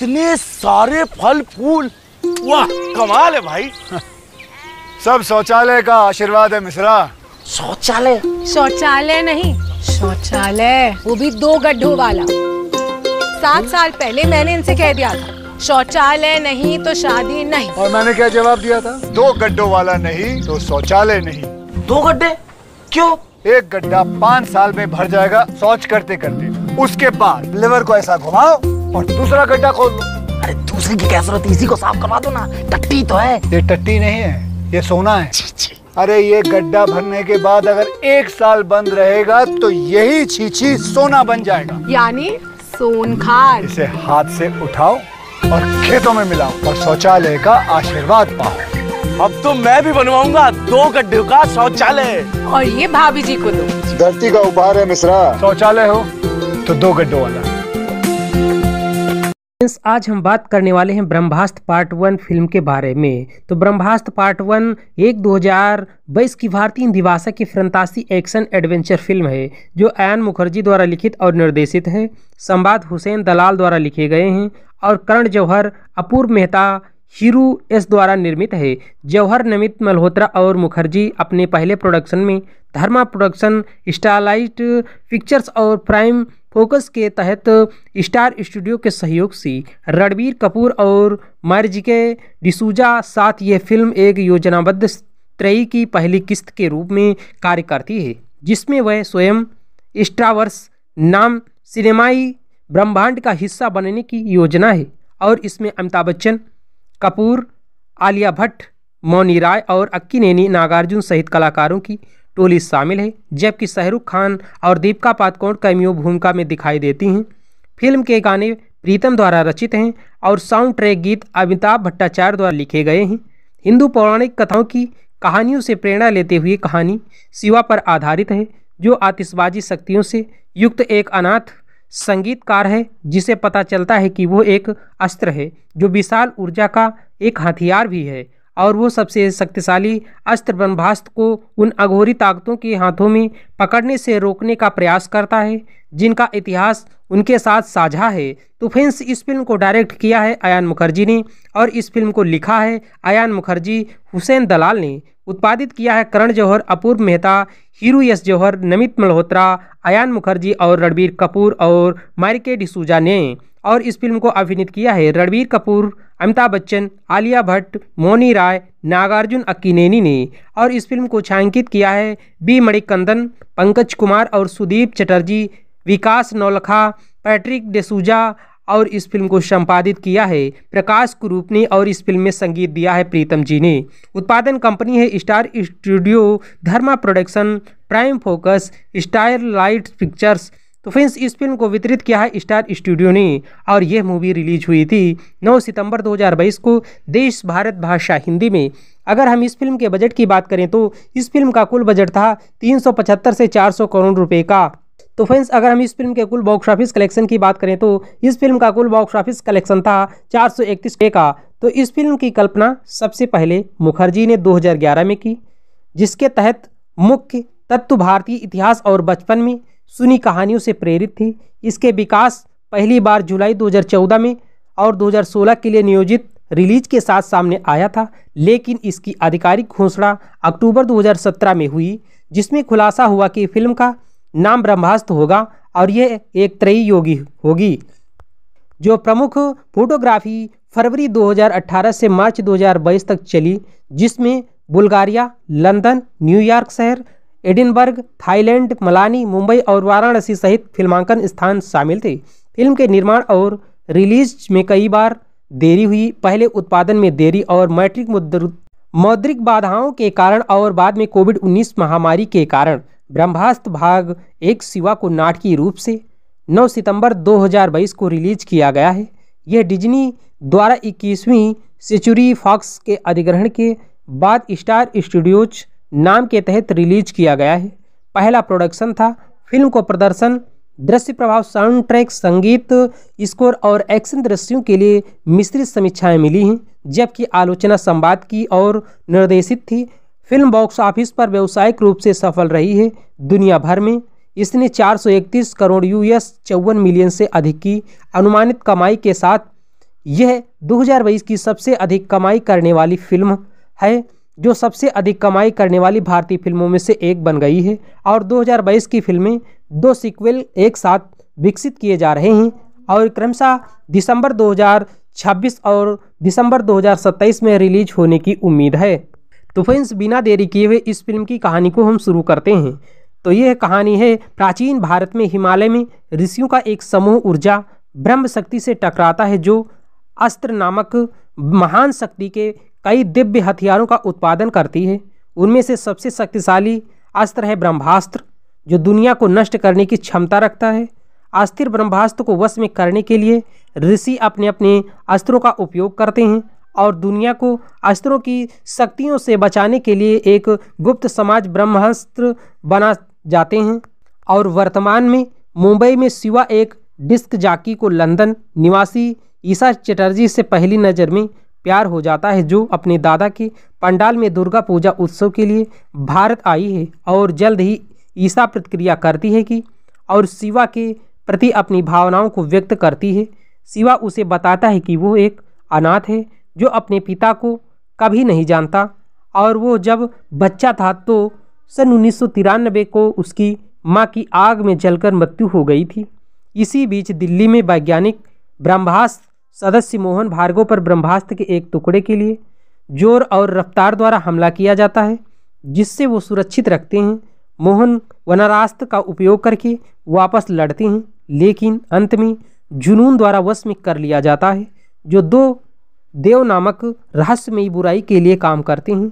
इतने सारे फल फूल वाह कमाल है भाई सब शौचालय का आशीर्वाद है मिश्रा शौचालय शौचालय नहीं शौचालय वो भी दो गड्ढों वाला सात साल पहले मैंने इनसे कह दिया था शौचालय नहीं तो शादी नहीं और मैंने क्या जवाब दिया था दो गड्ढों वाला नहीं तो शौचालय नहीं दो गड्ढे क्यों एक गड्ढा पाँच साल में भर जाएगा शौच करते करते उसके बाद लिवर को ऐसा घुमाओ और दूसरा गड्ढा खोद दो अरे दूसरे की क्या जरूरत इसी को साफ करवा दो ना टट्टी तो है ये टट्टी नहीं है ये सोना है अरे ये गड्ढा भरने के बाद अगर एक साल बंद रहेगा तो यही छीछी सोना बन जाएगा यानी सोन इसे हाथ से उठाओ और खेतों में मिलाओ और शौचालय का आशीर्वाद पाओ अब तो मैं भी बनवाऊंगा दो गड्ढे का शौचालय और ये भाभी जी को दो धरती का उपहार है मिश्रा शौचालय हो तो दो गड्ढों वाला फ्रेंड्स आज हम बात करने वाले हैं ब्रह्मास्त्र पार्ट वन फिल्म के बारे में तो ब्रह्मास्त्र पार्ट वन एक दो हजार बाईस की भारतीय हिंदी भाषा की फ्रंतासी एक्शन एडवेंचर फिल्म है जो आयन मुखर्जी द्वारा लिखित और निर्देशित है संवाद हुसैन दलाल द्वारा लिखे गए हैं और करण जौहर अपूर्व मेहता हीरो एस द्वारा निर्मित है जौहर नमित मल्होत्रा और मुखर्जी अपने पहले प्रोडक्शन में धर्मा प्रोडक्शन स्टारलाइट पिक्चर्स और प्राइम फोकस के तहत स्टार स्टूडियो के सहयोग से रणबीर कपूर और मर्जिके डिसूजा साथ ये फिल्म एक योजनाबद्ध त्रयी की पहली किस्त के रूप में कार्य करती है जिसमें वह स्वयं स्टावर्स नाम सिनेमाई ब्रह्मांड का हिस्सा बनने की योजना है और इसमें अमिताभ बच्चन कपूर आलिया भट्ट मौनी राय और अक्की नैनी नागार्जुन सहित कलाकारों की टोली शामिल है जबकि शाहरुख खान और दीपिका पादुकोण कैमियो भूमिका में दिखाई देती हैं फिल्म के गाने प्रीतम द्वारा रचित हैं और साउंड ट्रैक गीत अमिताभ भट्टाचार्य द्वारा लिखे गए हैं हिंदू पौराणिक कथाओं की कहानियों से प्रेरणा लेते हुए कहानी शिवा पर आधारित है जो आतिशबाजी शक्तियों से युक्त एक अनाथ संगीतकार है जिसे पता चलता है कि वो एक अस्त्र है जो विशाल ऊर्जा का एक हथियार भी है और वो सबसे शक्तिशाली अस्त्र ब्रह्मास्त्र को उन अघोरी ताकतों के हाथों में पकड़ने से रोकने का प्रयास करता है जिनका इतिहास उनके साथ साझा है तो फ्रेंड्स इस फिल्म को डायरेक्ट किया है अयान मुखर्जी ने और इस फिल्म को लिखा है अयान मुखर्जी हुसैन दलाल ने उत्पादित किया है करण जौहर अपूर्व मेहता हीरू यश जौहर नमित मल्होत्रा अयान मुखर्जी और रणबीर कपूर और मारिके डिसूजा ने और इस फिल्म को अभिनीत किया है रणबीर कपूर अमिताभ बच्चन आलिया भट्ट मोनी राय नागार्जुन अक्कीनेनी ने और इस फिल्म को छायांकित किया है बी मणिकंदन पंकज कुमार और सुदीप चटर्जी विकास नौलखा पैट्रिक डेसूजा और इस फिल्म को संपादित किया है प्रकाश कुरूप ने और इस फिल्म में संगीत दिया है प्रीतम जी ने उत्पादन कंपनी है Star Studio Dharma production Prime Focus Star Light Pictures तो फ्रेंड्स इस फिल्म को वितरित किया है स्टार स्टूडियो ने और यह मूवी रिलीज हुई थी 9 सितंबर 2022 को देश भारत भाषा हिंदी में अगर हम इस फिल्म के बजट की बात करें तो इस फिल्म का कुल बजट था तीन से चार करोड़ रुपये का तो फ्रेंड्स अगर हम इस फिल्म के कुल बॉक्स ऑफिस कलेक्शन की बात करें तो इस फिल्म का कुल बॉक्स ऑफिस कलेक्शन था चार सौ इकतीस का तो इस फिल्म की कल्पना सबसे पहले मुखर्जी ने 2011 में की जिसके तहत मुख्य तत्व भारतीय इतिहास और बचपन में सुनी कहानियों से प्रेरित थी इसके विकास पहली बार जुलाई 2014 में और 2016 के लिए नियोजित रिलीज के साथ सामने आया था लेकिन इसकी आधिकारिक घोषणा अक्टूबर 2017 में हुई जिसमें खुलासा हुआ कि फिल्म का नाम ब्रह्मास्त्र होगा और ये एक त्रयी योगी होगी जो प्रमुख फोटोग्राफी फरवरी 2018 से मार्च 2022 तक चली जिसमें बुल्गारिया लंदन न्यूयॉर्क शहर एडिनबर्ग थाईलैंड मलानी मुंबई और वाराणसी सहित फिल्मांकन स्थान शामिल थे फिल्म के निर्माण और रिलीज में कई बार देरी हुई पहले उत्पादन में देरी और मैट्रिक मौद्रिक बाधाओं के कारण और बाद में कोविड 19 महामारी के कारण ब्रह्मास्त्र भाग एक शिवा को नाटकीय रूप से 9 सितंबर 2022 को रिलीज किया गया है यह डिज्नी द्वारा इक्कीसवीं सेचुरी फॉक्स के अधिग्रहण के बाद स्टार स्टूडियोज नाम के तहत रिलीज किया गया है पहला प्रोडक्शन था फिल्म को प्रदर्शन दृश्य प्रभाव साउंड ट्रैक संगीत स्कोर और एक्शन दृश्यों के लिए मिश्रित समीक्षाएं मिली हैं जबकि आलोचना संवाद की और निर्देशित थी फिल्म बॉक्स ऑफिस पर व्यावसायिक रूप से सफल रही है दुनिया भर में इसने 431 करोड़ यूएस चौवन मिलियन से अधिक की अनुमानित कमाई के साथ यह 2022 की सबसे अधिक कमाई करने वाली फिल्म है जो सबसे अधिक कमाई करने वाली भारतीय फिल्मों में से एक बन गई है और 2022 की फिल्में दो सीक्वल एक साथ विकसित किए जा रहे हैं और क्रमशः दिसंबर 2026 और दिसंबर 2027 में रिलीज होने की उम्मीद है तो फ्रेंड्स बिना देरी किए हुए इस फिल्म की कहानी को हम शुरू करते हैं तो यह कहानी है प्राचीन भारत में हिमालय में ऋषियों का एक समूह ऊर्जा ब्रह्म शक्ति से टकराता है जो अस्त्र नामक महान शक्ति के कई दिव्य हथियारों का उत्पादन करती है उनमें से सबसे शक्तिशाली अस्त्र है ब्रह्मास्त्र जो दुनिया को नष्ट करने की क्षमता रखता है अस्थिर ब्रह्मास्त्र को वश में करने के लिए ऋषि अपने अपने अस्त्रों का उपयोग करते हैं और दुनिया को अस्त्रों की शक्तियों से बचाने के लिए एक गुप्त समाज ब्रह्मास्त्र बना जाते हैं और वर्तमान में मुंबई में शिवा एक डिस्क जाकी को लंदन निवासी ईशा चटर्जी से पहली नज़र में प्यार हो जाता है जो अपने दादा के पंडाल में दुर्गा पूजा उत्सव के लिए भारत आई है और जल्द ही ईशा प्रतिक्रिया करती है कि और शिवा के प्रति अपनी भावनाओं को व्यक्त करती है शिवा उसे बताता है कि वो एक अनाथ है जो अपने पिता को कभी नहीं जानता और वो जब बच्चा था तो सन उन्नीस को उसकी माँ की आग में जलकर मृत्यु हो गई थी इसी बीच दिल्ली में वैज्ञानिक ब्रह्मास्त्र सदस्य मोहन भार्गव पर ब्रह्मास्त्र के एक टुकड़े के लिए जोर और रफ्तार द्वारा हमला किया जाता है जिससे वो सुरक्षित रखते हैं मोहन वनरास्त्र का उपयोग करके वापस लड़ते हैं लेकिन अंत में जुनून द्वारा वश में कर लिया जाता है जो दो देव नामक रहस्यमयी बुराई के लिए काम करते हैं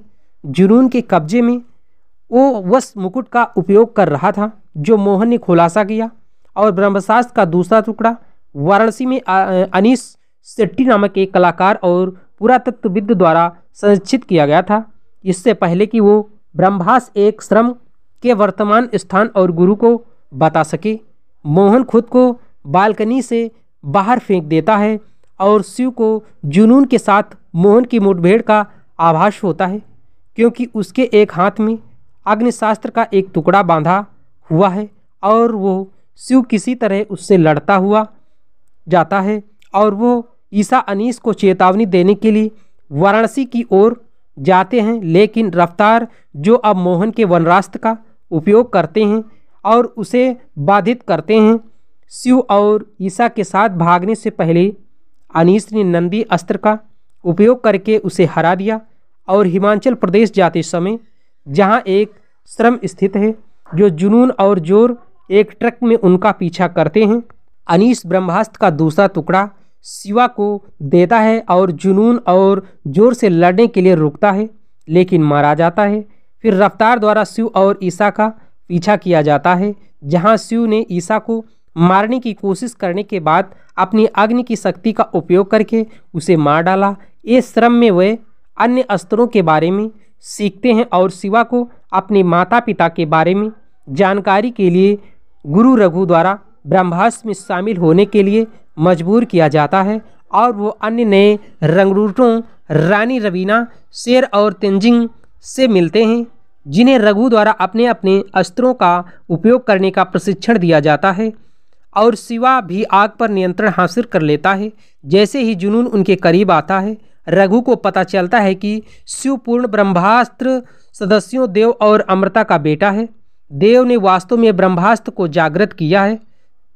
जुनून के कब्जे में वो वस मुकुट का उपयोग कर रहा था जो मोहन ने खुलासा किया और ब्रह्मशास्त्र का दूसरा टुकड़ा वाराणसी में अनिस शेट्टी नामक एक कलाकार और पुरातत्वविद द्वारा संरक्षित किया गया था इससे पहले कि वो ब्रह्मास एक श्रम के वर्तमान स्थान और गुरु को बता सके मोहन खुद को बालकनी से बाहर फेंक देता है और शिव को जुनून के साथ मोहन की मुठभेड़ का आभास होता है क्योंकि उसके एक हाथ में अग्निशास्त्र का एक टुकड़ा बांधा हुआ है और वो शिव किसी तरह उससे लड़ता हुआ जाता है और वो ईसा अनीस को चेतावनी देने के लिए वाराणसी की ओर जाते हैं लेकिन रफ्तार जो अब मोहन के वनरास्त्र का उपयोग करते हैं और उसे बाधित करते हैं शिव और ईसा के साथ भागने से पहले अनीस ने नंदी अस्त्र का उपयोग करके उसे हरा दिया और हिमाचल प्रदेश जाते समय जहां एक श्रम स्थित है जो जुनून और जोर एक ट्रक में उनका पीछा करते हैं अनीस ब्रह्मास्त्र का दूसरा टुकड़ा शिवा को देता है और जुनून और जोर से लड़ने के लिए रुकता है लेकिन मारा जाता है फिर रफ्तार द्वारा शिव और ईसा का पीछा किया जाता है जहां शिव ने ईसा को मारने की कोशिश करने के बाद अपनी अग्नि की शक्ति का उपयोग करके उसे मार डाला इस श्रम में वे अन्य अस्त्रों के बारे में सीखते हैं और शिवा को अपने माता पिता के बारे में जानकारी के लिए गुरु रघु द्वारा ब्रह्मास्त्र में शामिल होने के लिए मजबूर किया जाता है और वो अन्य नए रंगरूटों रानी रवीना शेर और तेंजिंग से मिलते हैं जिन्हें रघु द्वारा अपने अपने अस्त्रों का उपयोग करने का प्रशिक्षण दिया जाता है और शिवा भी आग पर नियंत्रण हासिल कर लेता है जैसे ही जुनून उनके करीब आता है रघु को पता चलता है कि शिवपूर्ण ब्रह्मास्त्र सदस्यों देव और अमृता का बेटा है देव ने वास्तव में ब्रह्मास्त्र को जागृत किया है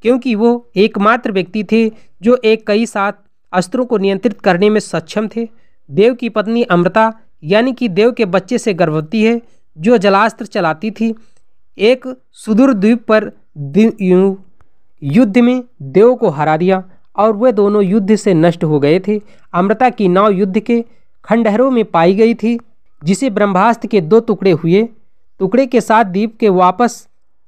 क्योंकि वो एकमात्र व्यक्ति थे जो एक कई सात अस्त्रों को नियंत्रित करने में सक्षम थे देव की पत्नी अमृता यानी कि देव के बच्चे से गर्भवती है जो जलास्त्र चलाती थी एक सुदूर द्वीप पर युद्ध में देव को हरा दिया और वे दोनों युद्ध से नष्ट हो गए थे अमृता की नाव युद्ध के खंडहरों में पाई गई थी जिसे ब्रह्मास्त्र के दो टुकड़े हुए टुकड़े के साथ द्वीप के वापस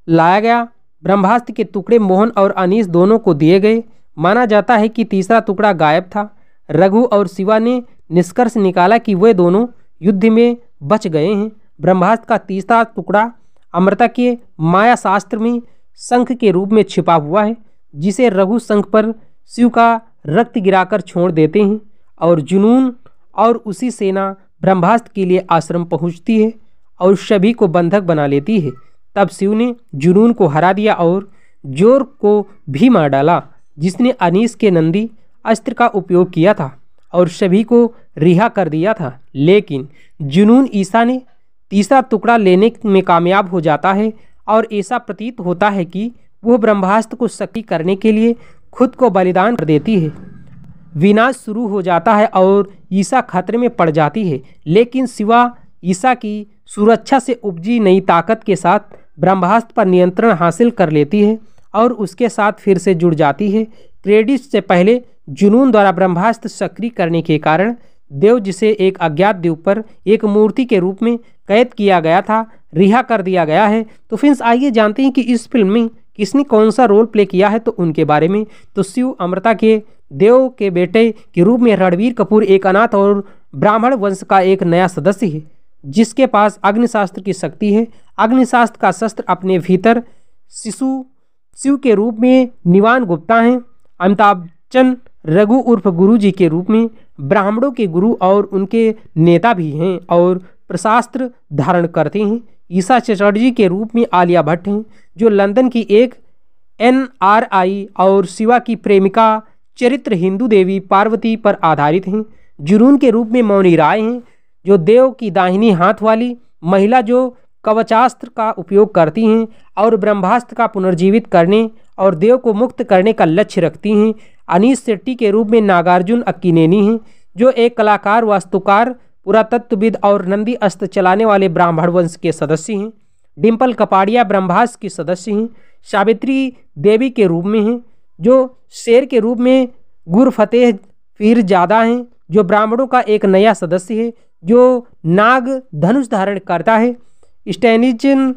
लाया गया ब्रह्मास्त्र के टुकड़े मोहन और अनीस दोनों को दिए गए माना जाता है कि तीसरा टुकड़ा गायब था रघु और शिवा ने निष्कर्ष निकाला कि वे दोनों युद्ध में बच गए हैं ब्रह्मास्त्र का तीसरा टुकड़ा अमृता के माया शास्त्र में शंख के रूप में छिपा हुआ है जिसे रघु शंख पर शिव का रक्त गिराकर छोड़ देते हैं और जुनून और उसी सेना ब्रह्मास्त्र के लिए आश्रम पहुंचती है और सभी को बंधक बना लेती है तब शिव ने जुनून को हरा दिया और जोर को भी मार डाला जिसने अनीस के नंदी अस्त्र का उपयोग किया था और सभी को रिहा कर दिया था लेकिन जुनून ईसा ने तीसरा टुकड़ा लेने में कामयाब हो जाता है और ऐसा प्रतीत होता है कि वह ब्रह्मास्त्र को शक्ति करने के लिए खुद को बलिदान कर देती है विनाश शुरू हो जाता है और ईसा खतरे में पड़ जाती है लेकिन शिवा ईसा की सुरक्षा से उपजी नई ताकत के साथ ब्रह्मास्त्र पर नियंत्रण हासिल कर लेती है और उसके साथ फिर से जुड़ जाती है क्रेडिट से पहले जुनून द्वारा ब्रह्मास्त्र सक्रिय करने के कारण देव जिसे एक अज्ञात द्वीप पर एक मूर्ति के रूप में कैद किया गया था रिहा कर दिया गया है तो फ्रेंड्स आइए जानते हैं कि इस फिल्म में किसने कौन सा रोल प्ले किया है तो उनके बारे में तो शिव अमृता के देव के बेटे के रूप में रणवीर कपूर एक अनाथ और ब्राह्मण वंश का एक नया सदस्य है जिसके पास अग्निशास्त्र की शक्ति है अग्निशास्त्र का शस्त्र अपने भीतर शिशु शिव के रूप में निवान गुप्ता हैं अमिताभ चंद रघु उर्फ गुरु जी के रूप में ब्राह्मणों के गुरु और उनके नेता भी हैं और प्रशास्त्र धारण करते हैं ईशा चटर्जी के रूप में आलिया भट्ट हैं जो लंदन की एक एनआरआई और शिवा की प्रेमिका चरित्र हिंदू देवी पार्वती पर आधारित हैं जुनून के रूप में मौनी राय हैं जो देव की दाहिनी हाथ वाली महिला जो कवचास्त्र का उपयोग करती हैं और ब्रह्मास्त्र का पुनर्जीवित करने और देव को मुक्त करने का लक्ष्य रखती हैं अनिश शेट्टी के रूप में नागार्जुन अक्कीनेनी हैं जो एक कलाकार वास्तुकार पुरातत्वविद और नंदी अस्त्र चलाने वाले ब्राह्मण वंश के सदस्य हैं डिम्पल कपाड़िया ब्रह्मास की सदस्य हैं सावित्री देवी के रूप में हैं जो शेर के रूप में गुर फतेह फिर ज़्यादा हैं जो ब्राह्मणों का एक नया सदस्य है जो नाग धनुष धारण करता है स्टेनिजन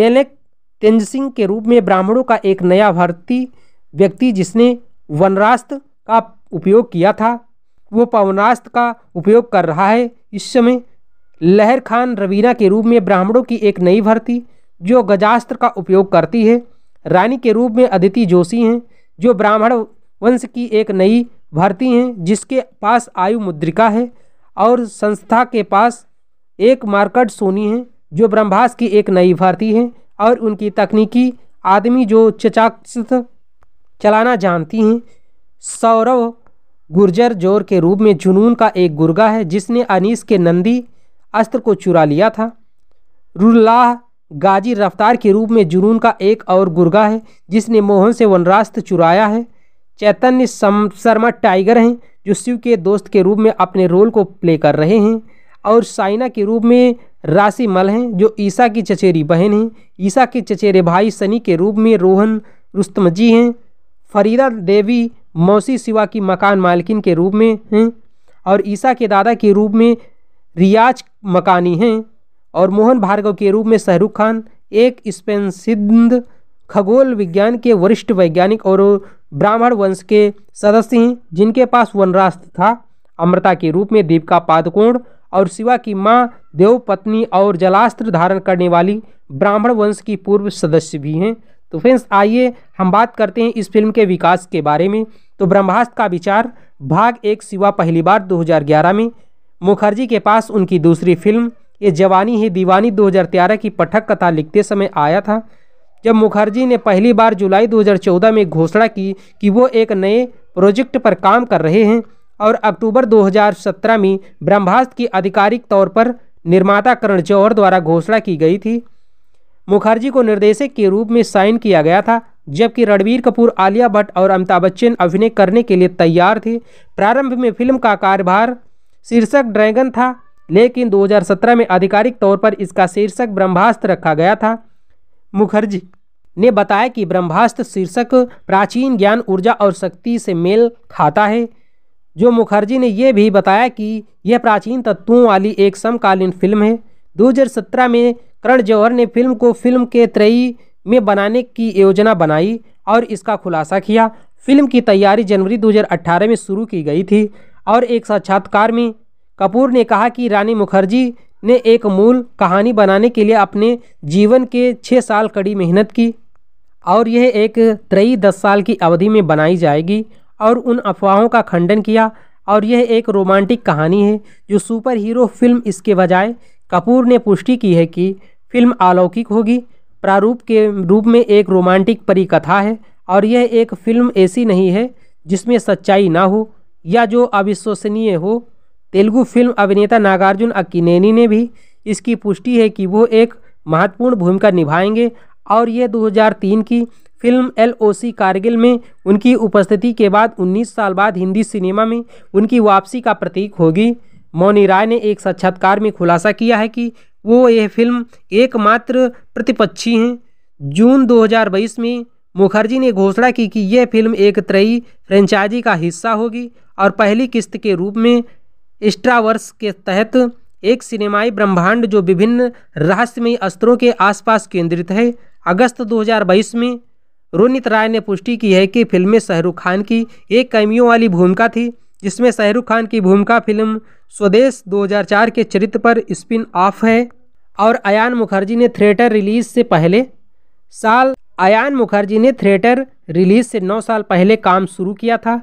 डेलेक तेंजसिंग के रूप में ब्राह्मणों का एक नया भारतीय व्यक्ति जिसने वनरास्त का उपयोग किया था वो पवनास्त्र का उपयोग कर रहा है इस समय लहर खान रवीना के रूप में ब्राह्मणों की एक नई भर्ती जो गजास्त्र का उपयोग करती है रानी के रूप में अदिति जोशी हैं जो ब्राह्मण वंश की एक नई भर्ती हैं जिसके पास आयु मुद्रिका है और संस्था के पास एक मार्कट सोनी है जो ब्रह्मास की एक नई भर्ती है और उनकी तकनीकी आदमी जो चचाक्ष चलाना जानती हैं सौरव गुर्जर जोर के रूप में जुनून का एक गुर्गा है जिसने अनीस के नंदी अस्त्र को चुरा लिया था रुल्लाह गाजी रफ्तार के रूप में जुनून का एक और गुर्गा है जिसने मोहन से वनरास्त चुराया है चैतन्य शर्मा टाइगर हैं जो शिव के दोस्त के रूप में अपने रोल को प्ले कर रहे हैं और साइना के रूप में राशि मल हैं जो ईसा की चचेरी बहन हैं ईसा के चचेरे भाई सनी के रूप में रोहन रुस्तमजी हैं फरीदा देवी मौसी शिवा की मकान मालकिन के रूप में हैं और ईसा के दादा के रूप में रियाज मकानी हैं और मोहन भार्गव के रूप में शाहरुख खान एक स्पेन खगोल विज्ञान के वरिष्ठ वैज्ञानिक और ब्राह्मण वंश के सदस्य हैं जिनके पास वनराज था अमृता के रूप में दीपिका पादकोण और शिवा की माँ देवपत्नी और जलास्त्र धारण करने वाली ब्राह्मण वंश की पूर्व सदस्य भी हैं तो फ्रेंड्स आइए हम बात करते हैं इस फिल्म के विकास के बारे में तो ब्रह्मास्त्र का विचार भाग एक सिवा पहली बार 2011 में मुखर्जी के पास उनकी दूसरी फिल्म ये जवानी ही दीवानी 2013 की पठक कथा लिखते समय आया था जब मुखर्जी ने पहली बार जुलाई 2014 में घोषणा की कि वो एक नए प्रोजेक्ट पर काम कर रहे हैं और अक्टूबर 2017 में ब्रह्मास्त्र की आधिकारिक तौर पर निर्माता करण जौहर द्वारा घोषणा की गई थी मुखर्जी को निर्देशक के रूप में साइन किया गया था जबकि रणबीर कपूर आलिया भट्ट और अमिताभ बच्चन अभिनय करने के लिए तैयार थे प्रारंभ में फिल्म का कार्यभार शीर्षक ड्रैगन था लेकिन 2017 में आधिकारिक तौर पर इसका शीर्षक ब्रह्मास्त्र रखा गया था मुखर्जी ने बताया कि ब्रह्मास्त्र शीर्षक प्राचीन ज्ञान ऊर्जा और शक्ति से मेल खाता है जो मुखर्जी ने यह भी बताया कि यह प्राचीन तत्वों वाली एक समकालीन फिल्म है 2017 में करण जौहर ने फिल्म को फिल्म के त्रयी में बनाने की योजना बनाई और इसका खुलासा किया फिल्म की तैयारी जनवरी 2018 में शुरू की गई थी और एक साक्षात्कार में कपूर ने कहा कि रानी मुखर्जी ने एक मूल कहानी बनाने के लिए अपने जीवन के छः साल कड़ी मेहनत की और यह एक त्रई दस साल की अवधि में बनाई जाएगी और उन अफवाहों का खंडन किया और यह एक रोमांटिक कहानी है जो सुपर हीरो फिल्म इसके बजाय कपूर ने पुष्टि की है कि फिल्म अलौकिक होगी प्रारूप के रूप में एक रोमांटिक परिकथा है और यह एक फिल्म ऐसी नहीं है जिसमें सच्चाई ना हो या जो अविश्वसनीय हो तेलुगु फिल्म अभिनेता नागार्जुन अक्कीनेनी ने भी इसकी पुष्टि है कि वो एक महत्वपूर्ण भूमिका निभाएंगे और यह 2003 की फिल्म एलओसी कारगिल में उनकी उपस्थिति के बाद 19 साल बाद हिंदी सिनेमा में उनकी वापसी का प्रतीक होगी मौनी राय ने एक साक्षात्कार में खुलासा किया है कि वो यह फिल्म एकमात्र प्रतिपक्षी हैं जून 2022 में मुखर्जी ने घोषणा की कि यह फिल्म एक त्रयी फ्रेंचाइजी का हिस्सा होगी और पहली किस्त के रूप में एक्स्ट्रावर्स के तहत एक सिनेमाई ब्रह्मांड जो विभिन्न रहस्यमय अस्त्रों के आसपास केंद्रित है अगस्त 2022 में रोनित राय ने पुष्टि की है कि फिल्म में शाहरुख खान की एक कैमियो वाली भूमिका थी जिसमें शाहरुख खान की भूमिका फिल्म स्वदेश 2004 के चरित्र पर स्पिन ऑफ है और अयान मुखर्जी ने थिएटर रिलीज से पहले साल अयान मुखर्जी ने थिएटर रिलीज से नौ साल पहले काम शुरू किया था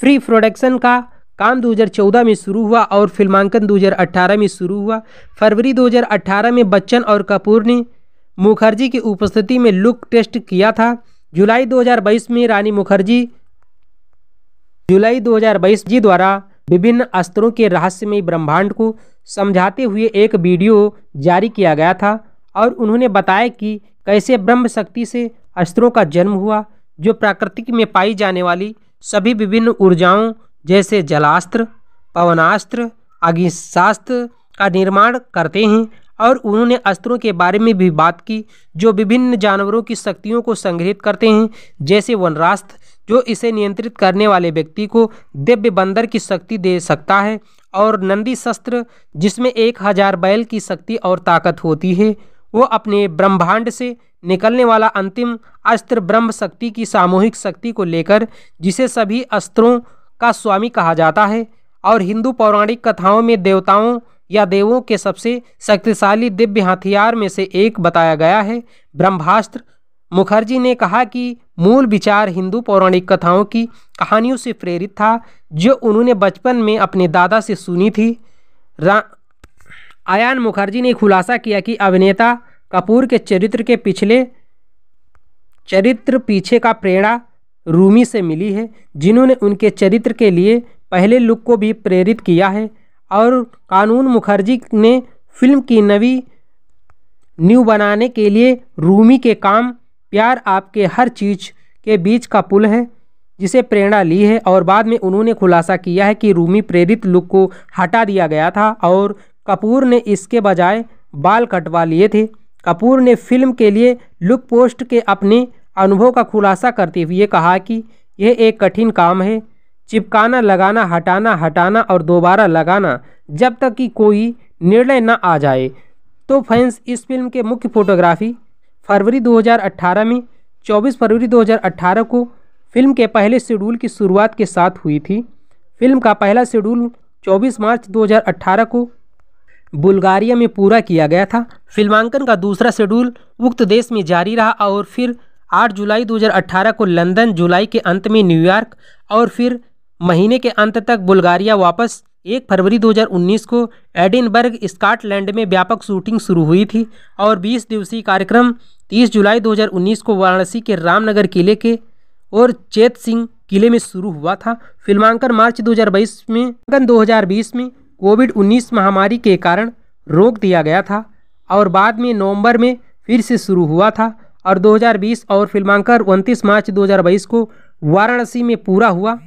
फ्री प्रोडक्शन का काम 2014 में शुरू हुआ और फिल्मांकन 2018 में शुरू हुआ फरवरी 2018 में बच्चन और कपूर ने मुखर्जी की उपस्थिति में लुक टेस्ट किया था जुलाई 2022 में रानी मुखर्जी जुलाई 2022 जी द्वारा विभिन्न स्तरों के रहस्यमय ब्रह्मांड को समझाते हुए एक वीडियो जारी किया गया था और उन्होंने बताया कि कैसे ब्रह्म शक्ति से अस्त्रों का जन्म हुआ जो प्राकृतिक में पाई जाने वाली सभी विभिन्न ऊर्जाओं जैसे जलास्त्र पवनास्त्र अग्निशास्त्र का निर्माण करते हैं और उन्होंने अस्त्रों के बारे में भी बात की जो विभिन्न जानवरों की शक्तियों को संग्रहित करते हैं जैसे वनरास्त्र जो इसे नियंत्रित करने वाले व्यक्ति को दिव्य बंदर की शक्ति दे सकता है और नंदी शस्त्र जिसमें एक हजार बैल की शक्ति और ताकत होती है वो अपने ब्रह्मांड से निकलने वाला अंतिम अस्त्र ब्रह्म शक्ति की सामूहिक शक्ति को लेकर जिसे सभी अस्त्रों का स्वामी कहा जाता है और हिंदू पौराणिक कथाओं में देवताओं या देवों के सबसे शक्तिशाली दिव्य हथियार में से एक बताया गया है ब्रह्मास्त्र मुखर्जी ने कहा कि मूल विचार हिंदू पौराणिक कथाओं की कहानियों से प्रेरित था जो उन्होंने बचपन में अपने दादा से सुनी थी आयान मुखर्जी ने खुलासा किया कि अभिनेता कपूर के चरित्र के पिछले चरित्र पीछे का प्रेरणा रूमी से मिली है जिन्होंने उनके चरित्र के लिए पहले लुक को भी प्रेरित किया है और कानून मुखर्जी ने फिल्म की नवी न्यू बनाने के लिए रूमी के काम प्यार आपके हर चीज़ के बीच का पुल है जिसे प्रेरणा ली है और बाद में उन्होंने खुलासा किया है कि रूमी प्रेरित लुक को हटा दिया गया था और कपूर ने इसके बजाय बाल कटवा लिए थे कपूर ने फिल्म के लिए लुक पोस्ट के अपने अनुभव का खुलासा करते हुए कहा कि यह एक कठिन काम है चिपकाना लगाना हटाना हटाना और दोबारा लगाना जब तक कि कोई निर्णय न आ जाए तो फैंस इस फिल्म के मुख्य फोटोग्राफी फरवरी 2018 में 24 फरवरी 2018 को फिल्म के पहले शेड्यूल की शुरुआत के साथ हुई थी फिल्म का पहला शेड्यूल 24 मार्च 2018 को बुल्गारिया में पूरा किया गया था फिल्मांकन का दूसरा शेड्यूल उक्त देश में जारी रहा और फिर 8 जुलाई 2018 को लंदन जुलाई के अंत में न्यूयॉर्क और फिर महीने के अंत तक बुल्गारिया वापस एक फरवरी 2019 को एडिनबर्ग स्कॉटलैंड में व्यापक शूटिंग शुरू हुई थी और 20 दिवसीय कार्यक्रम 30 जुलाई 2019 को वाराणसी के रामनगर किले के और चेत सिंह किले में शुरू हुआ था फिल्मांकन मार्च 2022 में हजार 2020 में कोविड 19 महामारी के कारण रोक दिया गया था और बाद में नवंबर में फिर से शुरू हुआ था और 2020 और फिल्मांकन उनतीस मार्च 2022 को वाराणसी में पूरा हुआ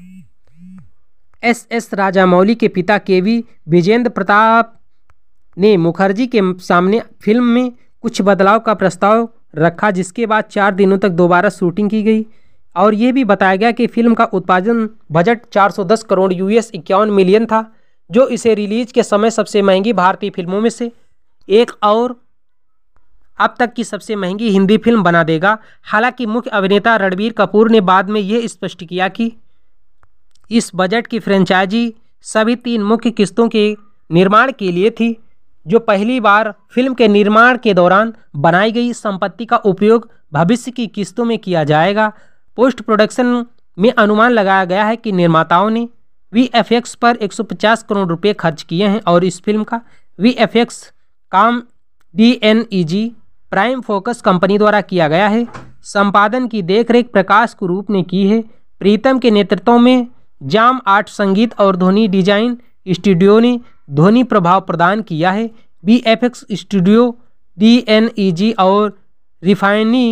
एस एस राजामौली के पिता के वी विजेंद्र प्रताप ने मुखर्जी के सामने फिल्म में कुछ बदलाव का प्रस्ताव रखा जिसके बाद चार दिनों तक दोबारा शूटिंग की गई और ये भी बताया गया कि फिल्म का उत्पादन बजट 410 करोड़ यूएस इक्यावन मिलियन था जो इसे रिलीज के समय सबसे महंगी भारतीय फिल्मों में से एक और अब तक की सबसे महंगी हिंदी फिल्म बना देगा हालांकि मुख्य अभिनेता रणबीर कपूर ने बाद में यह स्पष्ट किया कि इस बजट की फ्रेंचाइजी सभी तीन मुख्य किस्तों के निर्माण के लिए थी जो पहली बार फिल्म के निर्माण के दौरान बनाई गई संपत्ति का उपयोग भविष्य की किस्तों में किया जाएगा पोस्ट प्रोडक्शन में अनुमान लगाया गया है कि निर्माताओं ने वी एफ एक्स पर 150 करोड़ रुपए खर्च किए हैं और इस फिल्म का वी एफ एक्स काम D N E G Prime Focus company द्वारा किया गया है संपादन की देखरेख प्रकाश कुरूप ने की है प्रीतम के नेतृत्व में जाम आर्ट संगीत और ध्वनि डिजाइन स्टूडियो ने ध्वनि प्रभाव प्रदान किया है V F X studio D N E G और रिफाइनी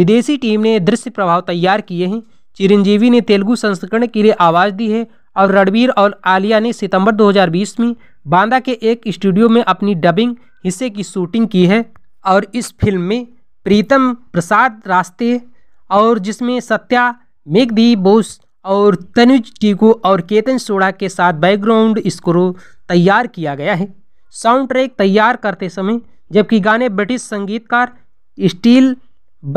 विदेशी टीम ने दृश्य प्रभाव तैयार किए हैं चिरंजीवी ने तेलुगु संस्करण के लिए आवाज़ दी है और रणवीर और आलिया ने सितंबर 2020 में बांदा के एक स्टूडियो में अपनी डबिंग हिस्से की शूटिंग की है और इस फिल्म में प्रीतम प्रसाद रास्ते और जिसमें सत्या मेघदी बोस और तनुज टीकू और केतन सोड़ा के साथ बैकग्राउंड स्क्रो तैयार किया गया है साउंड ट्रैक तैयार करते समय जबकि गाने ब्रिटिश संगीतकार स्टील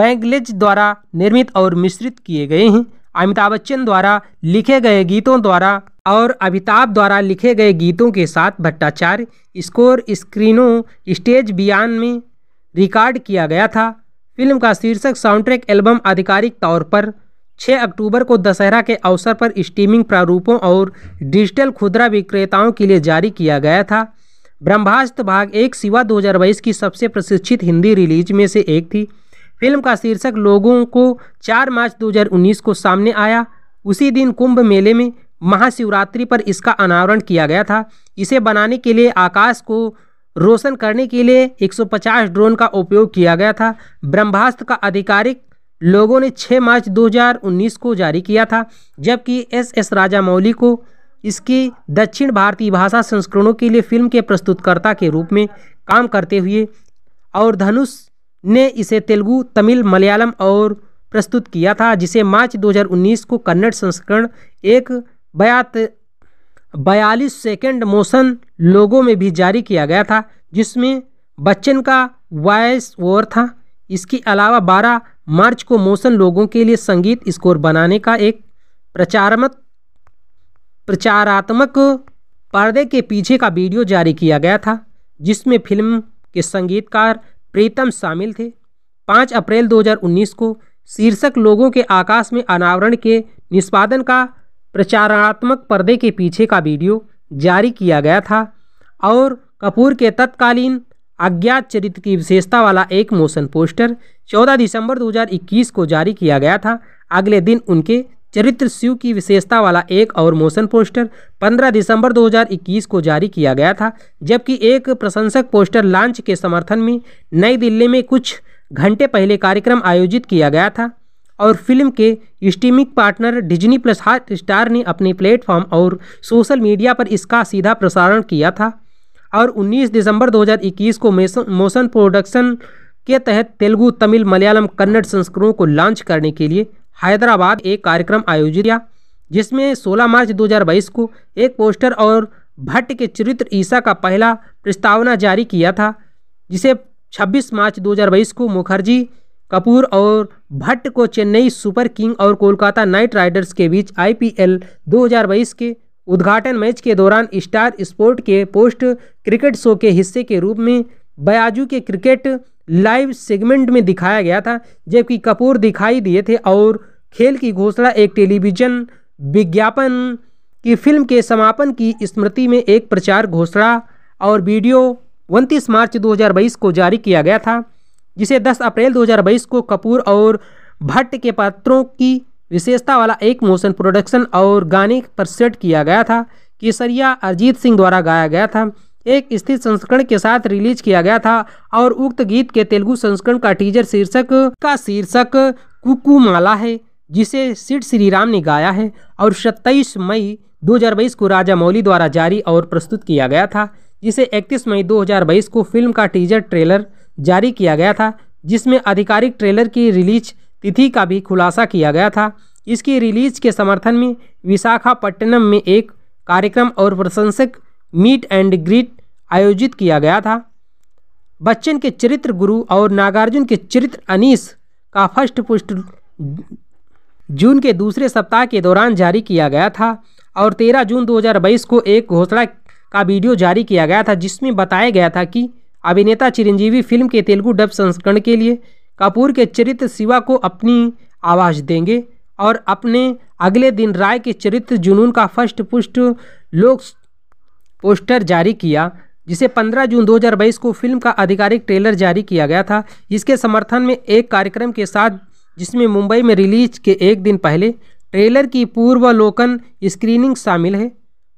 बैंगलेज द्वारा निर्मित और मिश्रित किए गए हैं अमिताभ बच्चन द्वारा लिखे गए गीतों द्वारा और अमिताभ द्वारा लिखे गए गीतों के साथ भट्टाचार्य स्कोर स्क्रीनों स्टेज बयान में रिकॉर्ड किया गया था फिल्म का शीर्षक साउंड ट्रैक एल्बम आधिकारिक तौर पर छः अक्टूबर को दशहरा के अवसर पर स्टीमिंग प्रारूपों और डिजिटल खुदरा विक्रेताओं के लिए जारी किया गया था ब्रह्मास्त्र भाग एक सिवा 2022 की सबसे प्रशिक्षित हिंदी रिलीज में से एक थी फिल्म का शीर्षक लोगों को 4 मार्च 2019 को सामने आया उसी दिन कुंभ मेले में महाशिवरात्रि पर इसका अनावरण किया गया था इसे बनाने के लिए आकाश को रोशन करने के लिए 150 ड्रोन का उपयोग किया गया था ब्रह्मास्त्र का आधिकारिक लोगों ने 6 मार्च 2019 को जारी किया था जबकि एस एस राजामौली को इसकी दक्षिण भारतीय भाषा संस्करणों के लिए फिल्म के प्रस्तुतकर्ता के रूप में काम करते हुए और धनुष ने इसे तेलुगु तमिल मलयालम और प्रस्तुत किया था जिसे मार्च 2019 को कन्नड़ संस्करण एक बयात बयालीस सेकेंड मोशन लोगों में भी जारी किया गया था जिसमें बच्चन का वॉयस ओवर था इसके अलावा बारह मार्च को मोशन लोगों के लिए संगीत स्कोर बनाने का एक प्रचारमत प्रचारात्मक पर्दे के पीछे का वीडियो जारी किया गया था जिसमें फिल्म के संगीतकार प्रीतम शामिल थे 5 अप्रैल 2019 को शीर्षक लोगों के आकाश में अनावरण के निष्पादन का प्रचारात्मक पर्दे के पीछे का वीडियो जारी किया गया था और कपूर के तत्कालीन अज्ञात चरित्र की विशेषता वाला एक मोशन पोस्टर 14 दिसंबर 2021 को जारी किया गया था अगले दिन उनके चरित्र शिव की विशेषता वाला एक और मोशन पोस्टर 15 दिसंबर 2021 को जारी किया गया था जबकि एक प्रशंसक पोस्टर लॉन्च के समर्थन में नई दिल्ली में कुछ घंटे पहले कार्यक्रम आयोजित किया गया था और फिल्म के streaming partner Disney plus Hotstar ने अपने प्लेटफॉर्म और सोशल मीडिया पर इसका सीधा प्रसारण किया था और 19 दिसंबर 2021 को मोशन प्रोडक्शन के तहत तेलुगु तमिल मलयालम कन्नड़ संस्करणों को लॉन्च करने के लिए हैदराबाद एक कार्यक्रम आयोजित किया जिसमें 16 मार्च 2022 को एक पोस्टर और भट्ट के चरित्र ईसा का पहला प्रस्तावना जारी किया था जिसे 26 मार्च 2022 को मुखर्जी कपूर और भट्ट को चेन्नई सुपर किंग और कोलकाता नाइट राइडर्स के बीच आईपीएल 2022 के उद्घाटन मैच के दौरान स्टार स्पोर्ट के पोस्ट क्रिकेट शो के हिस्से के रूप में बयाजू के क्रिकेट लाइव सेगमेंट में दिखाया गया था जबकि कपूर दिखाई दिए थे और खेल की घोषणा एक टेलीविजन विज्ञापन की फिल्म के समापन की स्मृति में एक प्रचार घोषणा और वीडियो उनतीस मार्च 2022 को जारी किया गया था जिसे 10 अप्रैल 2022 को कपूर और भट्ट के पात्रों की विशेषता वाला एक मोशन प्रोडक्शन और गाने पर सेट किया गया था केसरिया अरिजीत सिंह द्वारा गाया गया था एक स्थित संस्करण के साथ रिलीज किया गया था और उक्त गीत के तेलुगु संस्करण का टीजर शीर्षक का शीर्षक कुकुमाला है जिसे सिट श्री राम ने गाया है और 27 मई 2022 को राजा मौली द्वारा जारी और प्रस्तुत किया गया था जिसे 31 मई 2022 को फिल्म का टीजर ट्रेलर जारी किया गया था जिसमें आधिकारिक ट्रेलर की रिलीज तिथि का भी खुलासा किया गया था इसकी रिलीज के समर्थन में विशाखापट्टनम में एक कार्यक्रम और प्रशंसक मीट एंड ग्रीट आयोजित किया गया था बच्चन के चरित्र गुरु और नागार्जुन के चरित्र अनीस का फर्स्ट पुष्ट जून के दूसरे सप्ताह के दौरान जारी किया गया था और 13 जून 2022 को एक घोषणा का वीडियो जारी किया गया था जिसमें बताया गया था कि अभिनेता चिरंजीवी फिल्म के तेलुगु डब संस्करण के लिए कपूर के चरित्र शिवा को अपनी आवाज़ देंगे और अपने अगले दिन राय के चरित्र जुनून का फर्स्ट पुष्ट लोक पोस्टर जारी किया जिसे 15 जून 2022 को फिल्म का आधिकारिक ट्रेलर जारी किया गया था इसके समर्थन में एक कार्यक्रम के साथ जिसमें मुंबई में रिलीज के एक दिन पहले ट्रेलर की पूर्वलोकन स्क्रीनिंग शामिल है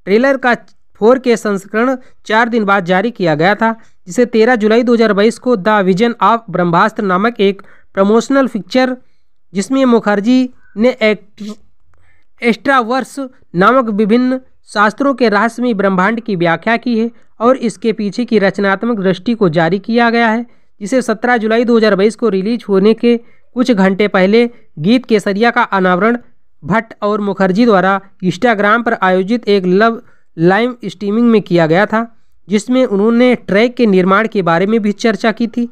ट्रेलर का फोर के संस्करण चार दिन बाद जारी किया गया था जिसे 13 जुलाई 2022 को द विजन ऑफ ब्रह्मास्त्र नामक एक प्रमोशनल पिक्चर जिसमें मुखर्जी ने एक्स्ट्रा वर्ष नामक विभिन्न शास्त्रों के रहस्यमय ब्रह्मांड की व्याख्या की है और इसके पीछे की रचनात्मक दृष्टि को जारी किया गया है जिसे 17 जुलाई 2022 को रिलीज होने के कुछ घंटे पहले गीत केसरिया का अनावरण भट्ट और मुखर्जी द्वारा इंस्टाग्राम पर आयोजित एक लव लाइव स्ट्रीमिंग में किया गया था जिसमें उन्होंने ट्रैक के निर्माण के बारे में भी चर्चा की थी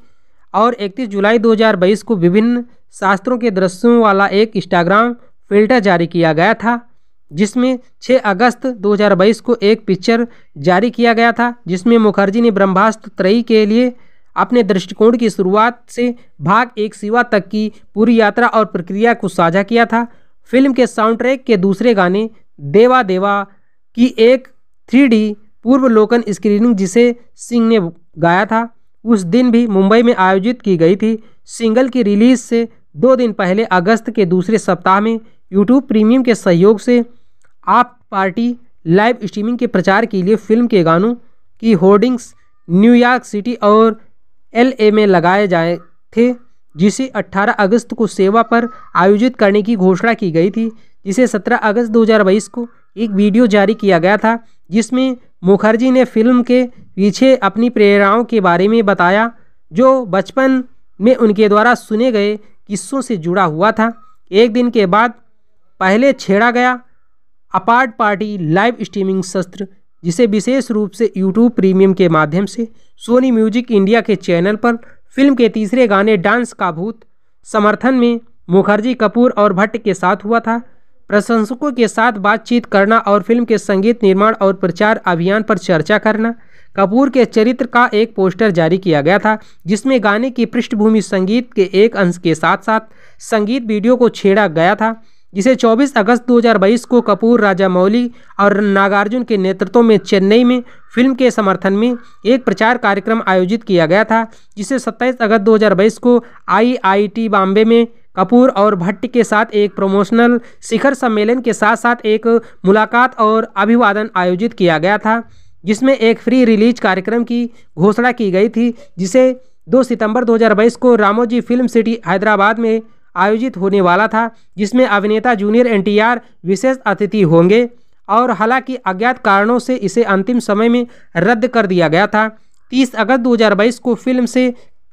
और 31 जुलाई 2022 को विभिन्न शास्त्रों के दृश्यों वाला एक इंस्टाग्राम फिल्टर जारी किया गया था जिसमें 6 अगस्त 2022 को एक पिक्चर जारी किया गया था जिसमें मुखर्जी ने ब्रह्मास्त्र त्रयी के लिए अपने दृष्टिकोण की शुरुआत से भाग एक सिवा तक की पूरी यात्रा और प्रक्रिया को साझा किया था फिल्म के साउंड ट्रैक के दूसरे गाने देवा देवा की एक थ्री पूर्वलोकन स्क्रीनिंग जिसे सिंह ने गाया था उस दिन भी मुंबई में आयोजित की गई थी सिंगल की रिलीज से दो दिन पहले अगस्त के दूसरे सप्ताह में यूट्यूब प्रीमियम के सहयोग से आप पार्टी लाइव स्ट्रीमिंग के प्रचार के लिए फिल्म के गानों की होर्डिंग्स न्यूयॉर्क सिटी और एल में लगाए जाए थे जिसे 18 अगस्त को सेवा पर आयोजित करने की घोषणा की गई थी जिसे 17 अगस्त 2022 को एक वीडियो जारी किया गया था जिसमें मुखर्जी ने फिल्म के पीछे अपनी प्रेरणाओं के बारे में बताया जो बचपन में उनके द्वारा सुने गए किस्सों से जुड़ा हुआ था एक दिन के बाद पहले छेड़ा गया अपार्ट पार्टी लाइव स्ट्रीमिंग शस्त्र जिसे विशेष रूप से यूट्यूब प्रीमियम के माध्यम से सोनी म्यूजिक इंडिया के चैनल पर फिल्म के तीसरे गाने डांस का भूत समर्थन में मुखर्जी कपूर और भट्ट के साथ हुआ था प्रशंसकों के साथ बातचीत करना और फिल्म के संगीत निर्माण और प्रचार अभियान पर चर्चा करना कपूर के चरित्र का एक पोस्टर जारी किया गया था जिसमें गाने की पृष्ठभूमि संगीत के एक अंश के साथ साथ संगीत वीडियो को छेड़ा गया था जिसे 24 अगस्त 2022 को कपूर राजा मौली और नागार्जुन के नेतृत्व में चेन्नई में फिल्म के समर्थन में एक प्रचार कार्यक्रम आयोजित किया गया था जिसे 27 अगस्त 2022 को आईआईटी बॉम्बे में कपूर और भट्ट के साथ एक प्रमोशनल शिखर सम्मेलन के साथ साथ एक मुलाकात और अभिवादन आयोजित किया गया था जिसमें एक फ्री रिलीज कार्यक्रम की घोषणा की गई थी जिसे 2 सितंबर 2022 को रामोजी फिल्म सिटी हैदराबाद में आयोजित होने वाला था जिसमें अभिनेता जूनियर एन विशेष अतिथि होंगे और हालांकि अज्ञात कारणों से इसे अंतिम समय में रद्द कर दिया गया था 30 अगस्त 2022 को फिल्म से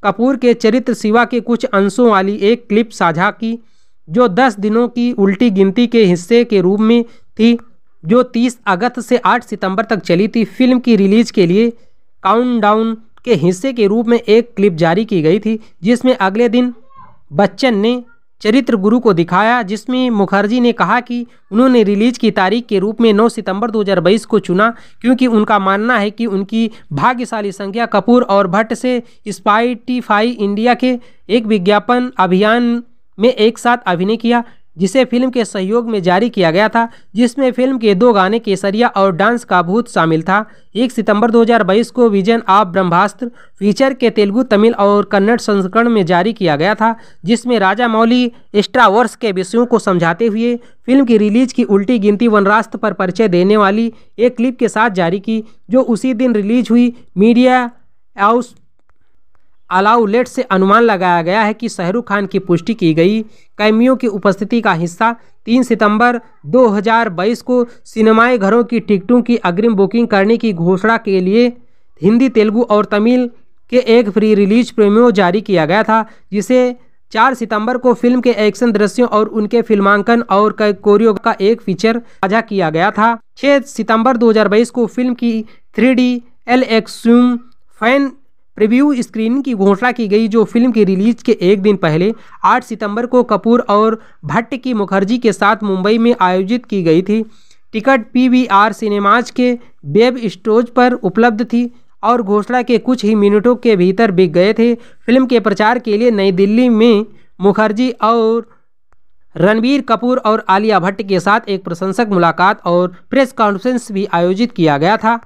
कपूर के चरित्र शिवा के कुछ अंशों वाली एक क्लिप साझा की जो दस दिनों की उल्टी गिनती के हिस्से के रूप में थी जो 30 अगस्त से 8 सितंबर तक चली थी फिल्म की रिलीज के लिए काउंटडाउन के हिस्से के रूप में एक क्लिप जारी की गई थी जिसमें अगले दिन बच्चन ने चरित्र गुरु को दिखाया जिसमें मुखर्जी ने कहा कि उन्होंने रिलीज की तारीख के रूप में 9 सितंबर 2022 को चुना क्योंकि उनका मानना है कि उनकी भाग्यशाली संख्या कपूर और भट्ट से स्पाइटीफाई इंडिया के एक विज्ञापन अभियान में एक साथ अभिनय किया जिसे फिल्म के सहयोग में जारी किया गया था जिसमें फिल्म के दो गाने केसरिया और डांस का भूत शामिल था एक सितंबर 2022 को विजन ऑफ ब्रह्मास्त्र फीचर के तेलुगु तमिल और कन्नड़ संस्करण में जारी किया गया था जिसमें राजा मौली एस्ट्रावर्स के विषयों को समझाते हुए फिल्म की रिलीज की उल्टी गिनती वनरास्त्र पर परिचय देने वाली एक क्लिप के साथ जारी की जो उसी दिन रिलीज हुई मीडिया हाउस अलाउलेट से अनुमान लगाया गया है कि शाहरुख खान की पुष्टि की गई कैमियों की उपस्थिति का हिस्सा 3 सितंबर 2022 को सिनेमाए घरों की टिकटों की अग्रिम बुकिंग करने की घोषणा के लिए हिंदी तेलुगु और तमिल के एक फ्री रिलीज प्रेमियो जारी किया गया था जिसे 4 सितंबर को फिल्म के एक्शन दृश्यों और उनके फिल्मांकन और कोरियो का एक फीचर साझा किया गया था छः सितंबर दो को फिल्म की थ्री डी एल एक्सम फैन रिव्यू स्क्रीनिंग की घोषणा की गई जो फिल्म की रिलीज के एक दिन पहले 8 सितंबर को कपूर और भट्ट की मुखर्जी के साथ मुंबई में आयोजित की गई थी टिकट पीवीआर सिनेमाज के वेब स्टोज पर उपलब्ध थी और घोषणा के कुछ ही मिनटों के भीतर बिक गए थे फिल्म के प्रचार के लिए नई दिल्ली में मुखर्जी और रणबीर कपूर और आलिया भट्ट के साथ एक प्रशंसक मुलाकात और प्रेस कॉन्फ्रेंस भी आयोजित किया गया था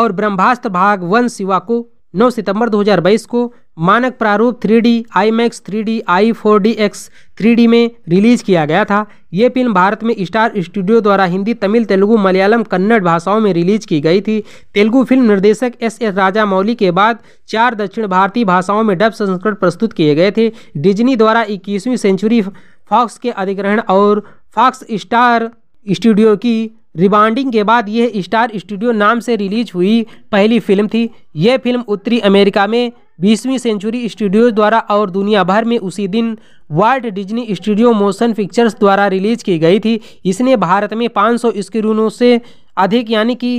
और ब्रह्मास्त्र भाग वन शिवा को 9 सितंबर 2022 को मानक प्रारूप 3D, D IMAX three D I four D X three में रिलीज किया गया था ये फिल्म भारत में स्टार स्टूडियो द्वारा हिंदी तमिल तेलुगु मलयालम कन्नड़ भाषाओं में रिलीज की गई थी तेलुगु फिल्म निर्देशक एस एस राजामौली के बाद चार दक्षिण भारतीय भाषाओं में डब संस्करण प्रस्तुत किए गए थे डिजनी द्वारा इक्कीसवीं सेंचुरी फॉक्स के अधिग्रहण और फॉक्स स्टार स्टूडियो की रिबाउंडिंग के बाद यह स्टार स्टूडियो नाम से रिलीज हुई पहली फिल्म थी यह फिल्म उत्तरी अमेरिका में बीसवीं सेंचुरी स्टूडियोज द्वारा और दुनिया भर में उसी दिन World Disney Studio Motion Pictures द्वारा रिलीज की गई थी इसने भारत में 500 सौ स्क्रीनों से अधिक यानी कि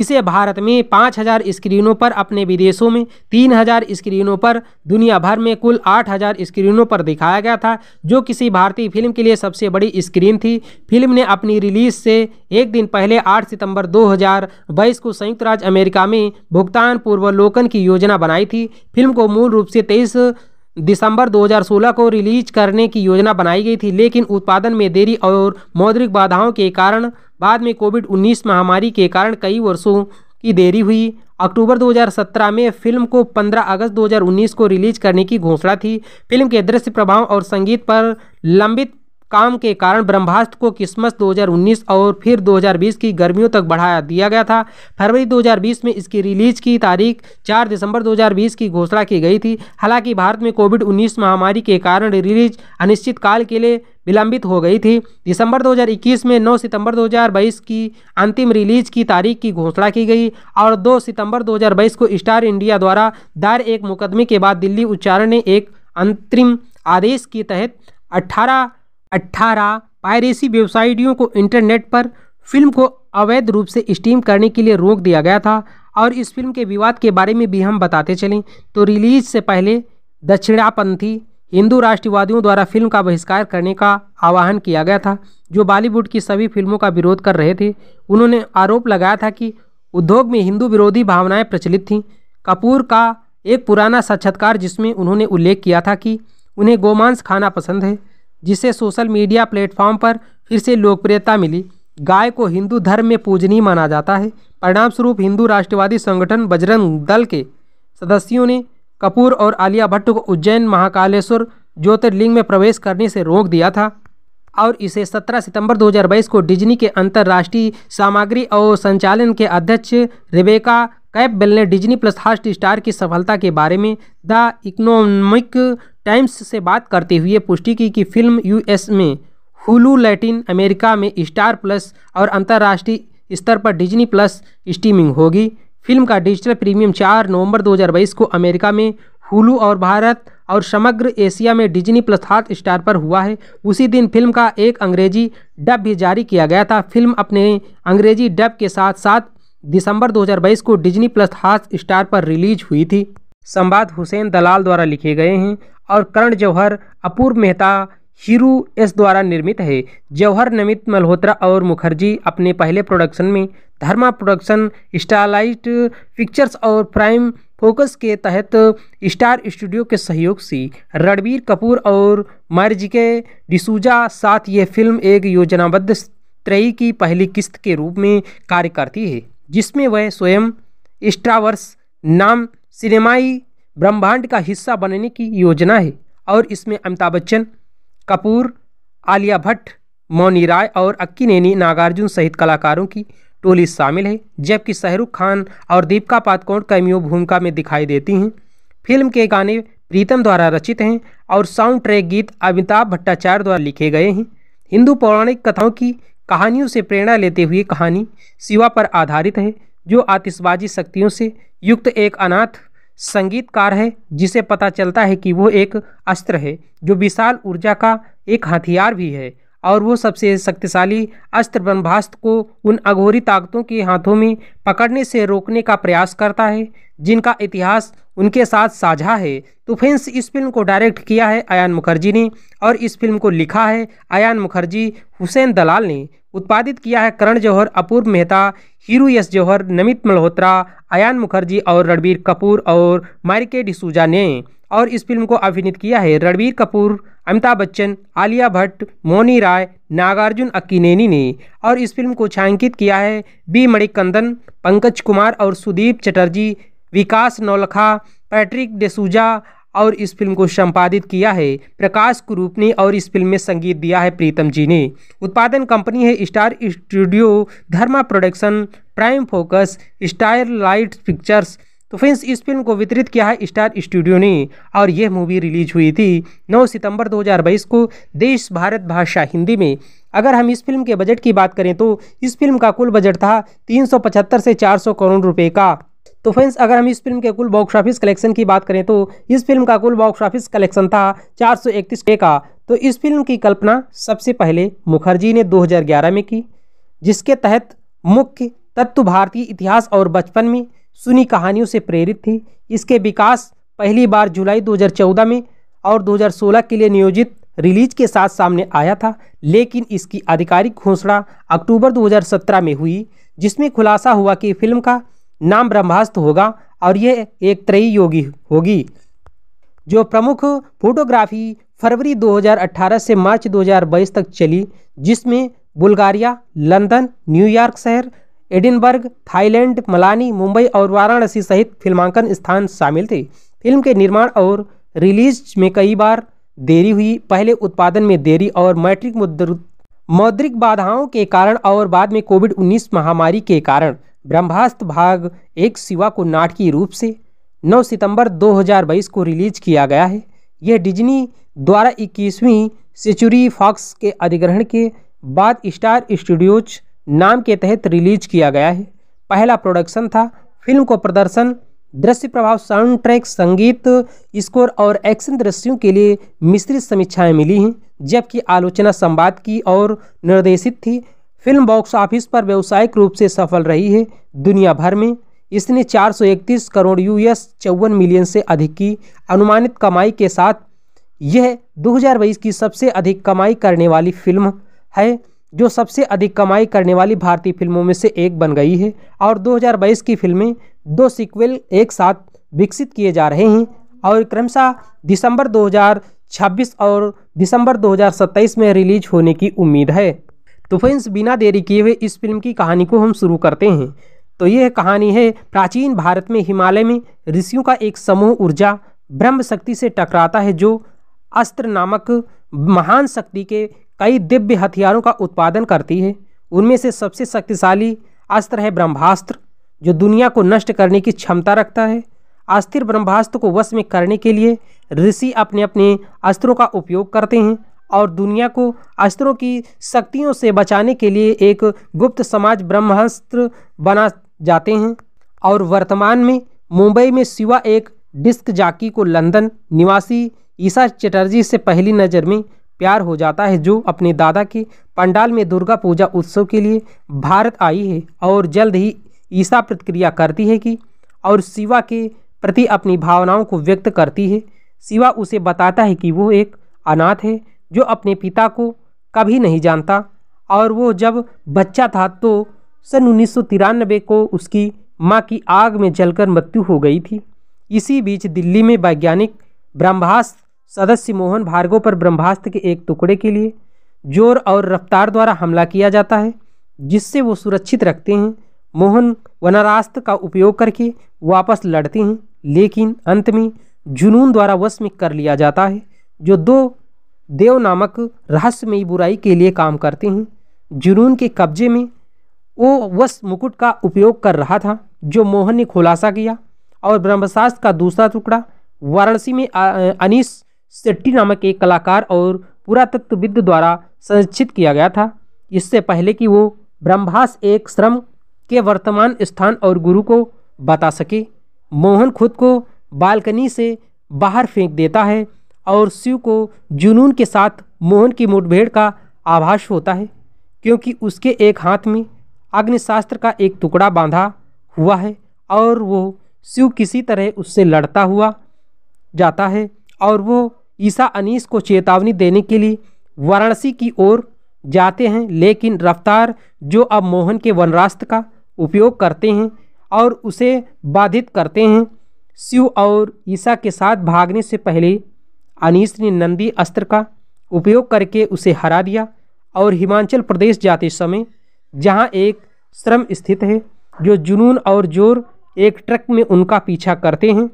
इसे भारत में 5000 स्क्रीनों पर अपने विदेशों में 3000 स्क्रीनों पर दुनिया भर में कुल 8000 स्क्रीनों पर दिखाया गया था जो किसी भारतीय फिल्म के लिए सबसे बड़ी स्क्रीन थी फिल्म ने अपनी रिलीज से एक दिन पहले 8 सितंबर 2022 को संयुक्त राज्य अमेरिका में भुगतान पूर्वलोकन की योजना बनाई थी फिल्म को मूल रूप से तेईस दिसंबर 2016 को रिलीज करने की योजना बनाई गई थी लेकिन उत्पादन में देरी और मौद्रिक बाधाओं के कारण बाद में कोविड 19 महामारी के कारण कई वर्षों की देरी हुई अक्टूबर 2017 में फिल्म को 15 अगस्त 2019 को रिलीज करने की घोषणा थी फिल्म के दृश्य प्रभाव और संगीत पर लंबित काम के कारण ब्रह्मास्त्र को क्रिसमस 2019 और फिर 2020 की गर्मियों तक बढ़ाया दिया गया था फरवरी 2020 में इसकी रिलीज की तारीख 4 दिसंबर 2020 की घोषणा की गई थी हालांकि भारत में कोविड 19 महामारी के कारण रिलीज अनिश्चित काल के लिए विलंबित हो गई थी दिसंबर 2021 में 9 सितंबर 2022 की अंतिम रिलीज की तारीख की घोषणा की गई और 2 सितंबर 2022 को स्टार इंडिया द्वारा दायर एक मुकदमे के बाद दिल्ली उच्चारण ने एक अंतरिम आदेश के तहत अट्ठारह अट्ठारह पायरेसी वेबसाइटियों को इंटरनेट पर फिल्म को अवैध रूप से स्ट्रीम करने के लिए रोक दिया गया था और इस फिल्म के विवाद के बारे में भी हम बताते चलें तो रिलीज से पहले दक्षिणापंथी हिंदू राष्ट्रवादियों द्वारा फिल्म का बहिष्कार करने का आह्वान किया गया था जो बॉलीवुड की सभी फिल्मों का विरोध कर रहे थे उन्होंने आरोप लगाया था कि उद्योग में हिंदू विरोधी भावनाएं प्रचलित थीं कपूर का एक पुराना साक्षात्कार जिसमें उन्होंने उल्लेख किया था कि उन्हें गोमांस खाना पसंद है जिसे सोशल मीडिया प्लेटफॉर्म पर फिर से लोकप्रियता मिली गाय को हिंदू धर्म में पूजनीय माना जाता है परिणामस्वरूप हिंदू राष्ट्रवादी संगठन बजरंग दल के सदस्यों ने कपूर और आलिया भट्ट को उज्जैन महाकालेश्वर ज्योतिर्लिंग में प्रवेश करने से रोक दिया था और इसे 17 सितंबर 2022 को डिज्नी के अंतर्राष्ट्रीय सामग्री और संचालन के अध्यक्ष रिबेका कैप बेल ने डिज्नी प्लस हॉट स्टार की सफलता के बारे में द इकोनॉमिक टाइम्स से बात करते हुए पुष्टि की कि फिल्म यूएस में हुलू लैटिन अमेरिका में स्टार प्लस और अंतर्राष्ट्रीय स्तर पर डिजनी प्लस स्ट्रीमिंग होगी फिल्म का डिजिटल प्रीमियम 4 नवंबर 2022 को अमेरिका में हुलू और भारत और समग्र एशिया में डिजनी प्लस हाथ स्टार पर हुआ है उसी दिन फिल्म का एक अंग्रेजी डब भी जारी किया गया था फिल्म अपने अंग्रेजी डब के साथ साथ दिसंबर 2022 को डिजनी प्लस हाथ स्टार पर रिलीज हुई थी संवाद हुसैन दलाल द्वारा लिखे गए हैं और करण जौहर अपूर्व मेहता हीरू एस द्वारा निर्मित है जौहर नमित मल्होत्रा और मुखर्जी अपने पहले प्रोडक्शन में धर्मा प्रोडक्शन स्टारलाइट पिक्चर्स और प्राइम फोकस के तहत स्टार स्टूडियो के सहयोग से रणबीर कपूर और मार्जिके डिसूजा साथ ये फिल्म एक योजनाबद्ध त्रयी की पहली किस्त के रूप में कार्य करती है जिसमें वह स्वयं स्टावर्स नाम सिनेमाई ब्रह्मांड का हिस्सा बनने की योजना है और इसमें अमिताभ बच्चन कपूर आलिया भट्ट मौनी राय और अक्कीनेनी नागार्जुन सहित कलाकारों की टोली शामिल है जबकि शाहरुख खान और दीपिका पादकोण कैमियो भूमिका में दिखाई देती हैं फिल्म के गाने प्रीतम द्वारा रचित हैं और साउंड ट्रैक गीत अमिताभ भट्टाचार्य द्वारा लिखे गए हैं हिंदू पौराणिक कथाओं की कहानियों से प्रेरणा लेते हुए कहानी शिवा पर आधारित है जो आतिशबाजी शक्तियों से युक्त एक अनाथ संगीतकार है जिसे पता चलता है कि वो एक अस्त्र है जो विशाल ऊर्जा का एक हथियार भी है और वो सबसे शक्तिशाली अस्त्र ब्रह्मास्त्र को उन अघोरी ताकतों के हाथों में पकड़ने से रोकने का प्रयास करता है जिनका इतिहास उनके साथ साझा है तो फ्रेंड्स इस फिल्म को डायरेक्ट किया है अयान मुखर्जी ने और इस फिल्म को लिखा है अयान मुखर्जी हुसैन दलाल ने उत्पादित किया है करण जौहर अपूर्व मेहता हीरू यश जौहर नमित मल्होत्रा अयान मुखर्जी और रणबीर कपूर और मारिके डिसूजा ने और इस फिल्म को अभिनीत किया है रणबीर कपूर अमिताभ बच्चन आलिया भट्ट मोनी राय नागार्जुन अक्कीनेनी ने और इस फिल्म को छायांकित किया है बी मणिकंदन पंकज कुमार और सुदीप चटर्जी विकास नौलखा पैट्रिक डेसूजा और इस फिल्म को संपादित किया है प्रकाश कुरूप ने और इस फिल्म में संगीत दिया है प्रीतम जी ने उत्पादन कंपनी है Star Studio Dharma production Prime Focus Star Light Pictures तो फ्रेंड्स इस फिल्म को वितरित किया है स्टार स्टूडियो ने और यह मूवी रिलीज हुई थी 9 सितंबर 2022 को देश भारत भाषा हिंदी में अगर हम इस फिल्म के बजट की बात करें तो इस फिल्म का कुल बजट था 375 से 400 करोड़ रुपए का तो फ्रेंड्स अगर हम इस फिल्म के कुल बॉक्स ऑफिस कलेक्शन की बात करें तो इस फिल्म का कुल बॉक्स ऑफिस कलेक्शन था चार सौ का तो इस फिल्म की कल्पना सबसे पहले मुखर्जी ने 2011 में की जिसके तहत मुख्य तत्व भारतीय इतिहास और बचपन में सुनी कहानियों से प्रेरित थी इसके विकास पहली बार जुलाई 2014 में और 2016 के लिए नियोजित रिलीज के साथ सामने आया था लेकिन इसकी आधिकारिक घोषणा अक्टूबर 2017 में हुई जिसमें खुलासा हुआ कि फिल्म का नाम ब्रह्मास्त्र होगा और यह एक त्रयी योगी होगी जो प्रमुख फोटोग्राफी फरवरी 2018 से मार्च 2022 तक चली जिसमें बुल्गारिया लंदन न्यूयॉर्क शहर एडिनबर्ग थाईलैंड मलानी मुंबई और वाराणसी सहित फिल्मांकन स्थान शामिल थे फिल्म के निर्माण और रिलीज में कई बार देरी हुई पहले उत्पादन में देरी और मैट्रिक मौद्रिक बाधाओं के कारण और बाद में कोविड 19 महामारी के कारण ब्रह्मास्त्र भाग एक शिवा को नाटकीय रूप से 9 सितंबर 2022 को रिलीज किया गया है यह डिज्नी द्वारा इक्कीसवीं सेचुरी फॉक्स के अधिग्रहण के बाद स्टार स्टूडियोज नाम के तहत रिलीज किया गया है पहला प्रोडक्शन था फिल्म को प्रदर्शन दृश्य प्रभाव साउंड ट्रैक संगीत स्कोर और एक्शन दृश्यों के लिए मिश्रित समीक्षाएं मिली हैं जबकि आलोचना संवाद की और निर्देशित थी फिल्म बॉक्स ऑफिस पर व्यावसायिक रूप से सफल रही है दुनिया भर में इसने 431 करोड़ यूएस चौवन मिलियन से अधिक की अनुमानित कमाई के साथ यह दो की सबसे अधिक कमाई करने वाली फिल्म है जो सबसे अधिक कमाई करने वाली भारतीय फिल्मों में से एक बन गई है और 2022 की फिल्में दो सीक्वल एक साथ विकसित किए जा रहे हैं और क्रमशः दिसंबर 2026 और दिसंबर 2027 में रिलीज होने की उम्मीद है तो फ्रेंड्स बिना देरी किए हुए इस फिल्म की कहानी को हम शुरू करते हैं तो यह कहानी है प्राचीन भारत में हिमालय में ऋषियों का एक समूह ऊर्जा ब्रह्म शक्ति से टकराता है जो अस्त्र नामक महान शक्ति के कई दिव्य हथियारों का उत्पादन करती है उनमें से सबसे शक्तिशाली अस्त्र है ब्रह्मास्त्र जो दुनिया को नष्ट करने की क्षमता रखता है अस्थिर ब्रह्मास्त्र को वश में करने के लिए ऋषि अपने अपने अस्त्रों का उपयोग करते हैं और दुनिया को अस्त्रों की शक्तियों से बचाने के लिए एक गुप्त समाज ब्रह्मास्त्र बना जाते हैं और वर्तमान में मुंबई में शिवा एक डिस्क जाकी को लंदन निवासी ईशा चटर्जी से पहली नज़र में प्यार हो जाता है जो अपने दादा के पंडाल में दुर्गा पूजा उत्सव के लिए भारत आई है और जल्द ही ईसा प्रतिक्रिया करती है कि और शिवा के प्रति अपनी भावनाओं को व्यक्त करती है शिवा उसे बताता है कि वो एक अनाथ है जो अपने पिता को कभी नहीं जानता और वो जब बच्चा था तो सन उन्नीस को उसकी माँ की आग में जलकर मृत्यु हो गई थी इसी बीच दिल्ली में वैज्ञानिक ब्रह्मास्त्र सदस्य मोहन भार्गव पर ब्रह्मास्त्र के एक टुकड़े के लिए जोर और रफ्तार द्वारा हमला किया जाता है जिससे वो सुरक्षित रखते हैं मोहन वनरास्त्र का उपयोग करके वापस लड़ते हैं लेकिन अंत में जुनून द्वारा वश में कर लिया जाता है जो दो देव नामक रहस्यमयी बुराई के लिए काम करते हैं जुनून के कब्जे में वो वश मुकुट का उपयोग कर रहा था जो मोहन ने खुलासा किया और ब्रह्मशास्त्र का दूसरा टुकड़ा वाराणसी में अनिस शेट्टी नामक एक कलाकार और पुरातत्वविद द्वारा संरक्षित किया गया था इससे पहले कि वो ब्रह्मास एक श्रम के वर्तमान स्थान और गुरु को बता सके मोहन खुद को बालकनी से बाहर फेंक देता है और शिव को जुनून के साथ मोहन की मुठभेड़ का आभास होता है क्योंकि उसके एक हाथ में अग्निशास्त्र का एक टुकड़ा बांधा हुआ है और वो शिव किसी तरह उससे लड़ता हुआ जाता है और वो ईसा अनीस को चेतावनी देने के लिए वाराणसी की ओर जाते हैं लेकिन रफ्तार जो अब मोहन के वनरास्त का उपयोग करते हैं और उसे बाधित करते हैं शिव और ईसा के साथ भागने से पहले अनीस ने नंदी अस्त्र का उपयोग करके उसे हरा दिया और हिमाचल प्रदेश जाते समय जहां एक श्रम स्थित है जो जुनून और जोर एक ट्रक में उनका पीछा करते हैं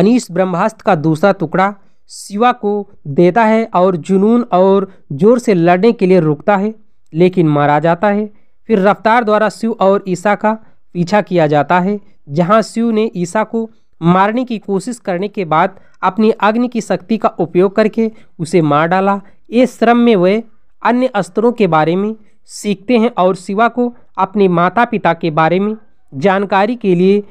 अनीस ब्रह्मास्त्र का दूसरा टुकड़ा शिवा को देता है और जुनून और जोर से लड़ने के लिए रुकता है लेकिन मारा जाता है फिर रफ्तार द्वारा शिव और ईसा का पीछा किया जाता है जहां शिव ने ईसा को मारने की कोशिश करने के बाद अपनी अग्नि की शक्ति का उपयोग करके उसे मार डाला इस श्रम में वे अन्य अस्त्रों के बारे में सीखते हैं और शिवा को अपने माता पिता के बारे में जानकारी के लिए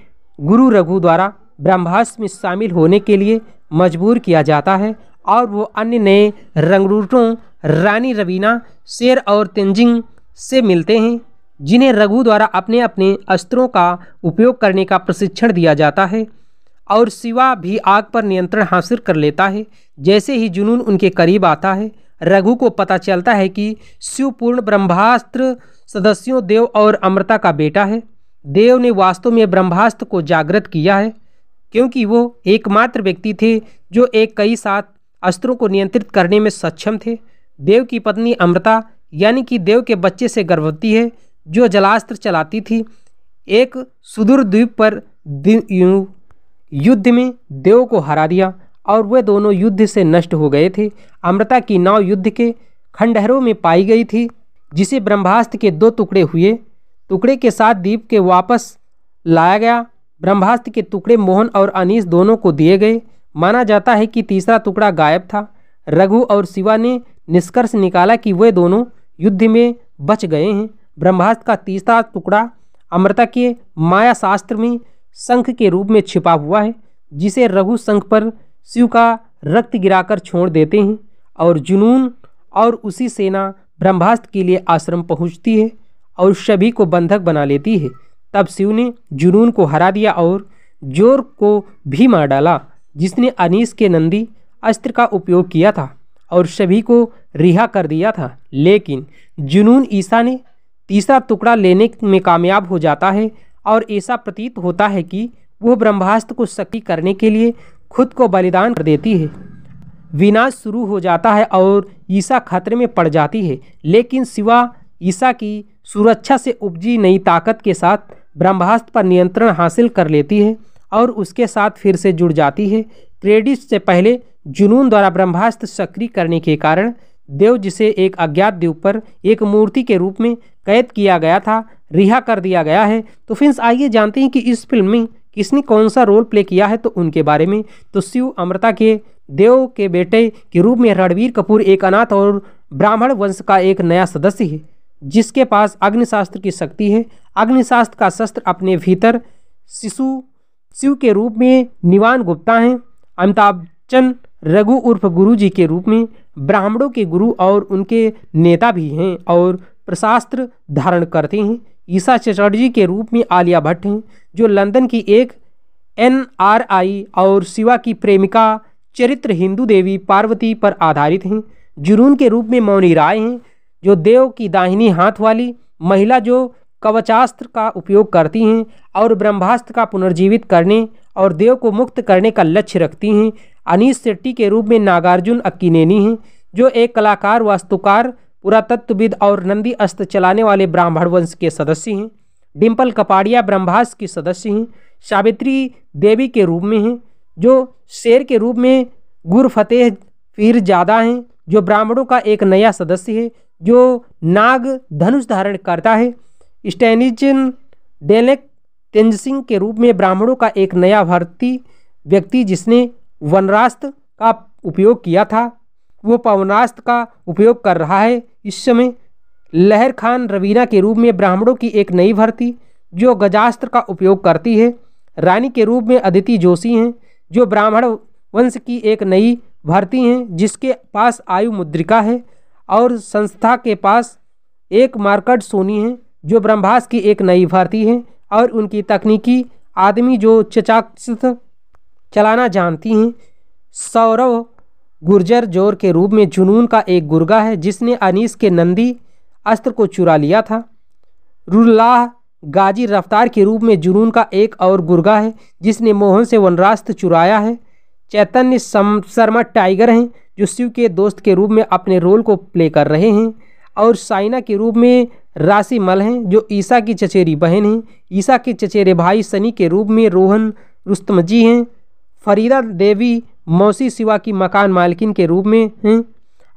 गुरु रघु द्वारा ब्रह्मास्त्र में शामिल होने के लिए मजबूर किया जाता है और वो अन्य नए रंगरूटों रानी रवीना शेर और तेंजिंग से मिलते हैं जिन्हें रघु द्वारा अपने अपने अस्त्रों का उपयोग करने का प्रशिक्षण दिया जाता है और शिवा भी आग पर नियंत्रण हासिल कर लेता है जैसे ही जुनून उनके करीब आता है रघु को पता चलता है कि शिव पूर्ण ब्रह्मास्त्र सदस्यों देव और अमृता का बेटा है देव ने वास्तव में ब्रह्मास्त्र को जागृत किया है क्योंकि वो एकमात्र व्यक्ति थे जो एक कई सात अस्त्रों को नियंत्रित करने में सक्षम थे देव की पत्नी अमृता यानी कि देव के बच्चे से गर्भवती है जो जलास्त्र चलाती थी एक सुदूर द्वीप पर युद्ध में देव को हरा दिया और वे दोनों युद्ध से नष्ट हो गए थे अमृता की नाव युद्ध के खंडहरों में पाई गई थी जिसे ब्रह्मास्त्र के दो टुकड़े हुए टुकड़े के साथ द्वीप के वापस लाया गया ब्रह्मास्त्र के टुकड़े मोहन और अनीस दोनों को दिए गए माना जाता है कि तीसरा टुकड़ा गायब था रघु और शिवा ने निष्कर्ष निकाला कि वे दोनों युद्ध में बच गए हैं ब्रह्मास्त्र का तीसरा टुकड़ा अमृता के माया शास्त्र में शंख के रूप में छिपा हुआ है जिसे रघु शंख पर शिव का रक्त गिराकर छोड़ देते हैं और जुनून और उसी सेना ब्रह्मास्त्र के लिए आश्रम पहुंचती है और सभी को बंधक बना लेती है तब शिव ने जुनून को हरा दिया और जोर को भी मार डाला जिसने अनीस के नंदी अस्त्र का उपयोग किया था और सभी को रिहा कर दिया था लेकिन जुनून ईसा ने तीसरा टुकड़ा लेने में कामयाब हो जाता है और ऐसा प्रतीत होता है कि वह ब्रह्मास्त्र को शक्ति करने के लिए खुद को बलिदान कर देती है विनाश शुरू हो जाता है और ईसा खतरे में पड़ जाती है लेकिन शिवा ईसा की सुरक्षा से उपजी नई ताकत के साथ ब्रह्मास्त्र पर नियंत्रण हासिल कर लेती है और उसके साथ फिर से जुड़ जाती है क्रेडिट से पहले जुनून द्वारा ब्रह्मास्त्र सक्रिय करने के कारण देव जिसे एक अज्ञात द्वीप पर एक मूर्ति के रूप में कैद किया गया था रिहा कर दिया गया है तो फ्रेंड्स आइए जानते हैं कि इस फिल्म में किसने कौन सा रोल प्ले किया है तो उनके बारे में तो शिव अमृता के देव के बेटे के रूप में रणवीर कपूर एक अनाथ और ब्राह्मण वंश का एक नया सदस्य है जिसके पास अग्निशास्त्र की शक्ति है अग्निशास्त्र का शस्त्र अपने भीतर शिशु शिव के रूप में निवान गुप्ता हैं अमिताभ चंद रघु उर्फ गुरु जी के रूप में ब्राह्मणों के गुरु और उनके नेता भी हैं और प्रशास्त्र धारण करते हैं ईसा चटर्जी के रूप में आलिया भट्ट हैं जो लंदन की एक आई और शिवा की प्रेमिका चरित्र हिंदू देवी पार्वती पर आधारित हैं जुनून के रूप में मौनी राय हैं जो देव की दाहिनी हाथ वाली महिला जो कवचास्त्र का उपयोग करती हैं और ब्रह्मास्त्र का पुनर्जीवित करने और देव को मुक्त करने का लक्ष्य रखती हैं अनीस शेट्टी के रूप में नागार्जुन अक्कीनेनी हैं जो एक कलाकार वास्तुकार पुरातत्वविद और नंदी अस्त्र चलाने वाले ब्राह्मण वंश के सदस्य हैं डिम्पल कपाड़िया ब्रह्मास की सदस्य हैं सावित्री देवी के रूप में हैं जो शेर के रूप में गुरफतेह फिर ज़्यादा हैं जो ब्राह्मणों का एक नया सदस्य है जो नाग धनुष धारण करता है स्टेनिजन डेलेक तेंजिंग के रूप में ब्राह्मणों का एक नया भर्ती व्यक्ति जिसने वनरास्त्र का उपयोग किया था वो पवनास्त्र का उपयोग कर रहा है इस समय लहर खान रवीना के रूप में ब्राह्मणों की एक नई भर्ती जो गजास्त्र का उपयोग करती है रानी के रूप में अदिति जोशी हैं जो ब्राह्मण वंश की एक नई भर्ती हैं जिसके पास आयु मुद्रिका है और संस्था के पास एक मार्कट सोनी है जो ब्रह्मास की एक नई भर्ती है और उनकी तकनीकी आदमी जो चचाक्ष चलाना जानती हैं सौरव गुर्जर जोर के रूप में जुनून का एक गुर्गा है जिसने अनीस के नंदी अस्त्र को चुरा लिया था रुल्लाह गाजी रफ्तार के रूप में जुनून का एक और गुर्गा है जिसने मोहन से वनरास्त चुराया है चैतन्य शर्मा टाइगर हैं जो शिव के दोस्त के रूप में अपने रोल को प्ले कर रहे हैं और साइना के रूप में राशि मल हैं जो ईसा की चचेरी बहन हैं ईसा के चचेरे भाई सनी के रूप में रोहन रुस्तम जी हैं फरीदा देवी मौसी शिवा की मकान मालकिन के रूप में हैं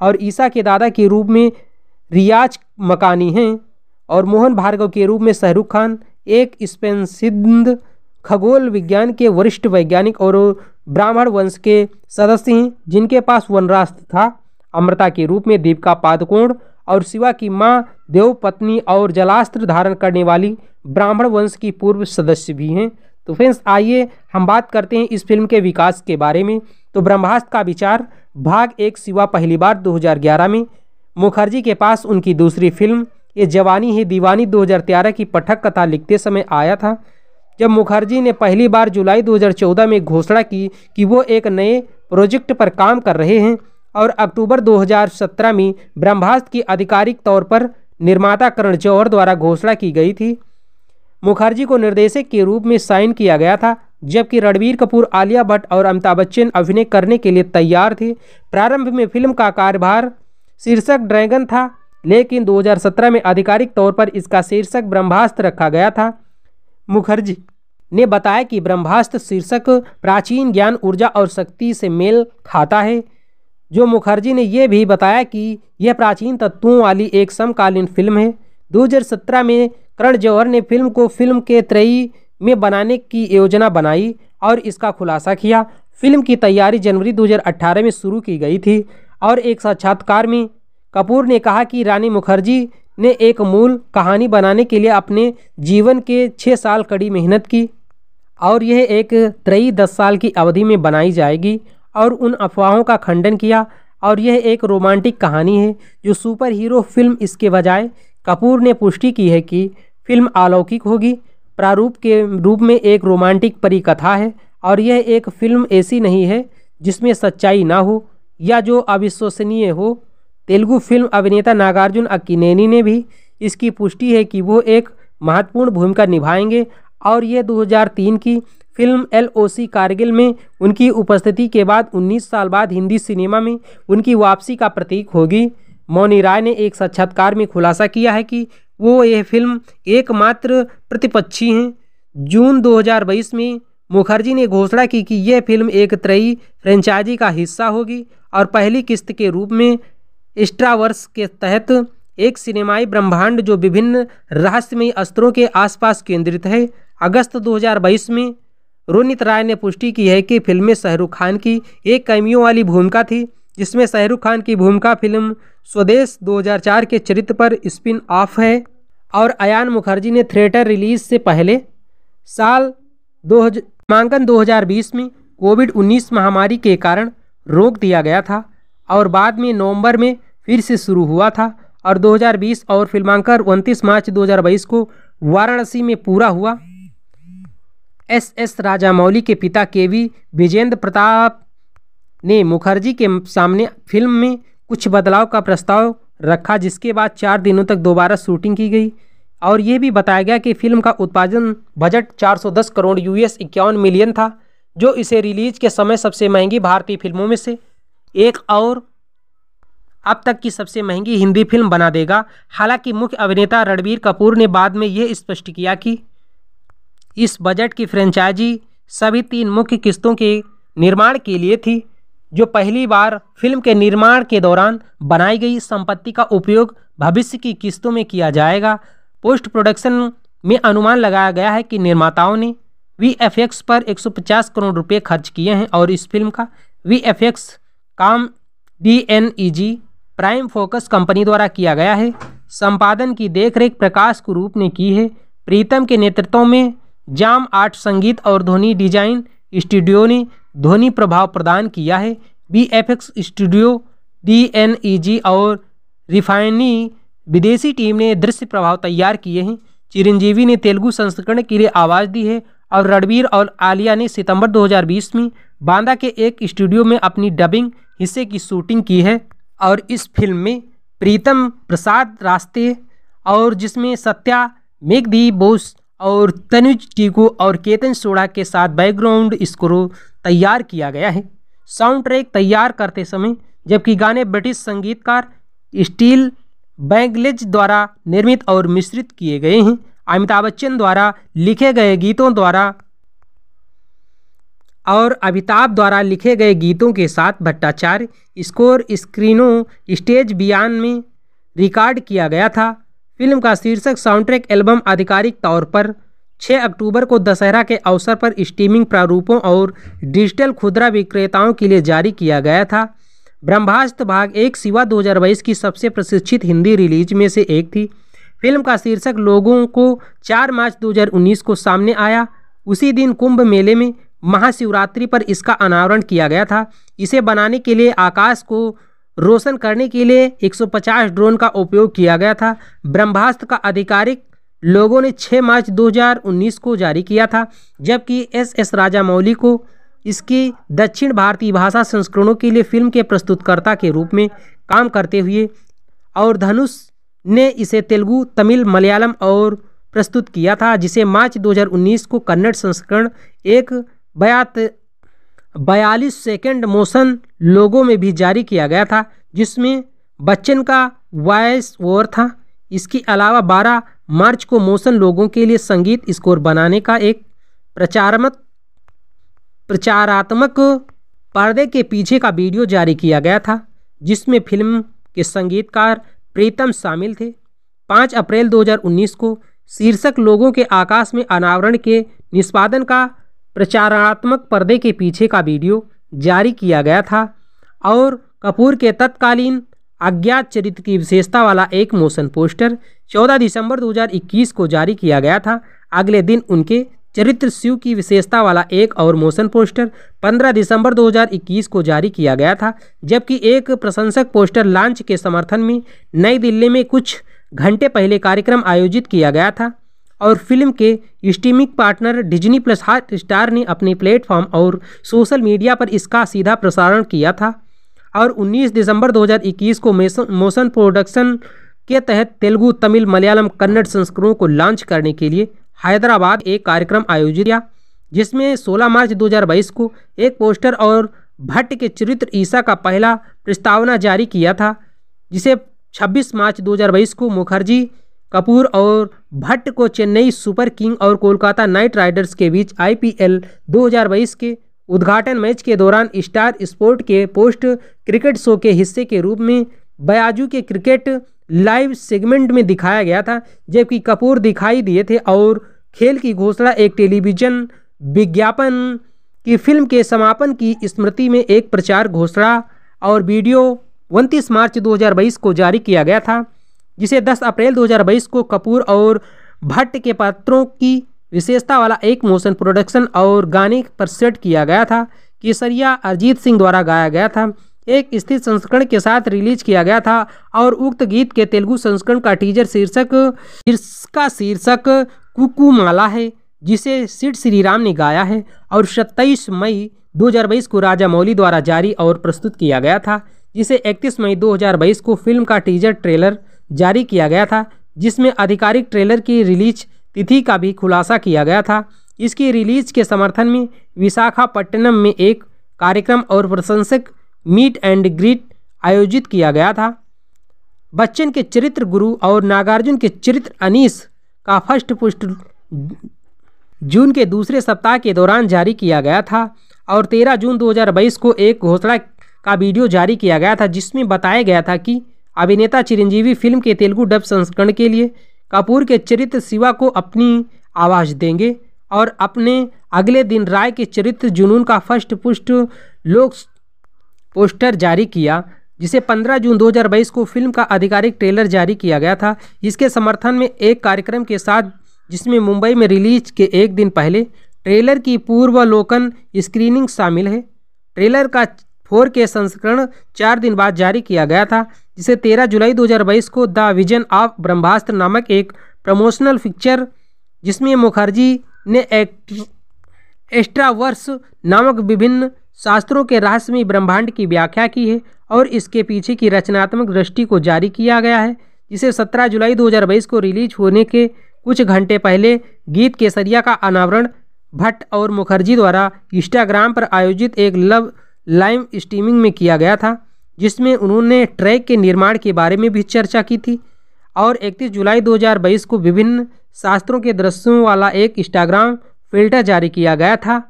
और ईसा के दादा के रूप में रियाज मकानी हैं और मोहन भार्गव के रूप में शाहरुख खान एक स्पेन खगोल विज्ञान के वरिष्ठ वैज्ञानिक और ब्राह्मण वंश के सदस्य हैं जिनके पास वनराज था अमृता के रूप में दीपिका पादकोण और शिवा की माँ देव पत्नी और जलास्त्र धारण करने वाली ब्राह्मण वंश की पूर्व सदस्य भी हैं तो फ्रेंड्स आइए हम बात करते हैं इस फिल्म के विकास के बारे में तो ब्रह्मास्त्र का विचार भाग एक शिवा पहली बार 2011 में मुखर्जी के पास उनकी दूसरी फिल्म ये जवानी है दीवानी 2013 की पठक कथा लिखते समय आया था जब मुखर्जी ने पहली बार जुलाई 2014 में घोषणा की कि वो एक नए प्रोजेक्ट पर काम कर रहे हैं और अक्टूबर 2017 में ब्रह्मास्त्र की आधिकारिक तौर पर निर्माता करण जौहर द्वारा घोषणा की गई थी मुखर्जी को निर्देशक के रूप में साइन किया गया था जबकि रणबीर कपूर आलिया भट्ट और अमिताभ बच्चन अभिनय करने के लिए तैयार थे प्रारंभ में फिल्म का कार्यभार शीर्षक ड्रैगन था लेकिन 2017 में आधिकारिक तौर पर इसका शीर्षक ब्रह्मास्त्र रखा गया था मुखर्जी ने बताया कि ब्रह्मास्त्र शीर्षक प्राचीन ज्ञान ऊर्जा और शक्ति से मेल खाता है जो मुखर्जी ने यह भी बताया कि यह प्राचीन तत्वों वाली एक समकालीन फिल्म है 2017 में करण जौहर ने फिल्म को फिल्म के त्रयी में बनाने की योजना बनाई और इसका खुलासा किया फिल्म की तैयारी जनवरी 2018 में शुरू की गई थी और एक साक्षात्कार में कपूर ने कहा कि रानी मुखर्जी ने एक मूल कहानी बनाने के लिए अपने जीवन के छः साल कड़ी मेहनत की और यह एक त्रई दस साल की अवधि में बनाई जाएगी और उन अफवाहों का खंडन किया और यह एक रोमांटिक कहानी है जो सुपर हीरो फिल्म इसके बजाय कपूर ने पुष्टि की है कि फिल्म अलौकिक होगी प्रारूप के रूप में एक रोमांटिक परिकथा है और यह एक फिल्म ऐसी नहीं है जिसमें सच्चाई ना हो या जो अविश्वसनीय हो तेलुगु फिल्म अभिनेता नागार्जुन अक्कीनेनी ने भी इसकी पुष्टि है कि वो एक महत्वपूर्ण भूमिका निभाएंगे और ये 2003 की फिल्म एलओसी कारगिल में उनकी उपस्थिति के बाद 19 साल बाद हिंदी सिनेमा में उनकी वापसी का प्रतीक होगी मौनी राय ने एक साक्षात्कार में खुलासा किया है कि वो यह फिल्म एकमात्र प्रतिपक्षी हैं जून दो में मुखर्जी ने घोषणा की कि यह फिल्म एक त्रयी फ्रेंचाइजी का हिस्सा होगी और पहली किस्त के रूप में स्ट्रावर्स के तहत एक सिनेमाई ब्रह्मांड जो विभिन्न रहस्यमयी अस्त्रों के आसपास केंद्रित है अगस्त 2022 में रोनित राय ने पुष्टि की है कि फिल्म में शाहरुख खान की एक कैमियों वाली भूमिका थी जिसमें शाहरुख खान की भूमिका फिल्म स्वदेश 2004 के चरित्र पर स्पिन ऑफ है और अयान मुखर्जी ने थिएटर रिलीज से पहले साल दो मांकन 2020 में कोविड 19 महामारी के कारण रोक दिया गया था और बाद में नवंबर में फिर से शुरू हुआ था और 2020 और फिल्मांकर उनतीस मार्च 2022 को वाराणसी में पूरा हुआ एस एस राजामौली के पिता के वी विजेंद्र प्रताप ने मुखर्जी के सामने फिल्म में कुछ बदलाव का प्रस्ताव रखा जिसके बाद चार दिनों तक दोबारा शूटिंग की गई और ये भी बताया गया कि फिल्म का उत्पादन बजट 410 करोड़ यूएस इक्यावन मिलियन था जो इसे रिलीज के समय सबसे महंगी भारतीय फिल्मों में से एक और अब तक की सबसे महंगी हिंदी फिल्म बना देगा हालांकि मुख्य अभिनेता रणबीर कपूर ने बाद में यह स्पष्ट किया कि इस बजट की फ्रेंचाइजी सभी तीन मुख्य किस्तों के निर्माण के लिए थी जो पहली बार फिल्म के निर्माण के दौरान बनाई गई संपत्ति का उपयोग भविष्य की किस्तों में किया जाएगा पोस्ट प्रोडक्शन में अनुमान लगाया गया है कि निर्माताओं ने वी एफ एक्स पर 150 करोड़ रुपए खर्च किए हैं और इस फिल्म का वी एफ एक्स काम D N E G Prime Focus company द्वारा किया गया है संपादन की देखरेख प्रकाश कुरूप ने की है प्रीतम के नेतृत्व में जाम आर्ट संगीत और ध्वनि डिजाइन स्टूडियो ने ध्वनि प्रभाव प्रदान किया है V F X studio D N E G और रिफाइनी विदेशी टीम ने दृश्य प्रभाव तैयार किए हैं चिरंजीवी ने तेलुगु संस्करण के लिए आवाज़ दी है और रणबीर और आलिया ने सितंबर 2020 में बांदा के एक स्टूडियो में अपनी डबिंग हिस्से की शूटिंग की है और इस फिल्म में प्रीतम प्रसाद रास्ते और जिसमें सत्या मेघदी बोस और तनुज टीकू और केतन सोड़ा के साथ बैकग्राउंड स्कोर तैयार किया गया है साउंड ट्रैक तैयार करते समय जबकि गाने ब्रिटिश संगीतकार स्टील बैंगलेज द्वारा निर्मित और मिश्रित किए गए हैं अमिताभ बच्चन द्वारा लिखे गए गीतों द्वारा और अमिताभ द्वारा लिखे गए गीतों के साथ भट्टाचार्य स्कोर स्क्रीनों स्टेज बयान में रिकॉर्ड किया गया था फिल्म का शीर्षक साउंडट्रैक एल्बम आधिकारिक तौर पर 6 अक्टूबर को दशहरा के अवसर पर स्ट्रीमिंग प्रारूपों और डिजिटल खुदरा विक्रेताओं के लिए जारी किया गया था ब्रह्मास्त्र भाग एक सिवा दो की सबसे प्रशिक्षित हिंदी रिलीज में से एक थी फिल्म का शीर्षक लोगों को 4 मार्च 2019 को सामने आया उसी दिन कुंभ मेले में महाशिवरात्रि पर इसका अनावरण किया गया था इसे बनाने के लिए आकाश को रोशन करने के लिए 150 ड्रोन का उपयोग किया गया था ब्रह्मास्त्र का आधिकारिक लोगों ने 6 मार्च 2019 को जारी किया था जबकि एस एस राजामौली को इसकी दक्षिण भारतीय भाषा संस्करणों के लिए फिल्म के प्रस्तुतकर्ता के रूप में काम करते हुए और धनुष ने इसे तेलुगु तमिल मलयालम और प्रस्तुत किया था जिसे मार्च 2019 को कन्नड़ संस्करण एक बयात बयालीस सेकेंड मोशन लोगों में भी जारी किया गया था जिसमें बच्चन का वॉयस ओवर था इसके अलावा बारह मार्च को मोशन लोगों के लिए संगीत स्कोर बनाने का एक प्रचारमत प्रचारात्मक पर्दे के पीछे का वीडियो जारी किया गया था जिसमें फिल्म के संगीतकार प्रीतम शामिल थे 5 अप्रैल 2019 को शीर्षक लोगों के आकाश में अनावरण के निष्पादन का प्रचारात्मक पर्दे के पीछे का वीडियो जारी किया गया था और कपूर के तत्कालीन अज्ञात चरित्र की विशेषता वाला एक मोशन पोस्टर 14 दिसंबर 2021 को जारी किया गया था अगले दिन उनके चरित्र शिव की विशेषता वाला एक और मोशन पोस्टर 15 दिसंबर 2021 को जारी किया गया था जबकि एक प्रशंसक पोस्टर लॉन्च के समर्थन में नई दिल्ली में कुछ घंटे पहले कार्यक्रम आयोजित किया गया था और फिल्म के streaming partner Disney plus Hotstar ने अपने प्लेटफॉर्म और सोशल मीडिया पर इसका सीधा प्रसारण किया था और 19 दिसंबर 2021 को मोशन प्रोडक्शन के तहत तेलुगु तमिल मलयालम कन्नड़ संस्करणों को लॉन्च करने के लिए हैदराबाद एक कार्यक्रम आयोजित किया जिसमें 16 मार्च 2022 को एक पोस्टर और भट्ट के चरित्र ईसा का पहला प्रस्तावना जारी किया था जिसे 26 मार्च 2022 को मुखर्जी कपूर और भट्ट को चेन्नई सुपर किंग और कोलकाता नाइट राइडर्स के बीच आईपीएल 2022 के उद्घाटन मैच के दौरान स्टार स्पोर्ट के पोस्ट क्रिकेट शो के हिस्से के रूप में बयाजू के क्रिकेट लाइव सेगमेंट में दिखाया गया था जबकि कपूर दिखाई दिए थे और खेल की घोषणा एक टेलीविजन विज्ञापन की फिल्म के समापन की स्मृति में एक प्रचार घोषणा और वीडियो उनतीस मार्च 2022 को जारी किया गया था जिसे 10 अप्रैल 2022 को कपूर और भट्ट के पात्रों की विशेषता वाला एक मोशन प्रोडक्शन और गाने पर सेट किया गया था केसरिया अरिजीत सिंह द्वारा गाया गया था एक स्थित संस्करण के साथ रिलीज किया गया था और उक्त गीत के तेलुगु संस्करण का टीजर शीर्षक का शीर्षक कुकुमाला है जिसे सिड श्री राम ने गाया है और 27 मई 2022 को राजा मौली द्वारा जारी और प्रस्तुत किया गया था जिसे 31 मई 2022 को फिल्म का टीजर ट्रेलर जारी किया गया था जिसमें आधिकारिक ट्रेलर की रिलीज तिथि का भी खुलासा किया गया था इसकी रिलीज के समर्थन में विशाखापट्टनम में एक कार्यक्रम और प्रशंसक मीट एंड ग्रीट आयोजित किया गया था बच्चन के चरित्र गुरु और नागार्जुन के चरित्र अनीस का फर्स्ट पुष्ट जून के दूसरे सप्ताह के दौरान जारी किया गया था और 13 जून 2022 को एक घोषणा का वीडियो जारी किया गया था जिसमें बताया गया था कि अभिनेता चिरंजीवी फिल्म के तेलुगु डब संस्करण के लिए कपूर के चरित्र शिवा को अपनी आवाज़ देंगे और अपने अगले दिन राय के चरित्र जुनून का फर्स्ट पुष्ट लोक पोस्टर जारी किया जिसे 15 जून 2022 को फिल्म का आधिकारिक ट्रेलर जारी किया गया था इसके समर्थन में एक कार्यक्रम के साथ जिसमें मुंबई में रिलीज के एक दिन पहले ट्रेलर की पूर्वलोकन स्क्रीनिंग शामिल है ट्रेलर का फोर के संस्करण चार दिन बाद जारी किया गया था जिसे 13 जुलाई 2022 को द विजन ऑफ ब्रह्मास्त्र नामक एक प्रमोशनल पिक्चर जिसमें मुखर्जी ने एक्स्ट्रावर्स नामक विभिन्न शास्त्रों के रहस्यमय ब्रह्मांड की व्याख्या की है और इसके पीछे की रचनात्मक दृष्टि को जारी किया गया है जिसे 17 जुलाई 2022 को रिलीज होने के कुछ घंटे पहले गीत केसरिया का अनावरण भट्ट और मुखर्जी द्वारा इंस्टाग्राम पर आयोजित एक लव लाइव स्ट्रीमिंग में किया गया था जिसमें उन्होंने ट्रैक के निर्माण के बारे में भी चर्चा की थी और 31 जुलाई 2022 को विभिन्न शास्त्रों के दृश्यों वाला एक इंस्टाग्राम फिल्टर जारी किया गया था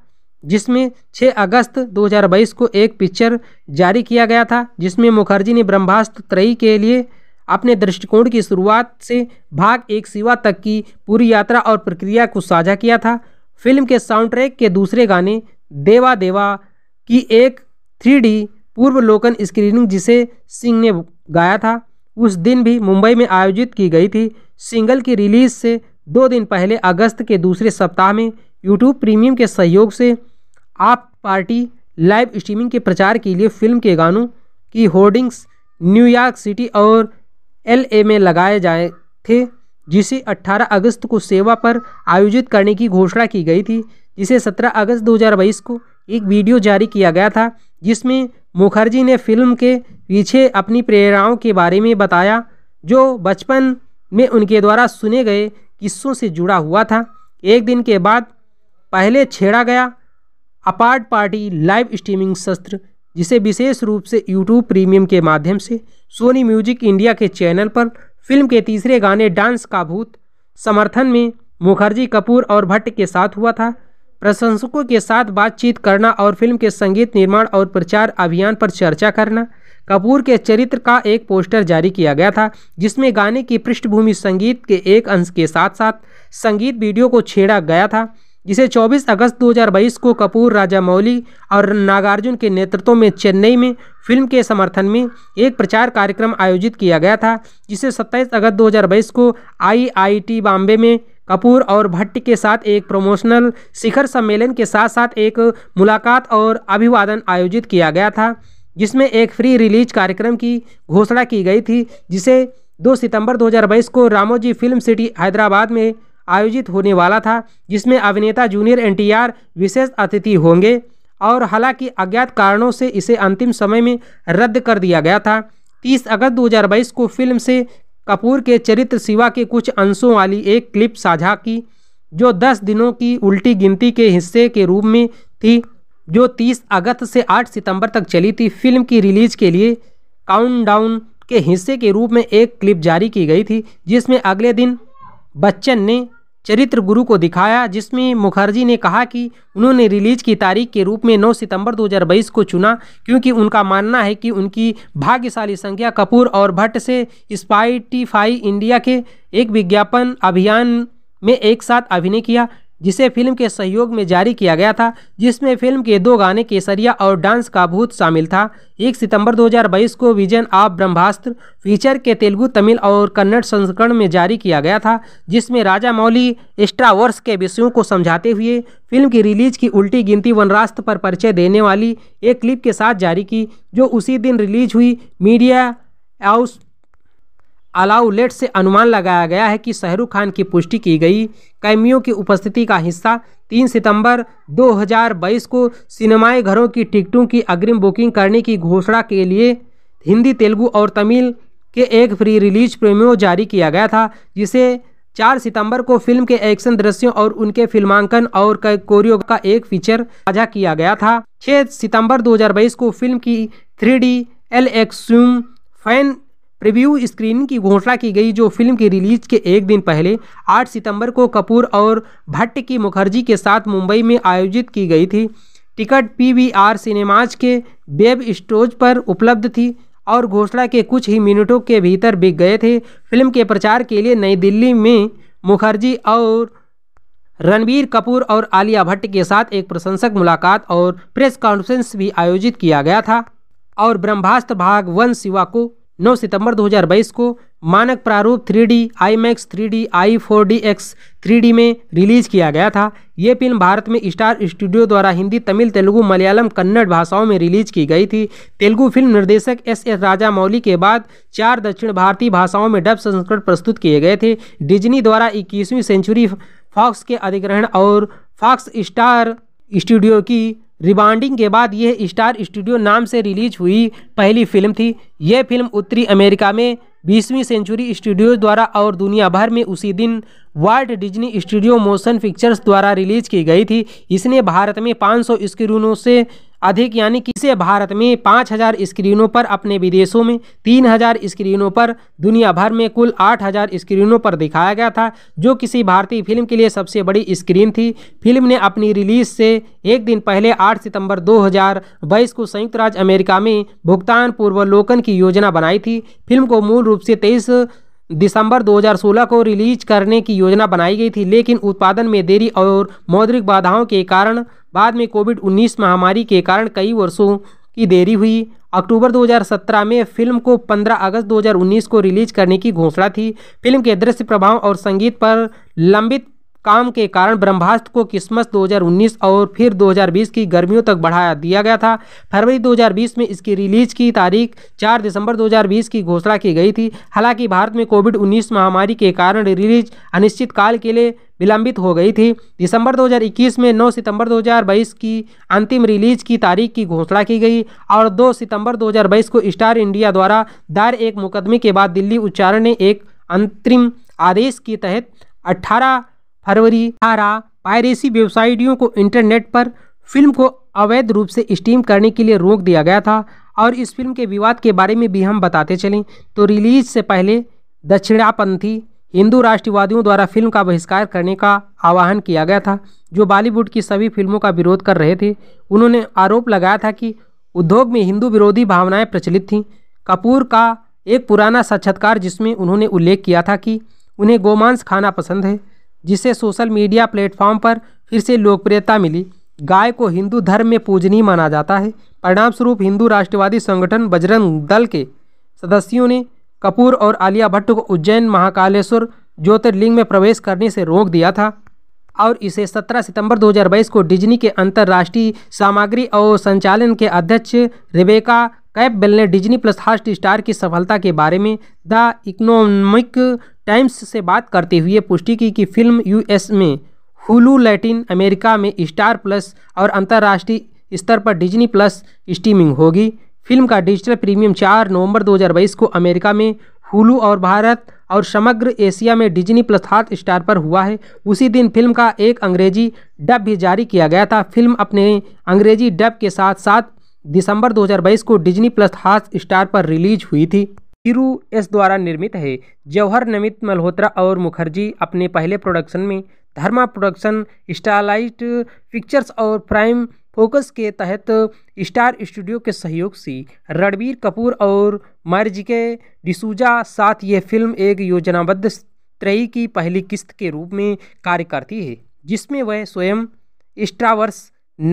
जिसमें 6 अगस्त 2022 को एक पिक्चर जारी किया गया था जिसमें मुखर्जी ने ब्रह्मास्त्र त्रयी के लिए अपने दृष्टिकोण की शुरुआत से भाग एक सिवा तक की पूरी यात्रा और प्रक्रिया को साझा किया था फिल्म के साउंड ट्रैक के दूसरे गाने देवा देवा की एक थ्री पूर्व लोकन स्क्रीनिंग जिसे सिंह ने गाया था उस दिन भी मुंबई में आयोजित की गई थी सिंगल की रिलीज से दो दिन पहले अगस्त के दूसरे सप्ताह में यूट्यूब प्रीमियम के सहयोग से आप पार्टी लाइव स्ट्रीमिंग के प्रचार के लिए फिल्म के गानों की होर्डिंग्स न्यूयॉर्क सिटी और एलए में लगाए जाए थे जिसे 18 अगस्त को सेवा पर आयोजित करने की घोषणा की गई थी जिसे 17 अगस्त 2022 को एक वीडियो जारी किया गया था जिसमें मुखर्जी ने फिल्म के पीछे अपनी प्रेरणाओं के बारे में बताया जो बचपन में उनके द्वारा सुने गए किस्सों से जुड़ा हुआ था एक दिन के बाद पहले छेड़ा गया अपार्ट पार्टी लाइव स्ट्रीमिंग शस्त्र जिसे विशेष रूप से यूट्यूब प्रीमियम के माध्यम से सोनी म्यूजिक इंडिया के चैनल पर फिल्म के तीसरे गाने डांस का भूत समर्थन में मुखर्जी कपूर और भट्ट के साथ हुआ था प्रशंसकों के साथ बातचीत करना और फिल्म के संगीत निर्माण और प्रचार अभियान पर चर्चा करना कपूर के चरित्र का एक पोस्टर जारी किया गया था जिसमें गाने की पृष्ठभूमि संगीत के एक अंश के साथ साथ संगीत वीडियो को छेड़ा गया था जिसे 24 अगस्त 2022 को कपूर राजा मौली और नागार्जुन के नेतृत्व में चेन्नई में फिल्म के समर्थन में एक प्रचार कार्यक्रम आयोजित किया गया था जिसे 27 अगस्त 2022 को आईआईटी बॉम्बे में कपूर और भट्ट के साथ एक प्रमोशनल शिखर सम्मेलन के साथ साथ एक मुलाकात और अभिवादन आयोजित किया गया था जिसमें एक फ्री रिलीज कार्यक्रम की घोषणा की गई थी जिसे 2 सितंबर 2022 को रामोजी फिल्म सिटी हैदराबाद में आयोजित होने वाला था जिसमें अभिनेता जूनियर एन विशेष अतिथि होंगे और हालांकि अज्ञात कारणों से इसे अंतिम समय में रद्द कर दिया गया था 30 अगस्त 2022 को फिल्म से कपूर के चरित्र शिवा के कुछ अंशों वाली एक क्लिप साझा की जो दस दिनों की उल्टी गिनती के हिस्से के रूप में थी जो 30 अगस्त से 8 सितंबर तक चली थी फिल्म की रिलीज के लिए काउंटडाउन के हिस्से के रूप में एक क्लिप जारी की गई थी जिसमें अगले दिन बच्चन ने चरित्र गुरु को दिखाया जिसमें मुखर्जी ने कहा कि उन्होंने रिलीज की तारीख के रूप में 9 सितंबर 2022 को चुना क्योंकि उनका मानना है कि उनकी भाग्यशाली संख्या कपूर और भट्ट से स्पाइटीफाई इंडिया के एक विज्ञापन अभियान में एक साथ अभिनय किया जिसे फिल्म के सहयोग में जारी किया गया था जिसमें फिल्म के दो गाने केसरिया और डांस का भूत शामिल था 1 सितंबर 2022 को विजन ऑफ ब्रह्मास्त्र फीचर के तेलुगु तमिल और कन्नड़ संस्करण में जारी किया गया था जिसमें राजा मौली एस्ट्रावर्स के विषयों को समझाते हुए फिल्म की रिलीज की उल्टी गिनती वनरास्त्र पर परिचय देने वाली एक क्लिप के साथ जारी की जो उसी दिन रिलीज हुई मीडिया हाउस अलाउलेट से अनुमान लगाया गया है कि शाहरुख खान की पुष्टि की गई कैमियों की उपस्थिति का हिस्सा 3 सितंबर 2022 को सिनेमाए घरों की टिकटों की अग्रिम बुकिंग करने की घोषणा के लिए हिंदी तेलुगु और तमिल के एक फ्री रिलीज प्रेमियो जारी किया गया था जिसे 4 सितंबर को फिल्म के एक्शन दृश्यों और उनके फिल्मांकन और कोरियो का एक फीचर साझा किया गया था छह सितंबर दो को फिल्म की थ्री डी एल एक्सम फैन प्रीव्यू स्क्रीनिंग की घोषणा की गई जो फिल्म की रिलीज के एक दिन पहले 8 सितंबर को कपूर और भट्ट की मुखर्जी के साथ मुंबई में आयोजित की गई थी टिकट पीवीआर सिनेमाज के वेब स्टोज पर उपलब्ध थी और घोषणा के कुछ ही मिनटों के भीतर बिक गए थे फिल्म के प्रचार के लिए नई दिल्ली में मुखर्जी और रणबीर कपूर और आलिया भट्ट के साथ एक प्रशंसक मुलाकात और प्रेस कॉन्फ्रेंस भी आयोजित किया गया था और ब्रह्मास्त्र भाग वन शिवा को 9 सितंबर 2022 को मानक प्रारूप 3D, D IMAX three D I four D X three में रिलीज किया गया था ये फिल्म भारत में स्टार स्टूडियो द्वारा हिंदी तमिल तेलुगु मलयालम कन्नड़ भाषाओं में रिलीज की गई थी तेलुगु फिल्म निर्देशक एस एस राजामौली के बाद चार दक्षिण भारतीय भाषाओं में डब संस्करण प्रस्तुत किए गए थे डिजनी द्वारा इक्कीसवीं सेंचुरी फॉक्स के अधिग्रहण और फॉक्स स्टार स्टूडियो की रिबाउंडिंग के बाद यह स्टार स्टूडियो नाम से रिलीज हुई पहली फिल्म थी यह फिल्म उत्तरी अमेरिका में बीसवीं सेंचुरी स्टूडियोज द्वारा और दुनिया भर में उसी दिन World Disney Studio Motion Pictures द्वारा रिलीज की गई थी इसने भारत में 500 स्क्रीनों से अधिक यानी किसे भारत में पाँच हज़ार स्क्रीनों पर अपने विदेशों में तीन हज़ार स्क्रीनों पर दुनिया भर में कुल आठ हज़ार स्क्रीनों पर दिखाया गया था जो किसी भारतीय फिल्म के लिए सबसे बड़ी स्क्रीन थी फिल्म ने अपनी रिलीज से एक दिन पहले 8 सितंबर 2022 को संयुक्त राज्य अमेरिका में भुगतान पूर्वलोकन की योजना बनाई थी फिल्म को मूल रूप से तेईस दिसंबर 2016 को रिलीज करने की योजना बनाई गई थी लेकिन उत्पादन में देरी और मौद्रिक बाधाओं के कारण बाद में कोविड 19 महामारी के कारण कई वर्षों की देरी हुई अक्टूबर 2017 में फिल्म को 15 अगस्त 2019 को रिलीज करने की घोषणा थी फिल्म के दृश्य प्रभाव और संगीत पर लंबित काम के कारण ब्रह्मास्त्र को क्रिसमस 2019 और फिर 2020 की गर्मियों तक बढ़ाया दिया गया था फरवरी 2020 में इसकी रिलीज की तारीख 4 दिसंबर 2020 की घोषणा की गई थी हालांकि भारत में कोविड 19 महामारी के कारण रिलीज अनिश्चितकाल के लिए विलंबित हो गई थी दिसंबर 2021 में 9 सितंबर 2022 की अंतिम रिलीज की तारीख की घोषणा की गई और 2 सितंबर 2022 को स्टार इंडिया द्वारा दायर एक मुकदमे के बाद दिल्ली उच्चारण ने एक अंतरिम आदेश के तहत 18 फरवरी अठारह पायरेसी वेबसाइटियों को इंटरनेट पर फिल्म को अवैध रूप से स्ट्रीम करने के लिए रोक दिया गया था और इस फिल्म के विवाद के बारे में भी हम बताते चलें तो रिलीज से पहले दक्षिणापंथी हिंदू राष्ट्रवादियों द्वारा फिल्म का बहिष्कार करने का आह्वान किया गया था जो बॉलीवुड की सभी फिल्मों का विरोध कर रहे थे उन्होंने आरोप लगाया था कि उद्योग में हिंदू विरोधी भावनाएं प्रचलित थीं कपूर का एक पुराना साक्षात्कार जिसमें उन्होंने उल्लेख किया था कि उन्हें गोमांस खाना पसंद है जिसे सोशल मीडिया प्लेटफॉर्म पर फिर से लोकप्रियता मिली गाय को हिंदू धर्म में पूजनीय माना जाता है परिणामस्वरूप हिंदू राष्ट्रवादी संगठन बजरंग दल के सदस्यों ने कपूर और आलिया भट्ट को उज्जैन महाकालेश्वर ज्योतिर्लिंग में प्रवेश करने से रोक दिया था और इसे 17 सितंबर 2022 को डिज्नी के अंतर्राष्ट्रीय सामग्री और संचालन के अध्यक्ष रिबेका कैप बेल ने डिज्नी प्लस हॉट स्टार की सफलता के बारे में द इकोनॉमिक टाइम्स से बात करते हुए पुष्टि की कि फिल्म यूएस में हुलू लैटिन अमेरिका में स्टार प्लस और अंतर्राष्ट्रीय स्तर पर डिजनी प्लस स्ट्रीमिंग होगी फिल्म का डिजिटल प्रीमियम 4 नवंबर 2022 को अमेरिका में हुलू और भारत और समग्र एशिया में डिज्नी प्लस हॉट स्टार पर हुआ है उसी दिन फिल्म का एक अंग्रेजी डब भी जारी किया गया था फिल्म अपने अंग्रेजी डब के साथ साथ दिसंबर 2022 को डिज्नी प्लस हॉट स्टार पर रिलीज हुई थी हिरू एस द्वारा निर्मित है जौहर नमित मल्होत्रा और मुखर्जी अपने पहले प्रोडक्शन में धर्मा प्रोडक्शन स्टारलाइट पिक्चर्स और प्राइम फोकस के तहत स्टार स्टूडियो के सहयोग से रणबीर कपूर और मार्जिके डिसूजा साथ ये फिल्म एक योजनाबद्ध त्रयी की पहली किस्त के रूप में कार्य करती है जिसमें वह स्वयं स्टावर्स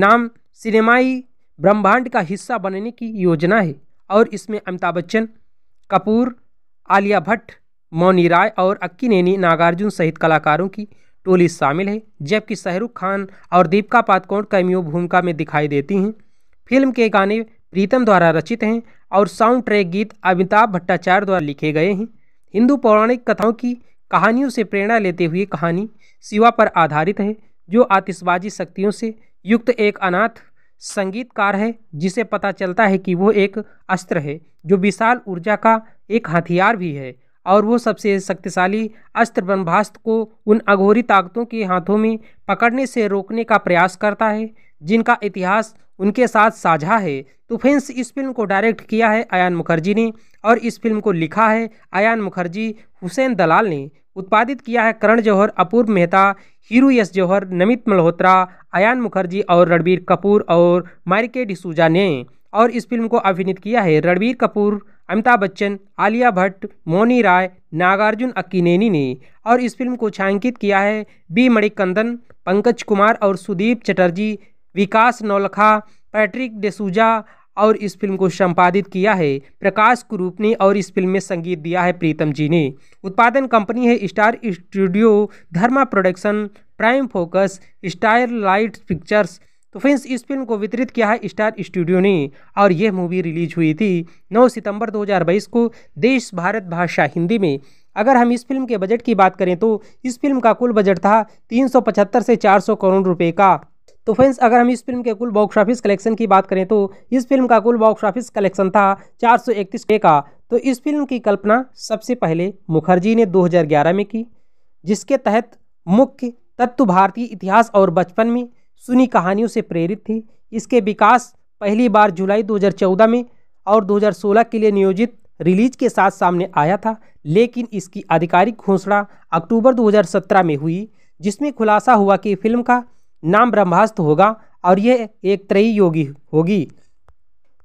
नाम सिनेमाई ब्रह्मांड का हिस्सा बनने की योजना है और इसमें अमिताभ बच्चन कपूर आलिया भट्ट मौनी राय और नैनी नागार्जुन सहित कलाकारों की टोली शामिल है जबकि शाहरुख खान और दीपिका पादकोण कैमियो भूमिका में दिखाई देती हैं फिल्म के गाने प्रीतम द्वारा रचित हैं और साउंड ट्रैक गीत अमिताभ भट्टाचार्य द्वारा लिखे गए हैं हिंदू पौराणिक कथाओं की कहानियों से प्रेरणा लेते हुए कहानी शिवा पर आधारित है जो आतिशबाजी शक्तियों से युक्त एक अनाथ संगीतकार है जिसे पता चलता है कि वो एक अस्त्र है जो विशाल ऊर्जा का एक हथियार भी है और वो सबसे शक्तिशाली अस्त्र ब्रह्मास्त्र को उन अघोरी ताकतों के हाथों में पकड़ने से रोकने का प्रयास करता है जिनका इतिहास उनके साथ साझा है तो फैंस इस फिल्म को डायरेक्ट किया है आयान मुखर्जी ने और इस फिल्म को लिखा है आयान मुखर्जी हुसैन दलाल ने उत्पादित किया है करण जौहर अपूर्व मेहता हीरू यश जौहर नमित मल्होत्रा आयान मुखर्जी और रणबीर कपूर और मारिके डिसूजा ने और इस फिल्म को अभिनीत किया है रणबीर कपूर अमिताभ बच्चन आलिया भट्ट मोनी राय नागार्जुन अक्कीनेनी ने और इस फिल्म को छायांकित किया है बी मणिकंदन पंकज कुमार और सुदीप चटर्जी विकास नौलखा पैट्रिक डेसूजा और इस फिल्म को संपादित किया है प्रकाश कुरूप ने और इस फिल्म में संगीत दिया है प्रीतम जी ने उत्पादन कंपनी है Star Studio Dharma production Prime Focus Star Light Pictures तो फ्रेंड्स इस फिल्म को वितरित किया है स्टार स्टूडियो ने और यह मूवी रिलीज हुई थी 9 सितंबर 2022 को देश भारत भाषा हिंदी में अगर हम इस फिल्म के बजट की बात करें तो इस फिल्म का कुल बजट था तीन से चार करोड़ रुपये का तो फ्रेंड्स अगर हम इस फिल्म के कुल बॉक्स ऑफिस कलेक्शन की बात करें तो इस फिल्म का कुल बॉक्स ऑफिस कलेक्शन था चार सौ का तो इस फिल्म की कल्पना सबसे पहले मुखर्जी ने 2011 में की जिसके तहत मुख्य तत्व भारतीय इतिहास और बचपन में सुनी कहानियों से प्रेरित थी इसके विकास पहली बार जुलाई 2014 में और 2016 के लिए नियोजित रिलीज के साथ सामने आया था लेकिन इसकी आधिकारिक घोषणा अक्टूबर 2017 में हुई जिसमें खुलासा हुआ कि फिल्म का नाम ब्रह्मास्त्र होगा और यह एक त्रयी योगी होगी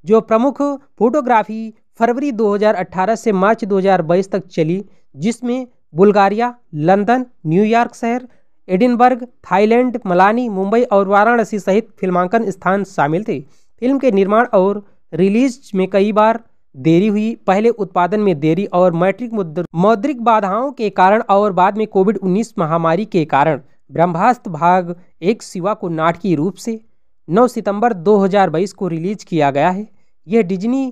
जो प्रमुख फोटोग्राफी फरवरी 2018 से मार्च 2022 तक चली जिसमें बुल्गारिया लंदन न्यूयॉर्क शहर एडिनबर्ग थाईलैंड मलानी मुंबई और वाराणसी सहित फिल्मांकन स्थान शामिल थे फिल्म के निर्माण और रिलीज में कई बार देरी हुई पहले उत्पादन में देरी और मैट्रिक मौद्रिक बाधाओं के कारण और बाद में कोविड 19 महामारी के कारण ब्रह्मास्त्र भाग एक शिवा को नाटकीय रूप से 9 सितंबर 2022 को रिलीज किया गया है यह डिज्नी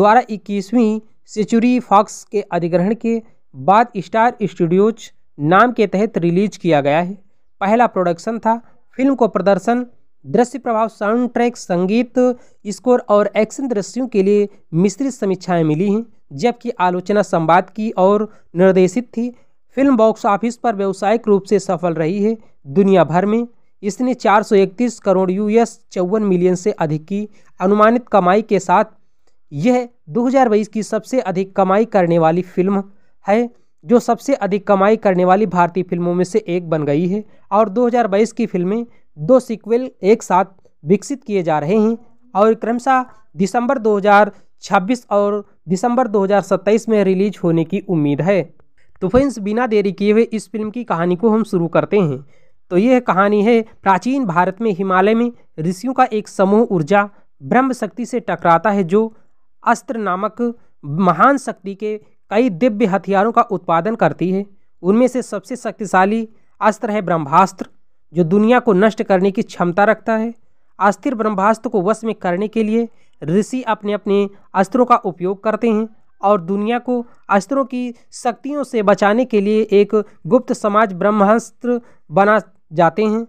द्वारा इक्कीसवीं सेचुरी फॉक्स के अधिग्रहण के बाद स्टार स्टूडियोज नाम के तहत रिलीज किया गया है पहला प्रोडक्शन था फिल्म को प्रदर्शन दृश्य प्रभाव साउंड ट्रैक संगीत स्कोर और एक्शन दृश्यों के लिए मिश्रित समीक्षाएं मिली हैं जबकि आलोचना संवाद की और निर्देशित थी फिल्म बॉक्स ऑफिस पर व्यावसायिक रूप से सफल रही है दुनिया भर में इसने 431 करोड़ यूएस चौवन मिलियन से अधिक की अनुमानित कमाई के साथ यह दो की सबसे अधिक कमाई करने वाली फिल्म है जो सबसे अधिक कमाई करने वाली भारतीय फिल्मों में से एक बन गई है और 2022 की फिल्में दो सीक्वल एक साथ विकसित किए जा रहे हैं और क्रमशः दिसंबर 2026 और दिसंबर 2027 में रिलीज होने की उम्मीद है तो फ्रेंड्स बिना देरी किए हुए इस फिल्म की कहानी को हम शुरू करते हैं तो यह कहानी है प्राचीन भारत में हिमालय में ऋषियों का एक समूह ऊर्जा ब्रह्म शक्ति से टकराता है जो अस्त्र नामक महान शक्ति के कई दिव्य हथियारों का उत्पादन करती है उनमें से सबसे शक्तिशाली अस्त्र है ब्रह्मास्त्र जो दुनिया को नष्ट करने की क्षमता रखता है अस्थिर ब्रह्मास्त्र को वश में करने के लिए ऋषि अपने अपने अस्त्रों का उपयोग करते हैं और दुनिया को अस्त्रों की शक्तियों से बचाने के लिए एक गुप्त समाज ब्रह्मास्त्र बना जाते हैं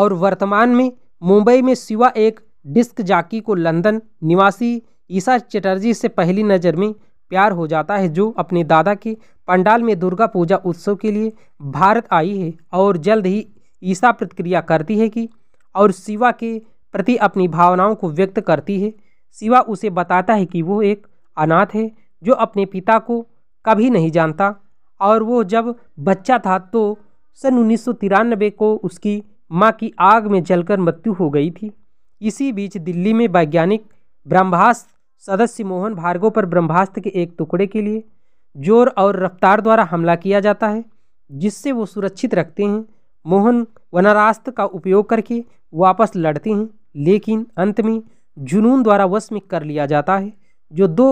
और वर्तमान में मुंबई में शिवा एक डिस्क जाकी को लंदन निवासी ईशा चटर्जी से पहली नज़र में प्यार हो जाता है जो अपने दादा के पंडाल में दुर्गा पूजा उत्सव के लिए भारत आई है और जल्द ही ईसा प्रतिक्रिया करती है कि और शिवा के प्रति अपनी भावनाओं को व्यक्त करती है शिवा उसे बताता है कि वो एक अनाथ है जो अपने पिता को कभी नहीं जानता और वो जब बच्चा था तो सन उन्नीस को उसकी माँ की आग में जलकर मृत्यु हो गई थी इसी बीच दिल्ली में वैज्ञानिक ब्रह्मास्त्र सदस्य मोहन भार्गव पर ब्रह्मास्त्र के एक टुकड़े के लिए जोर और रफ्तार द्वारा हमला किया जाता है जिससे वो सुरक्षित रखते हैं मोहन वनरास्त्र का उपयोग करके वापस लड़ते हैं लेकिन अंत में जुनून द्वारा वश में कर लिया जाता है जो दो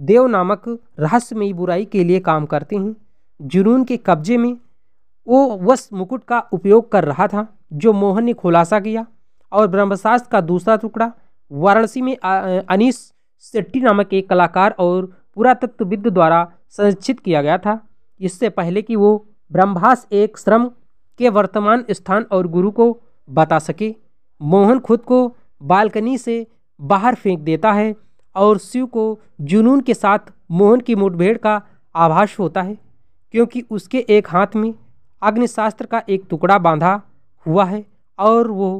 देव नामक रहस्यमयी बुराई के लिए काम करते हैं जुनून के कब्जे में वो वस मुकुट का उपयोग कर रहा था जो मोहन ने खुलासा किया और ब्रह्मशास्त्र का दूसरा टुकड़ा वाराणसी में अनीस शेट्टी नामक एक कलाकार और पुरातत्वविद द्वारा संरक्षित किया गया था इससे पहले कि वो ब्रह्मास एक श्रम के वर्तमान स्थान और गुरु को बता सके मोहन खुद को बालकनी से बाहर फेंक देता है और शिव को जुनून के साथ मोहन की मुठभेड़ का आभास होता है क्योंकि उसके एक हाथ में अग्निशास्त्र का एक टुकड़ा बांधा हुआ है और वो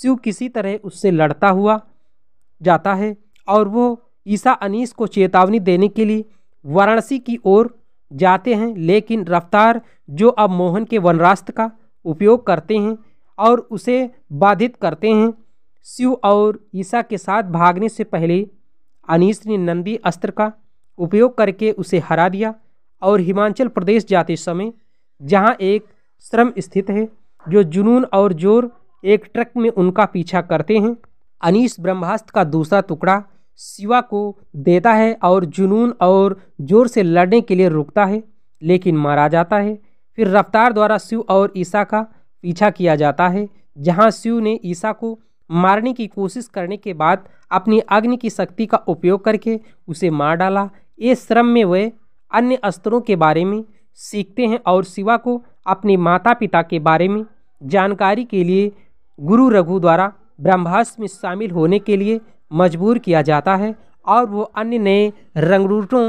शिव किसी तरह उससे लड़ता हुआ जाता है और वो ईसा अनीस को चेतावनी देने के लिए वाराणसी की ओर जाते हैं लेकिन रफ्तार जो अब मोहन के वनराष्ट्र का उपयोग करते हैं और उसे बाधित करते हैं शिव और ईसा के साथ भागने से पहले अनीस ने नंदी अस्त्र का उपयोग करके उसे हरा दिया और हिमाचल प्रदेश जाते समय जहाँ एक श्रम स्थित है जो जुनून और जोर एक ट्रक में उनका पीछा करते हैं अनीस ब्रह्मास्त्र का दूसरा टुकड़ा शिवा को देता है और जुनून और जोर से लड़ने के लिए रुकता है लेकिन मारा जाता है फिर रफ्तार द्वारा शिव और ईसा का पीछा किया जाता है जहाँ शिव ने ईसा को मारने की कोशिश करने के बाद अपनी अग्नि की शक्ति का उपयोग करके उसे मार डाला ये श्रम में वे अन्य अस्त्रों के बारे में सीखते हैं और शिवा को अपने माता पिता के बारे में जानकारी के लिए गुरु रघु द्वारा ब्रह्मास्त्र में शामिल होने के लिए मजबूर किया जाता है और वो अन्य नए रंगरूटों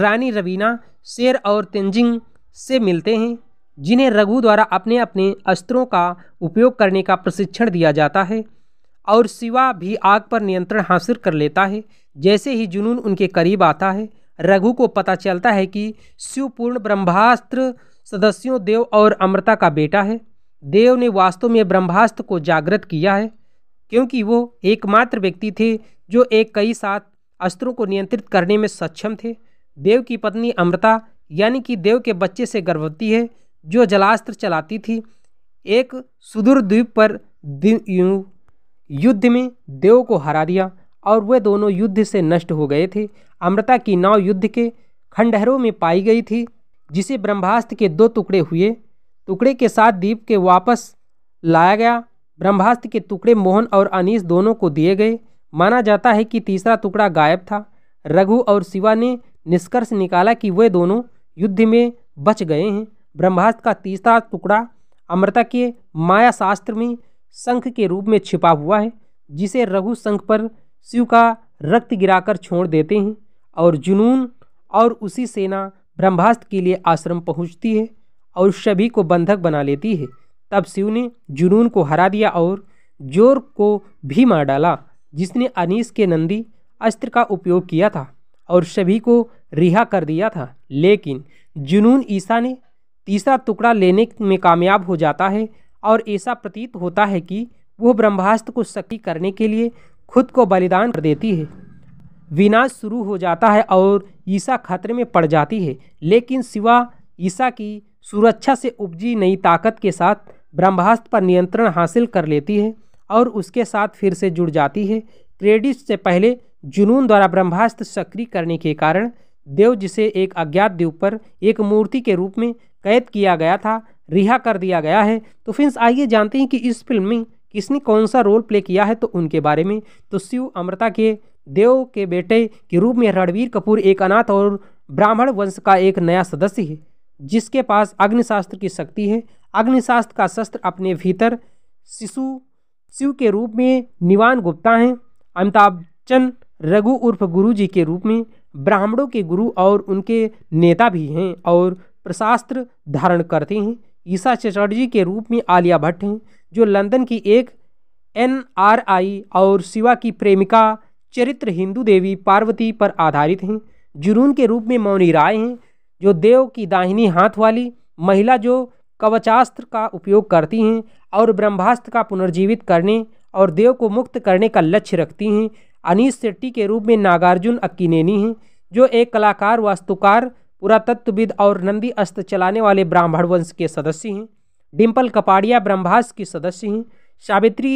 रानी रवीना शेर और तेंजिंग से मिलते हैं जिन्हें रघु द्वारा अपने अपने अस्त्रों का उपयोग करने का प्रशिक्षण दिया जाता है और शिवा भी आग पर नियंत्रण हासिल कर लेता है जैसे ही जुनून उनके करीब आता है रघु को पता चलता है कि शिवपूर्ण ब्रह्मास्त्र सदस्यों देव और अमृता का बेटा है देव ने वास्तव में ब्रह्मास्त्र को जागृत किया है क्योंकि वो एकमात्र व्यक्ति थे जो एक कई साथ अस्त्रों को नियंत्रित करने में सक्षम थे देव की पत्नी अमृता यानी कि देव के बच्चे से गर्भवती है जो जलास्त्र चलाती थी एक सुदूर द्वीप पर युद्ध में देव को हरा दिया और वे दोनों युद्ध से नष्ट हो गए थे अमृता की नाव युद्ध के खंडहरों में पाई गई थी जिसे ब्रह्मास्त्र के दो टुकड़े हुए टुकड़े के साथ द्वीप के वापस लाया गया ब्रह्मास्त्र के टुकड़े मोहन और अनीस दोनों को दिए गए माना जाता है कि तीसरा टुकड़ा गायब था रघु और शिवा ने निष्कर्ष निकाला कि वे दोनों युद्ध में बच गए हैं ब्रह्मास्त्र का तीसरा टुकड़ा अमृता के माया शास्त्र में शंख के रूप में छिपा हुआ है जिसे रघु शंख पर शिव का रक्त गिराकर छोड़ देते हैं और जुनून और उसी सेना ब्रह्मास्त्र के लिए आश्रम पहुंचती है और सभी को बंधक बना लेती है तब शिव ने जुनून को हरा दिया और जोर को भी मार डाला जिसने अनीस के नंदी अस्त्र का उपयोग किया था और सभी को रिहा कर दिया था लेकिन जुनून ईसा ने तीसरा टुकड़ा लेने में कामयाब हो जाता है और ऐसा प्रतीत होता है कि वह ब्रह्मास्त्र को शक्ति करने के लिए खुद को बलिदान कर देती है विनाश शुरू हो जाता है और ईसा खतरे में पड़ जाती है लेकिन शिवा ईसा की सुरक्षा से उपजी नई ताकत के साथ ब्रह्मास्त्र पर नियंत्रण हासिल कर लेती है और उसके साथ फिर से जुड़ जाती है क्रेडिट से पहले जुनून द्वारा ब्रह्मास्त्र सक्रिय करने के कारण देव जिसे एक अज्ञात द्वीप पर एक मूर्ति के रूप में कैद किया गया था रिहा कर दिया गया है तो फ्रेंड्स आइए जानते हैं कि इस फिल्म में किसने कौन सा रोल प्ले किया है तो उनके बारे में तो शिव अमृता के देव के बेटे के रूप में रणवीर कपूर एक अनाथ और ब्राह्मण वंश का एक नया सदस्य है जिसके पास अग्निशास्त्र की शक्ति है अग्निशास्त्र का शस्त्र अपने भीतर शिशु शिव के रूप में निवान गुप्ता हैं अमिताभ चंद रघु उर्फ गुरु जी के रूप में ब्राह्मणों के गुरु और उनके नेता भी हैं और प्रशास्त्र धारण करते हैं ईसा चटर्जी के रूप में आलिया भट्ट हैं जो लंदन की एक एनआरआई और शिवा की प्रेमिका चरित्र हिंदू देवी पार्वती पर आधारित हैं जुनून के रूप में मौनी राय हैं जो देव की दाहिनी हाथ वाली महिला जो कवचास्त्र का उपयोग करती हैं और ब्रह्मास्त्र का पुनर्जीवित करने और देव को मुक्त करने का लक्ष्य रखती हैं अनीस शेट्टी के रूप में नागार्जुन अक्कीनेनी हैं जो एक कलाकार वास्तुकार पुरातत्वविद और नंदी अस्त्र चलाने वाले ब्राह्मण वंश के सदस्य हैं डिम्पल कपाड़िया ब्रह्मास की सदस्य हैं सावित्री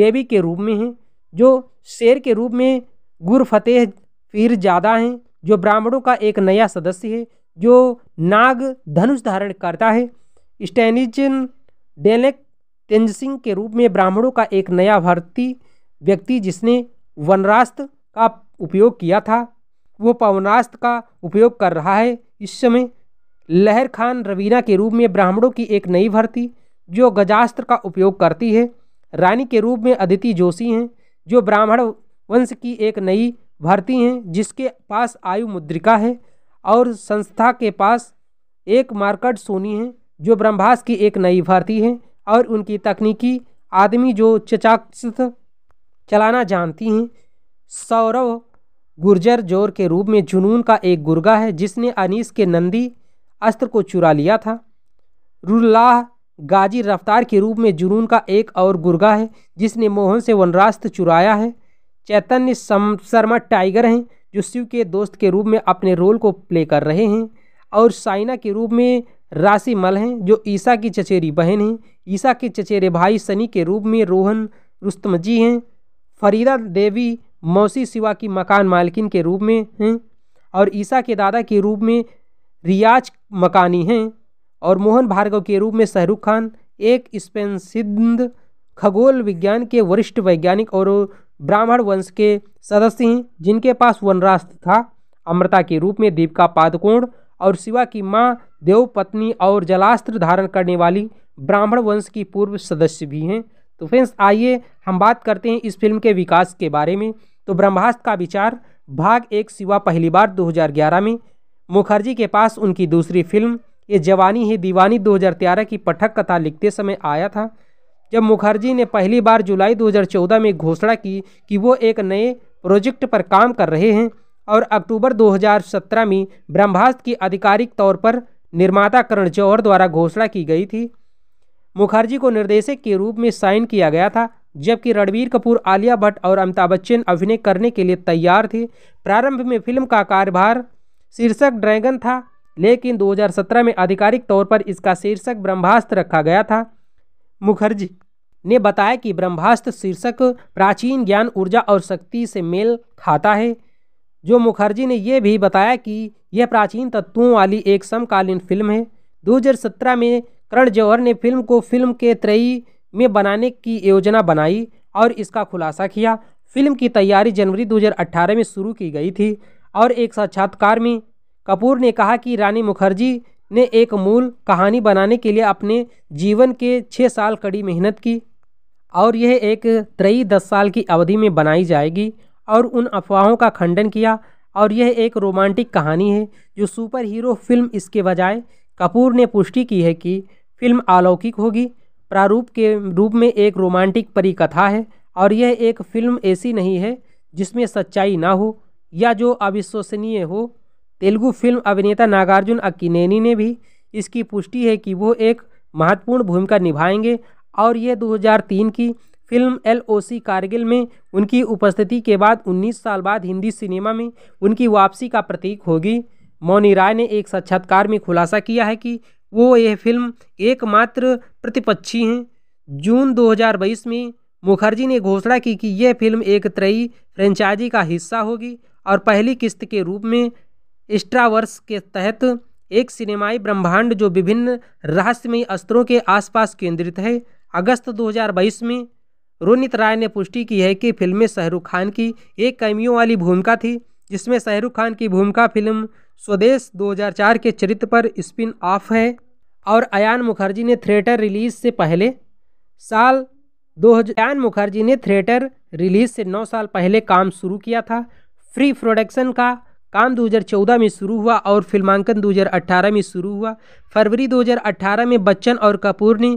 देवी के रूप में हैं जो शेर के रूप में गुरफतेह फिर ज़्यादा हैं जो ब्राह्मणों का एक नया सदस्य है जो नाग धनुष धारण करता है स्टेनिजन डेनेक तेंजसिंग के रूप में ब्राह्मणों का एक नया भारतीय व्यक्ति जिसने वनरास्त का उपयोग किया था वो पवनास्त का उपयोग कर रहा है इस समय लहर खान रवीना के रूप में ब्राह्मणों की एक नई भर्ती जो गजास्त्र का उपयोग करती है रानी के रूप में अदिति जोशी हैं जो ब्राह्मण वंश की एक नई भर्ती हैं जिसके पास आयु मुद्रिका है और संस्था के पास एक मार्कट सोनी है जो ब्रह्मास की एक नई भर्ती है और उनकी तकनीकी आदमी जो चचाक्ष चलाना जानती हैं सौरव गुर्जर जोर के रूप में जुनून का एक गुर्गा है जिसने अनीस के नंदी अस्त्र को चुरा लिया था रुल्लाह गाजी रफ्तार के रूप में जुनून का एक और गुर्गा है जिसने मोहन से वनरास्त्र चुराया है चैतन्य शर्मा टाइगर हैं जो शिव के दोस्त के रूप में अपने रोल को प्ले कर रहे हैं और साइना के रूप में राशि मल हैं जो ईसा की चचेरी बहन हैं ईसा के चचेरे भाई सनी के रूप में रोहन रुस्तमजी हैं फरीदा देवी मौसी शिवा की मकान मालकिन के रूप में हैं और ईसा के दादा के रूप में रियाज मकानी हैं और मोहन भार्गव के रूप में शाहरुख खान एक स्पेनसिंद खगोल विज्ञान के वरिष्ठ वैज्ञानिक और ब्राह्मण वंश के सदस्य हैं जिनके पास वनरास्त था अमृता के रूप में दीपिका पादकोण और शिवा की माँ देव पत्नी और जलास्त्र धारण करने वाली ब्राह्मण वंश की पूर्व सदस्य भी हैं तो फ्रेंड्स आइए हम बात करते हैं इस फिल्म के विकास के बारे में तो ब्रह्मास्त्र का विचार भाग एक सिवा पहली बार 2011 में मुखर्जी के पास उनकी दूसरी फिल्म ये जवानी है दीवानी 2013 की पठक कथा लिखते समय आया था जब मुखर्जी ने पहली बार जुलाई 2014 में घोषणा की कि वो एक नए प्रोजेक्ट पर काम कर रहे हैं और अक्टूबर 2017 में ब्रह्मास्त्र की आधिकारिक तौर पर निर्माता करण जौहर द्वारा घोषणा की गई थी मुखर्जी को निर्देशक के रूप में साइन किया गया था जबकि रणबीर कपूर आलिया भट्ट और अमिताभ बच्चन अभिनय करने के लिए तैयार थे प्रारंभ में फिल्म का कार्यभार शीर्षक ड्रैगन था लेकिन 2017 में आधिकारिक तौर पर इसका शीर्षक ब्रह्मास्त्र रखा गया था मुखर्जी ने बताया कि ब्रह्मास्त्र शीर्षक प्राचीन ज्ञान ऊर्जा और शक्ति से मेल खाता है जो मुखर्जी ने यह भी बताया कि यह प्राचीन तत्वों वाली एक समकालीन फिल्म है 2017 में करण जौहर ने फिल्म को फिल्म के त्रयी में बनाने की योजना बनाई और इसका खुलासा किया फिल्म की तैयारी जनवरी 2018 में शुरू की गई थी और एक साक्षात्कार में कपूर ने कहा कि रानी मुखर्जी ने एक मूल कहानी बनाने के लिए अपने जीवन के छः साल कड़ी मेहनत की और यह एक त्रई दस साल की अवधि में बनाई जाएगी और उन अफवाहों का खंडन किया और यह एक रोमांटिक कहानी है जो सुपर हीरो फिल्म इसके बजाय कपूर ने पुष्टि की है कि फिल्म अलौकिक होगी प्रारूप के रूप में एक रोमांटिक परिकथा है और यह एक फिल्म ऐसी नहीं है जिसमें सच्चाई ना हो या जो अविश्वसनीय हो तेलुगु फिल्म अभिनेता नागार्जुन अक्कीनेनी ने भी इसकी पुष्टि है कि वो एक महत्वपूर्ण भूमिका निभाएंगे और ये 2003 की फिल्म एलओसी कारगिल में उनकी उपस्थिति के बाद 19 साल बाद हिंदी सिनेमा में उनकी वापसी का प्रतीक होगी मौनी राय ने एक साक्षात्कार में खुलासा किया है कि वो यह फिल्म एकमात्र प्रतिपक्षी हैं जून 2022 में मुखर्जी ने घोषणा की कि यह फिल्म एक त्रयी फ्रेंचाइजी का हिस्सा होगी और पहली किस्त के रूप में स्ट्रावर्स के तहत एक सिनेमाई ब्रह्मांड जो विभिन्न रहस्यमयी अस्त्रों के आसपास केंद्रित है अगस्त 2022 में रोनित राय ने पुष्टि की है कि फिल्म में शाहरुख खान की एक कैमियों वाली भूमिका थी जिसमें शाहरुख खान की भूमिका फिल्म स्वदेश 2004 के चरित्र पर स्पिन ऑफ है और अयान मुखर्जी ने थिएटर रिलीज से पहले साल दो अयान मुखर्जी ने थिएटर रिलीज से नौ साल पहले काम शुरू किया था फ्री प्रोडक्शन का काम 2014 में शुरू हुआ और फिल्मांकन 2018 में शुरू हुआ फरवरी 2018 में बच्चन और कपूर ने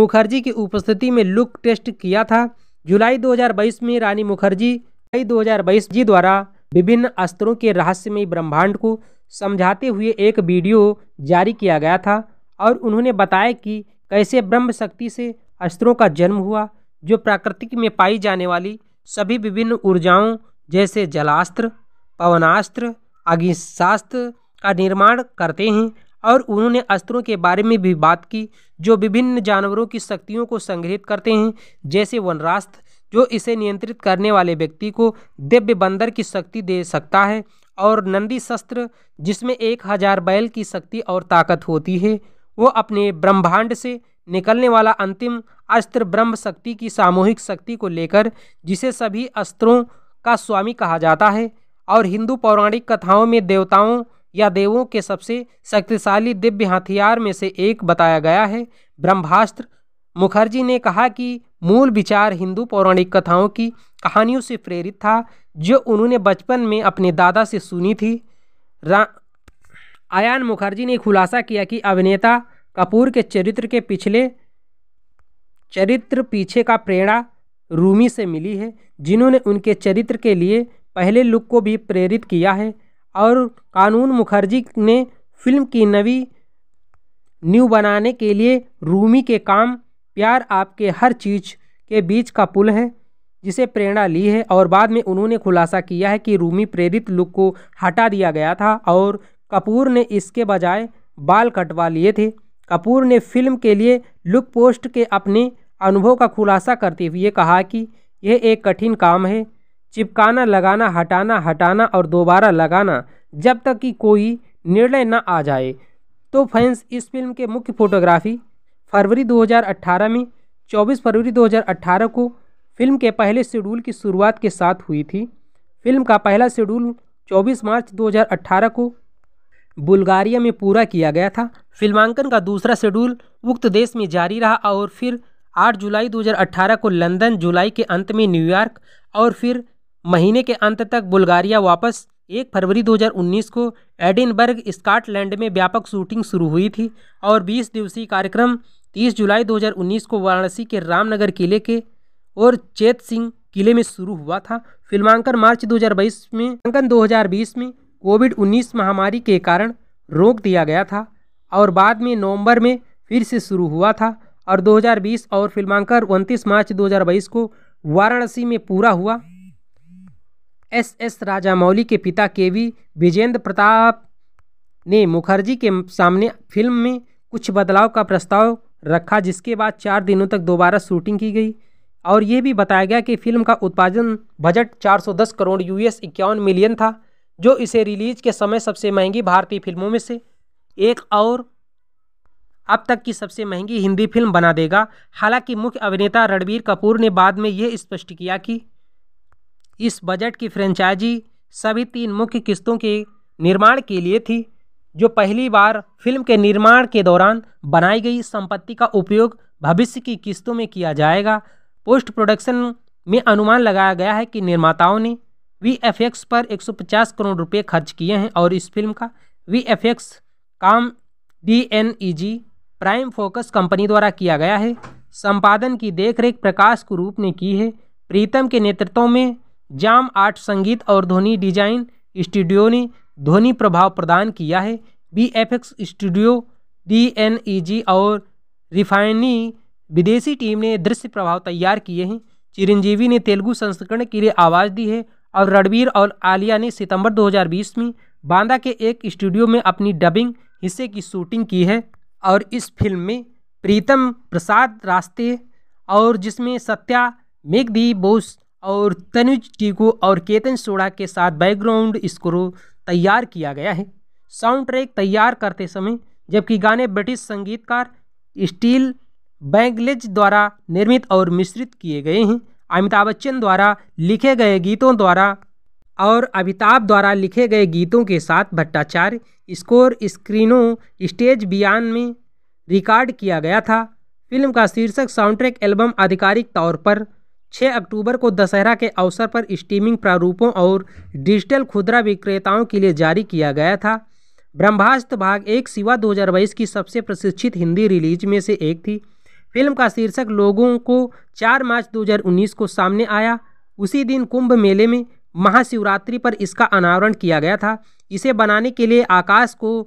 मुखर्जी की उपस्थिति में लुक टेस्ट किया था जुलाई 2022 में रानी मुखर्जी जुलाई दो जी द्वारा विभिन्न अस्त्रों के रहस्यमय ब्रह्मांड को समझाते हुए एक वीडियो जारी किया गया था और उन्होंने बताया कि कैसे ब्रह्म शक्ति से अस्त्रों का जन्म हुआ जो प्राकृतिक में पाई जाने वाली सभी विभिन्न ऊर्जाओं जैसे जलास्त्र पवनास्त्र अग्निशास्त्र का निर्माण करते हैं और उन्होंने अस्त्रों के बारे में भी बात की जो विभिन्न जानवरों की शक्तियों को संग्रहित करते हैं जैसे वनरास्त्र जो इसे नियंत्रित करने वाले व्यक्ति को दिव्य बंदर की शक्ति दे सकता है और नंदी शस्त्र जिसमें एक हजार बैल की शक्ति और ताकत होती है वो अपने ब्रह्मांड से निकलने वाला अंतिम अस्त्र ब्रह्म शक्ति की सामूहिक शक्ति को लेकर जिसे सभी अस्त्रों का स्वामी कहा जाता है और हिंदू पौराणिक कथाओं में देवताओं या देवों के सबसे शक्तिशाली दिव्य हथियार में से एक बताया गया है ब्रह्मास्त्र मुखर्जी ने कहा कि मूल विचार हिंदू पौराणिक कथाओं की कहानियों से प्रेरित था जो उन्होंने बचपन में अपने दादा से सुनी थी आयान मुखर्जी ने खुलासा किया कि अभिनेता कपूर के चरित्र के पिछले चरित्र पीछे का प्रेरणा रूमी से मिली है जिन्होंने उनके चरित्र के लिए पहले लुक को भी प्रेरित किया है और कानून मुखर्जी ने फिल्म की नवी न्यू बनाने के लिए रूमी के काम प्यार आपके हर चीज़ के बीच का पुल है जिसे प्रेरणा ली है और बाद में उन्होंने खुलासा किया है कि रूमी प्रेरित लुक को हटा दिया गया था और कपूर ने इसके बजाय बाल कटवा लिए थे कपूर ने फिल्म के लिए लुक पोस्ट के अपने अनुभव का खुलासा करते हुए कहा कि यह एक कठिन काम है चिपकाना लगाना हटाना हटाना और दोबारा लगाना जब तक कि कोई निर्णय न आ जाए तो फैंस इस फिल्म के मुख्य फोटोग्राफी फरवरी 2018 में 24 फरवरी 2018 को फिल्म के पहले शेड्यूल की शुरुआत के साथ हुई थी फिल्म का पहला शेड्यूल 24 मार्च 2018 को बुल्गारिया में पूरा किया गया था फिल्मांकन का दूसरा शेड्यूल उक्त देश में जारी रहा और फिर 8 जुलाई 2018 को लंदन जुलाई के अंत में न्यूयॉर्क और फिर महीने के अंत तक बुल्गारिया वापस एक फरवरी 2019 को एडिनबर्ग स्कॉटलैंड में व्यापक शूटिंग शुरू हुई थी और 20 दिवसीय कार्यक्रम 30 जुलाई 2019 को वाराणसी के रामनगर किले के और चेत सिंह किले में शुरू हुआ था फिल्मांकन मार्च 2022 में अंकन 2020 में कोविड 19 महामारी के कारण रोक दिया गया था और बाद में नवंबर में फिर से शुरू हुआ था और 2020 और फिल्मांकन उनतीस मार्च 2022 को वाराणसी में पूरा हुआ एस एस राजामौली के पिता के वी विजेंद्र प्रताप ने मुखर्जी के सामने फिल्म में कुछ बदलाव का प्रस्ताव रखा जिसके बाद चार दिनों तक दोबारा शूटिंग की गई और ये भी बताया गया कि फिल्म का उत्पादन बजट 410 करोड़ यूएस इक्यावन मिलियन था जो इसे रिलीज के समय सबसे महंगी भारतीय फिल्मों में से एक और अब तक की सबसे महंगी हिंदी फिल्म बना देगा हालांकि मुख्य अभिनेता रणबीर कपूर ने बाद में यह स्पष्ट किया कि इस बजट की फ्रेंचाइजी सभी तीन मुख्य किस्तों के निर्माण के लिए थी जो पहली बार फिल्म के निर्माण के दौरान बनाई गई संपत्ति का उपयोग भविष्य की किस्तों में किया जाएगा पोस्ट प्रोडक्शन में अनुमान लगाया गया है कि निर्माताओं ने वी एफ एक्स पर 150 करोड़ रुपए खर्च किए हैं और इस फिल्म का वी एफ एक्स काम D N E G Prime Focus company द्वारा किया गया है संपादन की देखरेख प्रकाश कुरूप ने की है प्रीतम के नेतृत्व में जाम आर्ट संगीत और ध्वनि डिजाइन स्टूडियो ने ध्वनि प्रभाव प्रदान किया है V F X studio D N E G और रिफाइनी विदेशी टीम ने दृश्य प्रभाव तैयार किए हैं चिरंजीवी ने तेलुगु संस्करण के लिए आवाज़ दी है और रणबीर और आलिया ने सितंबर 2020 में बांदा के एक स्टूडियो में अपनी डबिंग हिस्से की शूटिंग की है और इस फिल्म में प्रीतम प्रसाद रास्ते और जिसमें सत्या मेघदी बोस और तनुज टीकू और केतन सोड़ा के साथ बैकग्राउंड स्क्रो तैयार किया गया है साउंड ट्रैक तैयार करते समय जबकि गाने ब्रिटिश संगीतकार स्टील बैंगलेज द्वारा निर्मित और मिश्रित किए गए हैं अमिताभ बच्चन द्वारा लिखे गए गीतों द्वारा और अमिताभ द्वारा लिखे गए गीतों के साथ भट्टाचार्य स्कोर स्क्रीनों स्टेज बयान में रिकॉर्ड किया गया था फिल्म का शीर्षक साउंडट्रैक एल्बम आधिकारिक तौर पर छः अक्टूबर को दशहरा के अवसर पर स्टीमिंग प्रारूपों और डिजिटल खुदरा विक्रेताओं के लिए जारी किया गया था ब्रह्मास्त्र भाग एक सिवा 2022 की सबसे प्रशिक्षित हिंदी रिलीज में से एक थी फिल्म का शीर्षक लोगों को 4 मार्च 2019 को सामने आया उसी दिन कुंभ मेले में महाशिवरात्रि पर इसका अनावरण किया गया था इसे बनाने के लिए आकाश को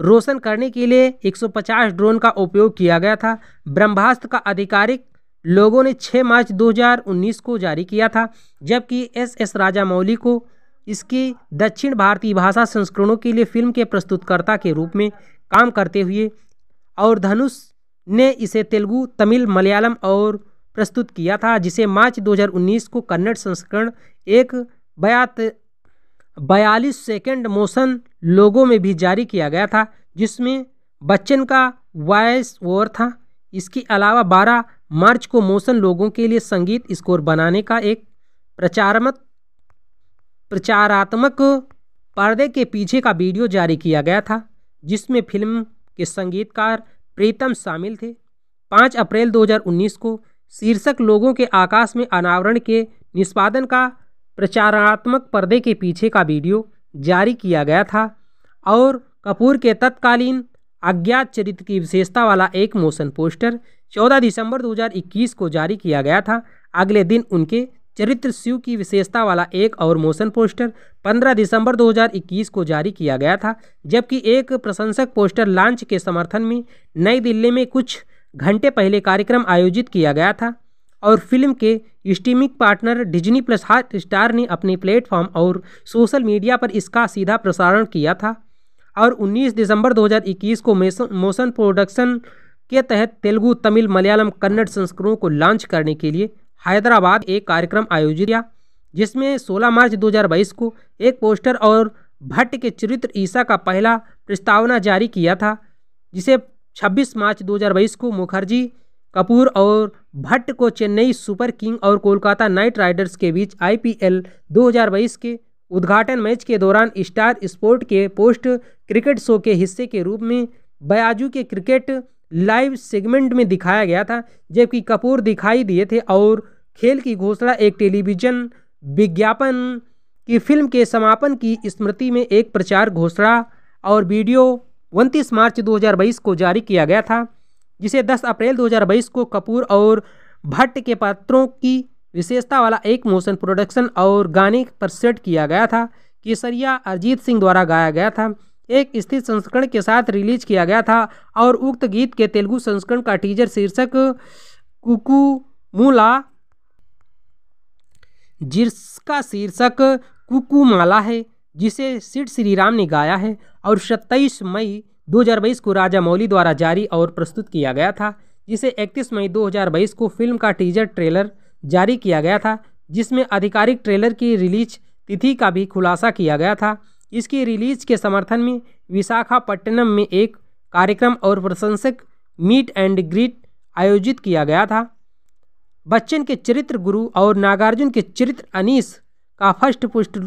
रोशन करने के लिए 150 ड्रोन का उपयोग किया गया था ब्रह्मास्त्र का आधिकारिक लोगों ने 6 मार्च 2019 को जारी किया था जबकि एस एस राजामौली को इसकी दक्षिण भारतीय भाषा संस्करणों के लिए फिल्म के प्रस्तुतकर्ता के रूप में काम करते हुए और धनुष ने इसे तेलुगु तमिल मलयालम और प्रस्तुत किया था जिसे मार्च 2019 को कन्नड़ संस्करण एक बयात बयालीस सेकेंड मोशन लोगों में भी जारी किया गया था जिसमें बच्चन का वॉयस ओवर था इसके अलावा 12 मार्च को मोशन लोगों के लिए संगीत स्कोर बनाने का एक प्रचारमत प्रचारात्मक पर्दे के पीछे का वीडियो जारी किया गया था जिसमें फिल्म के संगीतकार प्रीतम शामिल थे 5 अप्रैल 2019 को शीर्षक लोगों के आकाश में अनावरण के निष्पादन का प्रचारात्मक पर्दे के पीछे का वीडियो जारी किया गया था और कपूर के तत्कालीन अज्ञात चरित्र की विशेषता वाला एक मोशन पोस्टर 14 दिसंबर 2021 को जारी किया गया था अगले दिन उनके चरित्र शिव की विशेषता वाला एक और मोशन पोस्टर 15 दिसंबर 2021 को जारी किया गया था जबकि एक प्रशंसक पोस्टर लॉन्च के समर्थन में नई दिल्ली में कुछ घंटे पहले कार्यक्रम आयोजित किया गया था और फिल्म के streaming partner Disney plus Hotstar ने अपने प्लेटफॉर्म और सोशल मीडिया पर इसका सीधा प्रसारण किया था और 19 दिसंबर 2021 को मोशन प्रोडक्शन के तहत तेलुगु तमिल मलयालम कन्नड़ संस्करणों को लॉन्च करने के लिए हैदराबाद एक कार्यक्रम आयोजित किया जिसमें 16 मार्च 2022 को एक पोस्टर और भट्ट के चरित्र ईसा का पहला प्रस्तावना जारी किया था जिसे 26 मार्च 2022 को मुखर्जी कपूर और भट्ट को चेन्नई सुपर किंग और कोलकाता नाइट राइडर्स के बीच आईपीएल 2022 के उद्घाटन मैच के दौरान स्टार स्पोर्ट के पोस्ट क्रिकेट शो के हिस्से के रूप में बयाजू के क्रिकेट लाइव सेगमेंट में दिखाया गया था जबकि कपूर दिखाई दिए थे और खेल की घोषणा एक टेलीविजन विज्ञापन की फिल्म के समापन की स्मृति में एक प्रचार घोषणा और वीडियो उनतीस मार्च 2022 को जारी किया गया था जिसे 10 अप्रैल 2022 को कपूर और भट्ट के पात्रों की विशेषता वाला एक मोशन प्रोडक्शन और गाने पर सेट किया गया था केसरिया अरिजीत सिंह द्वारा गाया गया था एक स्थित संस्करण के साथ रिलीज किया गया था और उक्त गीत के तेलुगु संस्करण का टीजर शीर्षक कुकू मूला जिसका शीर्षक कुकुमाला है जिसे सिट श्री राम ने गाया है और 27 मई 2022 को राजा मौली द्वारा जारी और प्रस्तुत किया गया था जिसे 31 मई 2022 को फिल्म का टीजर ट्रेलर जारी किया गया था जिसमें आधिकारिक ट्रेलर की रिलीज तिथि का भी खुलासा किया गया था इसकी रिलीज के समर्थन में विशाखापट्टनम में एक कार्यक्रम और प्रशंसक मीट एंड ग्रीट आयोजित किया गया था बच्चन के चरित्र गुरु और नागार्जुन के चरित्र अनीस का फर्स्ट पुष्ट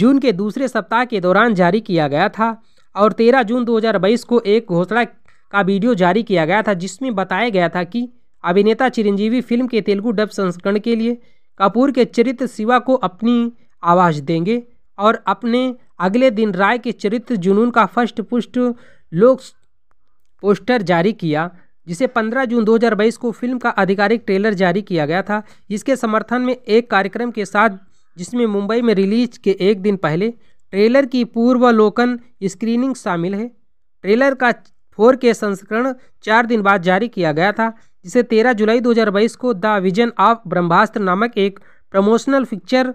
जून के दूसरे सप्ताह के दौरान जारी किया गया था और 13 जून 2022 को एक घोषणा का वीडियो जारी किया गया था जिसमें बताया गया था कि अभिनेता चिरंजीवी फिल्म के तेलुगु डब संस्करण के लिए कपूर के चरित्र शिवा को अपनी आवाज़ देंगे और अपने अगले दिन राय के चरित्र जुनून का फर्स्ट पुष्ट लोक पोस्टर जारी किया जिसे 15 जून 2022 को फिल्म का आधिकारिक ट्रेलर जारी किया गया था इसके समर्थन में एक कार्यक्रम के साथ जिसमें मुंबई में रिलीज के एक दिन पहले ट्रेलर की पूर्वलोकन स्क्रीनिंग शामिल है ट्रेलर का फोर के संस्करण चार दिन बाद जारी किया गया था जिसे 13 जुलाई 2022 को द विजन ऑफ ब्रह्मास्त्र नामक एक प्रमोशनल पिक्चर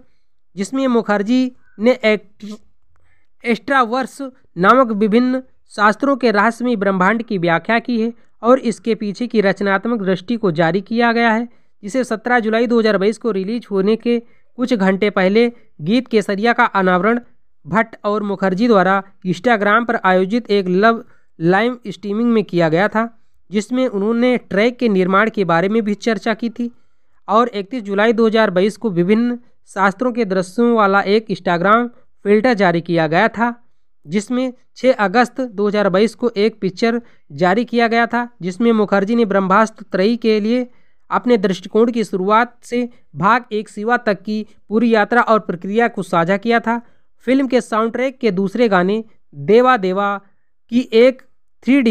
जिसमें मुखर्जी ने एक्स्ट्रावर्स नामक विभिन्न शास्त्रों के रहस्यमय ब्रह्मांड की व्याख्या की है और इसके पीछे की रचनात्मक दृष्टि को जारी किया गया है जिसे 17 जुलाई 2022 को रिलीज होने के कुछ घंटे पहले गीत केसरिया का अनावरण भट्ट और मुखर्जी द्वारा इंस्टाग्राम पर आयोजित एक लव लाइव स्ट्रीमिंग में किया गया था जिसमें उन्होंने ट्रैक के निर्माण के बारे में भी चर्चा की थी और 31 जुलाई 2022 को विभिन्न शास्त्रों के दृश्यों वाला एक इंस्टाग्राम फिल्टर जारी किया गया था जिसमें 6 अगस्त 2022 को एक पिक्चर जारी किया गया था जिसमें मुखर्जी ने ब्रह्मास्त्र त्रयी के लिए अपने दृष्टिकोण की शुरुआत से भाग एक सिवा तक की पूरी यात्रा और प्रक्रिया को साझा किया था फिल्म के साउंड ट्रैक के दूसरे गाने देवा देवा की एक थ्री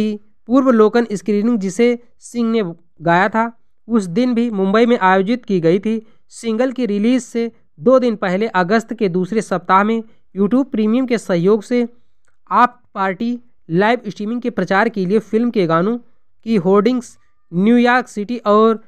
पूर्व लोकन स्क्रीनिंग जिसे सिंह ने गाया था उस दिन भी मुंबई में आयोजित की गई थी सिंगल की रिलीज से दो दिन पहले अगस्त के दूसरे सप्ताह में यूट्यूब प्रीमियम के सहयोग से आप पार्टी लाइव स्ट्रीमिंग के प्रचार के लिए फिल्म के गानों की होर्डिंग्स न्यूयॉर्क सिटी और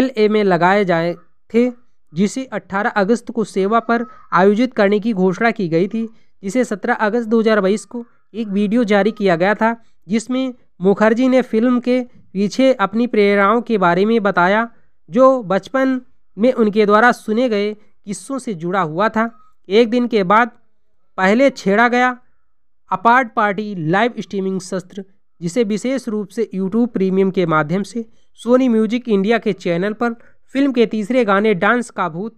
एल में लगाए जाए थे जिसे 18 अगस्त को सेवा पर आयोजित करने की घोषणा की गई थी जिसे 17 अगस्त 2022 को एक वीडियो जारी किया गया था जिसमें मुखर्जी ने फिल्म के पीछे अपनी प्रेरणाओं के बारे में बताया जो बचपन में उनके द्वारा सुने गए किस्सों से जुड़ा हुआ था एक दिन के बाद पहले छेड़ा गया अपार्ट पार्टी लाइव स्ट्रीमिंग शस्त्र जिसे विशेष रूप से यूट्यूब प्रीमियम के माध्यम से सोनी म्यूजिक इंडिया के चैनल पर फिल्म के तीसरे गाने डांस का भूत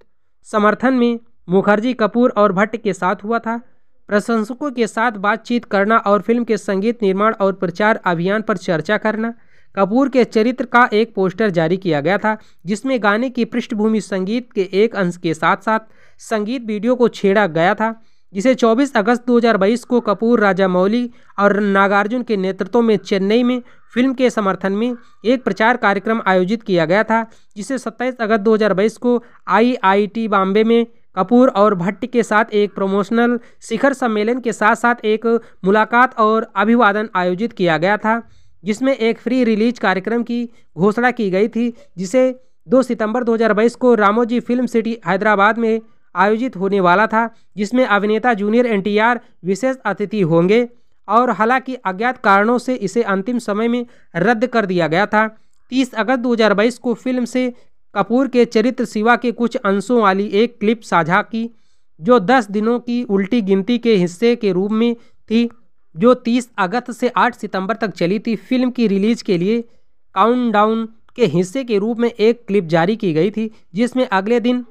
समर्थन में मुखर्जी कपूर और भट्ट के साथ हुआ था प्रशंसकों के साथ बातचीत करना और फिल्म के संगीत निर्माण और प्रचार अभियान पर चर्चा करना कपूर के चरित्र का एक पोस्टर जारी किया गया था जिसमें गाने की पृष्ठभूमि संगीत के एक अंश के साथ साथ संगीत वीडियो को छेड़ा गया था जिसे 24 अगस्त 2022 को कपूर राजा मौली और नागार्जुन के नेतृत्व में चेन्नई में फिल्म के समर्थन में एक प्रचार कार्यक्रम आयोजित किया गया था जिसे 27 अगस्त 2022 को आईआईटी बॉम्बे में कपूर और भट्ट के साथ एक प्रमोशनल शिखर सम्मेलन के साथ साथ एक मुलाकात और अभिवादन आयोजित किया गया था जिसमें एक फ्री रिलीज कार्यक्रम की घोषणा की गई थी जिसे 2 सितंबर 2022 को रामोजी फिल्म सिटी हैदराबाद में आयोजित होने वाला था जिसमें अभिनेता जूनियर एन विशेष अतिथि होंगे और हालांकि अज्ञात कारणों से इसे अंतिम समय में रद्द कर दिया गया था 30 अगस्त 2022 को फिल्म से कपूर के चरित्र शिवा के कुछ अंशों वाली एक क्लिप साझा की जो दस दिनों की उल्टी गिनती के हिस्से के रूप में थी जो 30 अगस्त से 8 सितंबर तक चली थी फिल्म की रिलीज के लिए काउंटडाउन के हिस्से के रूप में एक क्लिप जारी की गई थी जिसमें अगले दिन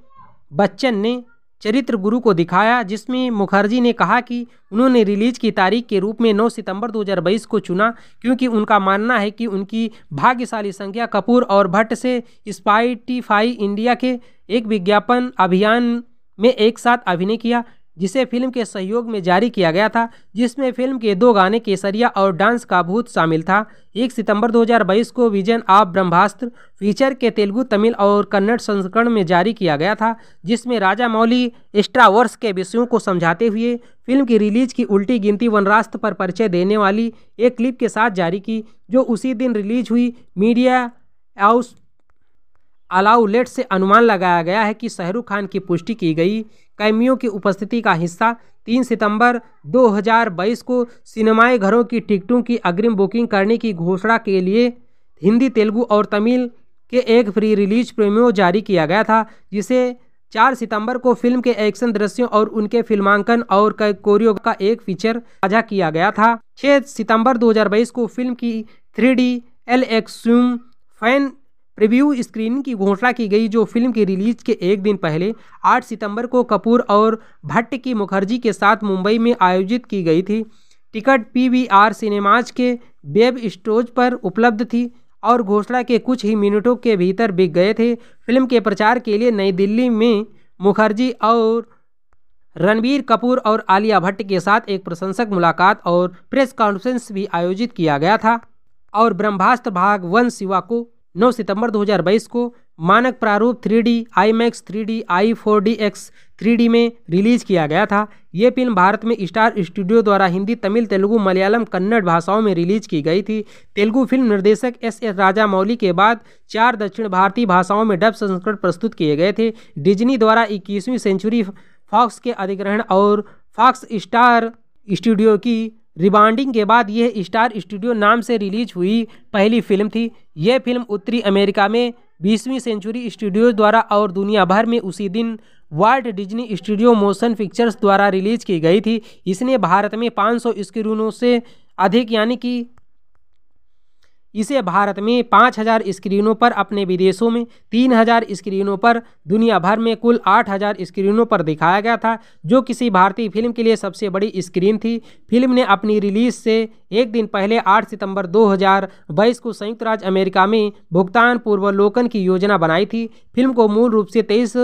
बच्चन ने चरित्र गुरु को दिखाया जिसमें मुखर्जी ने कहा कि उन्होंने रिलीज की तारीख के रूप में 9 सितंबर 2022 को चुना क्योंकि उनका मानना है कि उनकी भाग्यशाली संज्ञा कपूर और भट्ट से स्पाइटिफाई इंडिया के एक विज्ञापन अभियान में एक साथ अभिनय किया जिसे फिल्म के सहयोग में जारी किया गया था जिसमें फिल्म के दो गाने केसरिया और डांस का भूत शामिल था एक सितंबर 2022 को विजन ऑफ ब्रह्मास्त्र फीचर के तेलुगु तमिल और कन्नड़ संस्करण में जारी किया गया था जिसमें राजा मौली एस्ट्रावर्स के विषयों को समझाते हुए फिल्म की रिलीज की उल्टी गिनती वनरास्त पर परिचय देने वाली एक क्लिप के साथ जारी की जो उसी दिन रिलीज हुई मीडिया हाउस अलाउलेट से अनुमान लगाया गया है कि शाहरुख खान की पुष्टि की गई कैमियों की उपस्थिति का हिस्सा तीन सितंबर 2022 को सिनेमाए घरों की टिकटों की अग्रिम बुकिंग करने की घोषणा के लिए हिंदी तेलुगु और तमिल के एक फ्री रिलीज प्रेमियो जारी किया गया था जिसे चार सितंबर को फिल्म के एक्शन दृश्यों और उनके फिल्मांकन और कोरियो का एक फीचर साझा किया गया था 6 सितंबर दो को फिल्म की थ्री डी एल एक्सम फैन प्रीव्यू स्क्रीनिंग की घोषणा की गई जो फिल्म की रिलीज के एक दिन पहले 8 सितंबर को कपूर और भट्ट की मुखर्जी के साथ मुंबई में आयोजित की गई थी टिकट पीवीआर सिनेमाज के वेब स्टोज पर उपलब्ध थी और घोषणा के कुछ ही मिनटों के भीतर बिक गए थे फिल्म के प्रचार के लिए नई दिल्ली में मुखर्जी और रणबीर कपूर और आलिया भट्ट के साथ एक प्रशंसक मुलाकात और प्रेस कॉन्फ्रेंस भी आयोजित किया गया था और ब्रह्मास्त्र भाग वन शिवा को 9 सितंबर 2022 को मानक प्रारूप 3D, D IMAX three D I four D X three में रिलीज किया गया था ये फिल्म भारत में स्टार स्टूडियो द्वारा हिंदी तमिल तेलुगु मलयालम कन्नड़ भाषाओं में रिलीज की गई थी तेलुगु फिल्म निर्देशक एस एस राजामौली के बाद चार दक्षिण भारतीय भाषाओं में डब संस्करण प्रस्तुत किए गए थे डिजनी द्वारा इक्कीसवीं सेंचुरी फॉक्स के अधिग्रहण और फॉक्स स्टार स्टूडियो की रिबाउंडिंग के बाद यह स्टार स्टूडियो नाम से रिलीज हुई पहली फिल्म थी यह फिल्म उत्तरी अमेरिका में बीसवीं सेंचुरी स्टूडियोज द्वारा और दुनिया भर में उसी दिन World Disney Studio Motion Pictures द्वारा रिलीज की गई थी इसने भारत में 500 स्क्रीनों से अधिक यानी कि इसे भारत में 5000 स्क्रीनों पर अपने विदेशों में 3000 स्क्रीनों पर दुनिया भर में कुल 8000 स्क्रीनों पर दिखाया गया था जो किसी भारतीय फिल्म के लिए सबसे बड़ी स्क्रीन थी फिल्म ने अपनी रिलीज से एक दिन पहले 8 सितंबर 2022 को संयुक्त राज्य अमेरिका में भुगतान पूर्वलोकन की योजना बनाई थी फिल्म को मूल रूप से तेईस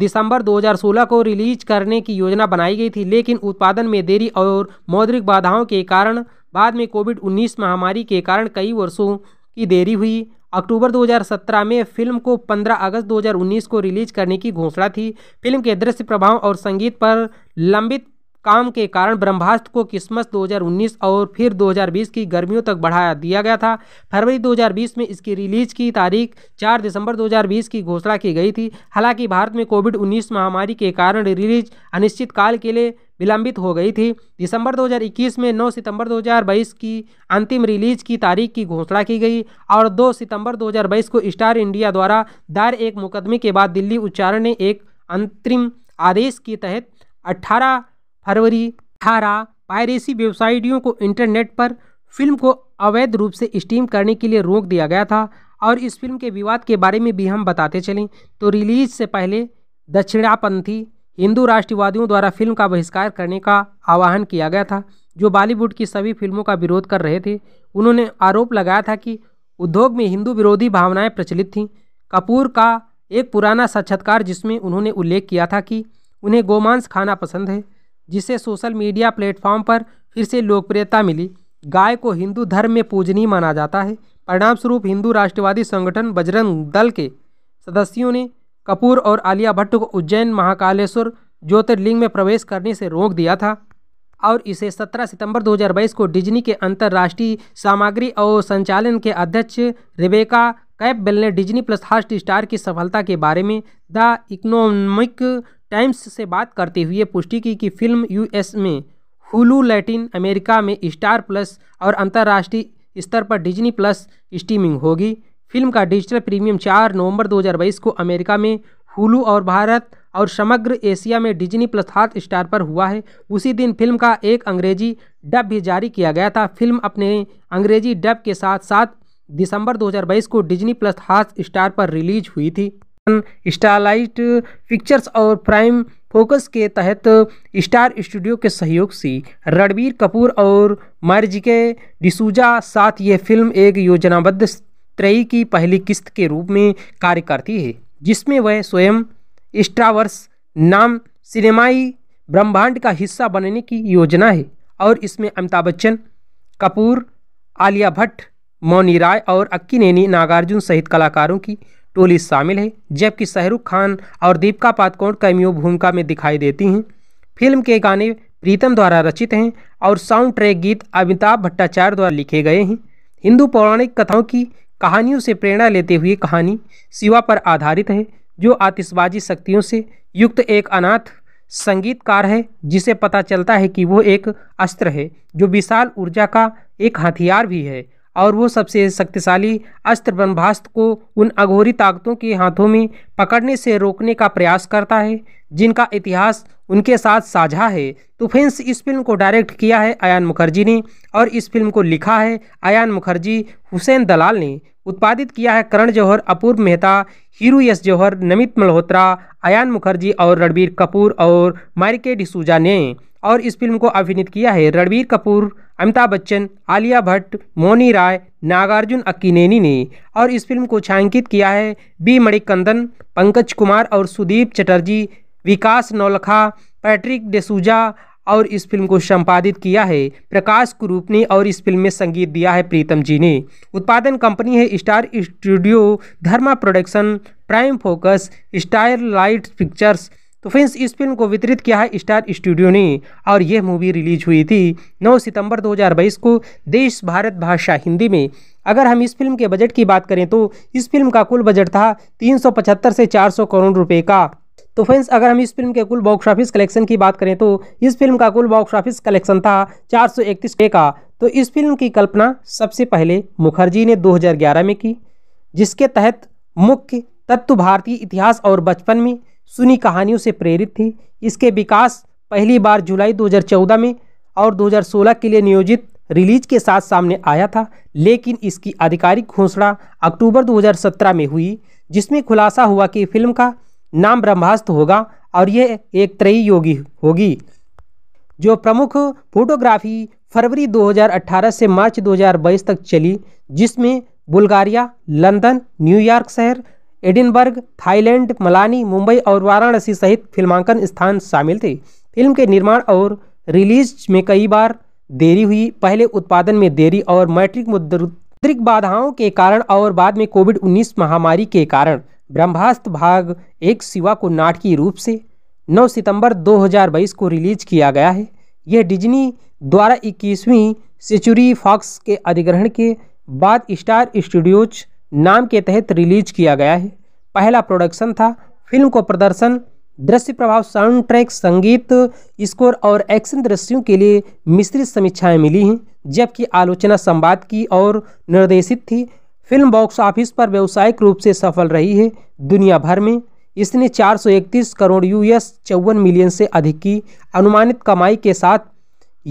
दिसंबर 2016 को रिलीज करने की योजना बनाई गई थी लेकिन उत्पादन में देरी और मौद्रिक बाधाओं के कारण बाद में कोविड 19 महामारी के कारण कई वर्षों की देरी हुई अक्टूबर 2017 में फिल्म को 15 अगस्त 2019 को रिलीज करने की घोषणा थी फिल्म के दृश्य प्रभाव और संगीत पर लंबित काम के कारण ब्रह्मास्त्र को क्रिसमस 2019 और फिर 2020 की गर्मियों तक बढ़ाया दिया गया था फरवरी 2020 में इसकी रिलीज की तारीख 4 दिसंबर 2020 की घोषणा की गई थी हालांकि भारत में कोविड 19 महामारी के कारण रिलीज अनिश्चित काल के लिए विलंबित हो गई थी दिसंबर 2021 में 9 सितंबर 2022 की अंतिम रिलीज की तारीख की घोषणा की गई और 2 सितंबर 2022 को स्टार इंडिया द्वारा दायर एक मुकदमे के बाद दिल्ली उच्चारण ने एक अंतरिम आदेश के तहत अट्ठारह फरवरी अठारह पायरेसी वेबसाइटियों को इंटरनेट पर फिल्म को अवैध रूप से स्ट्रीम करने के लिए रोक दिया गया था और इस फिल्म के विवाद के बारे में भी हम बताते चलें तो रिलीज से पहले दक्षिणापंथी हिंदू राष्ट्रवादियों द्वारा फिल्म का बहिष्कार करने का आह्वान किया गया था जो बॉलीवुड की सभी फिल्मों का विरोध कर रहे थे उन्होंने आरोप लगाया था कि उद्योग में हिंदू विरोधी भावनाएं प्रचलित थीं कपूर का एक पुराना साक्षात्कार जिसमें उन्होंने उल्लेख किया था कि उन्हें गोमांस खाना पसंद है जिसे सोशल मीडिया प्लेटफॉर्म पर फिर से लोकप्रियता मिली गाय को हिंदू धर्म में पूजनीय माना जाता है परिणामस्वरूप हिंदू राष्ट्रवादी संगठन बजरंग दल के सदस्यों ने कपूर और आलिया भट्ट को उज्जैन महाकालेश्वर ज्योतिर्लिंग में प्रवेश करने से रोक दिया था और इसे 17 सितंबर 2022 को डिज्नी के अंतर्राष्ट्रीय सामग्री और संचालन के अध्यक्ष रिबेका कैप बेल ने डिज्नी प्लस हॉट स्टार की सफलता के बारे में द इकोनॉमिक टाइम्स से बात करते हुए पुष्टि की कि फिल्म यूएस में हुलू लैटिन अमेरिका में स्टार प्लस और अंतर्राष्ट्रीय स्तर पर डिजनी प्लस स्ट्रीमिंग होगी फिल्म का डिजिटल प्रीमियम 4 नवंबर 2022 को अमेरिका में हुलू और भारत और समग्र एशिया में डिजनी प्लस हाथ स्टार पर हुआ है उसी दिन फिल्म का एक अंग्रेजी डब भी जारी किया गया था फिल्म अपने अंग्रेजी डब के साथ साथ दिसंबर 2022 को डिजनी प्लस हाथ स्टार पर रिलीज हुई थी स्टारलाइट पिक्चर्स और प्राइम फोकस के तहत स्टार स्टूडियो के सहयोग से रणबीर कपूर और मार्जिके डिसूजा साथ ये फिल्म एक योजनाबद्ध त्रयी की पहली किस्त के रूप में कार्य करती है जिसमें वह स्वयं स्टावर्स नाम सिनेमाई ब्रह्मांड का हिस्सा बनने की योजना है और इसमें अमिताभ बच्चन कपूर आलिया भट्ट मौनी राय और नेनी नागार्जुन सहित कलाकारों की टोली शामिल है जबकि शाहरुख खान और दीपिका पादकोण कैमियो भूमिका में दिखाई देती हैं फिल्म के गाने प्रीतम द्वारा रचित हैं और साउंड ट्रैक गीत अमिताभ भट्टाचार्य द्वारा लिखे गए हैं हिंदू पौराणिक कथाओं की कहानियों से प्रेरणा लेते हुए कहानी शिवा पर आधारित है जो आतिशबाजी शक्तियों से युक्त एक अनाथ संगीतकार है जिसे पता चलता है कि वो एक अस्त्र है जो विशाल ऊर्जा का एक हथियार भी है और वो सबसे शक्तिशाली अस्त्र ब्रह्मास्त्र को उन अघोरी ताकतों के हाथों में पकड़ने से रोकने का प्रयास करता है जिनका इतिहास उनके साथ साझा है तो फ्रेंड्स इस फिल्म को डायरेक्ट किया है अयान मुखर्जी ने और इस फिल्म को लिखा है अयान मुखर्जी हुसैन दलाल ने उत्पादित किया है करण जौहर अपूर्व मेहता हीरू यश जौहर नमित मल्होत्रा अयान मुखर्जी और रणबीर कपूर और मारिके डिसूजा ने और इस फिल्म को अभिनीत किया है रणबीर कपूर अमिताभ बच्चन आलिया भट्ट मोनी राय नागार्जुन अक्कीनेनी ने और इस फिल्म को छायांकित किया है बी मणिकंदन पंकज कुमार और सुदीप चटर्जी विकास नौलखा पैट्रिक डेसूजा और इस फिल्म को संपादित किया है प्रकाश कुरूप ने और इस फिल्म में संगीत दिया है प्रीतम जी ने उत्पादन कंपनी है Star Studio Dharma production Prime Focus Star Light Pictures तो फ्रेंड्स इस फिल्म को वितरित किया है स्टार स्टूडियो ने और यह मूवी रिलीज हुई थी 9 सितंबर 2022 को देश भारत भाषा हिंदी में अगर हम इस फिल्म के बजट की बात करें तो इस फिल्म का कुल बजट था तीन से चार करोड़ रुपये का तो फ्रेंड्स अगर हम इस फिल्म के कुल बॉक्स ऑफिस कलेक्शन की बात करें तो इस फिल्म का कुल बॉक्स ऑफिस कलेक्शन था चार सौ इकतीस का तो इस फिल्म की कल्पना सबसे पहले मुखर्जी ने 2011 में की जिसके तहत मुख्य तत्व भारतीय इतिहास और बचपन में सुनी कहानियों से प्रेरित थी इसके विकास पहली बार जुलाई 2014 में और 2016 के लिए नियोजित रिलीज के साथ सामने आया था लेकिन इसकी आधिकारिक घोषणा अक्टूबर 2017 में हुई जिसमें खुलासा हुआ कि फिल्म का नाम ब्रह्मास्त्र होगा और ये एक त्रयी योगी होगी जो प्रमुख फोटोग्राफी फरवरी 2018 से मार्च 2022 तक चली जिसमें बुल्गारिया लंदन न्यूयॉर्क शहर एडिनबर्ग थाईलैंड मलानी मुंबई और वाराणसी सहित फिल्मांकन स्थान शामिल थे फिल्म के निर्माण और रिलीज में कई बार देरी हुई पहले उत्पादन में देरी और मैट्रिक मुद्रिक बाधाओं के कारण और बाद में कोविड 19 महामारी के कारण ब्रह्मास्त्र भाग एक शिवा को नाटकीय रूप से 9 सितंबर 2022 को रिलीज किया गया है यह डिज्नी द्वारा इक्कीसवीं सेचुरी फॉक्स के अधिग्रहण के बाद स्टार स्टूडियोज नाम के तहत रिलीज किया गया है पहला प्रोडक्शन था फिल्म को प्रदर्शन दृश्य प्रभाव साउंड ट्रैक संगीत स्कोर और एक्शन दृश्यों के लिए मिश्रित समीक्षाएं मिली हैं जबकि आलोचना संवाद की और निर्देशित थी फिल्म बॉक्स ऑफिस पर व्यावसायिक रूप से सफल रही है दुनिया भर में इसने 431 करोड़ यूएस चौवन मिलियन से अधिक की अनुमानित कमाई के साथ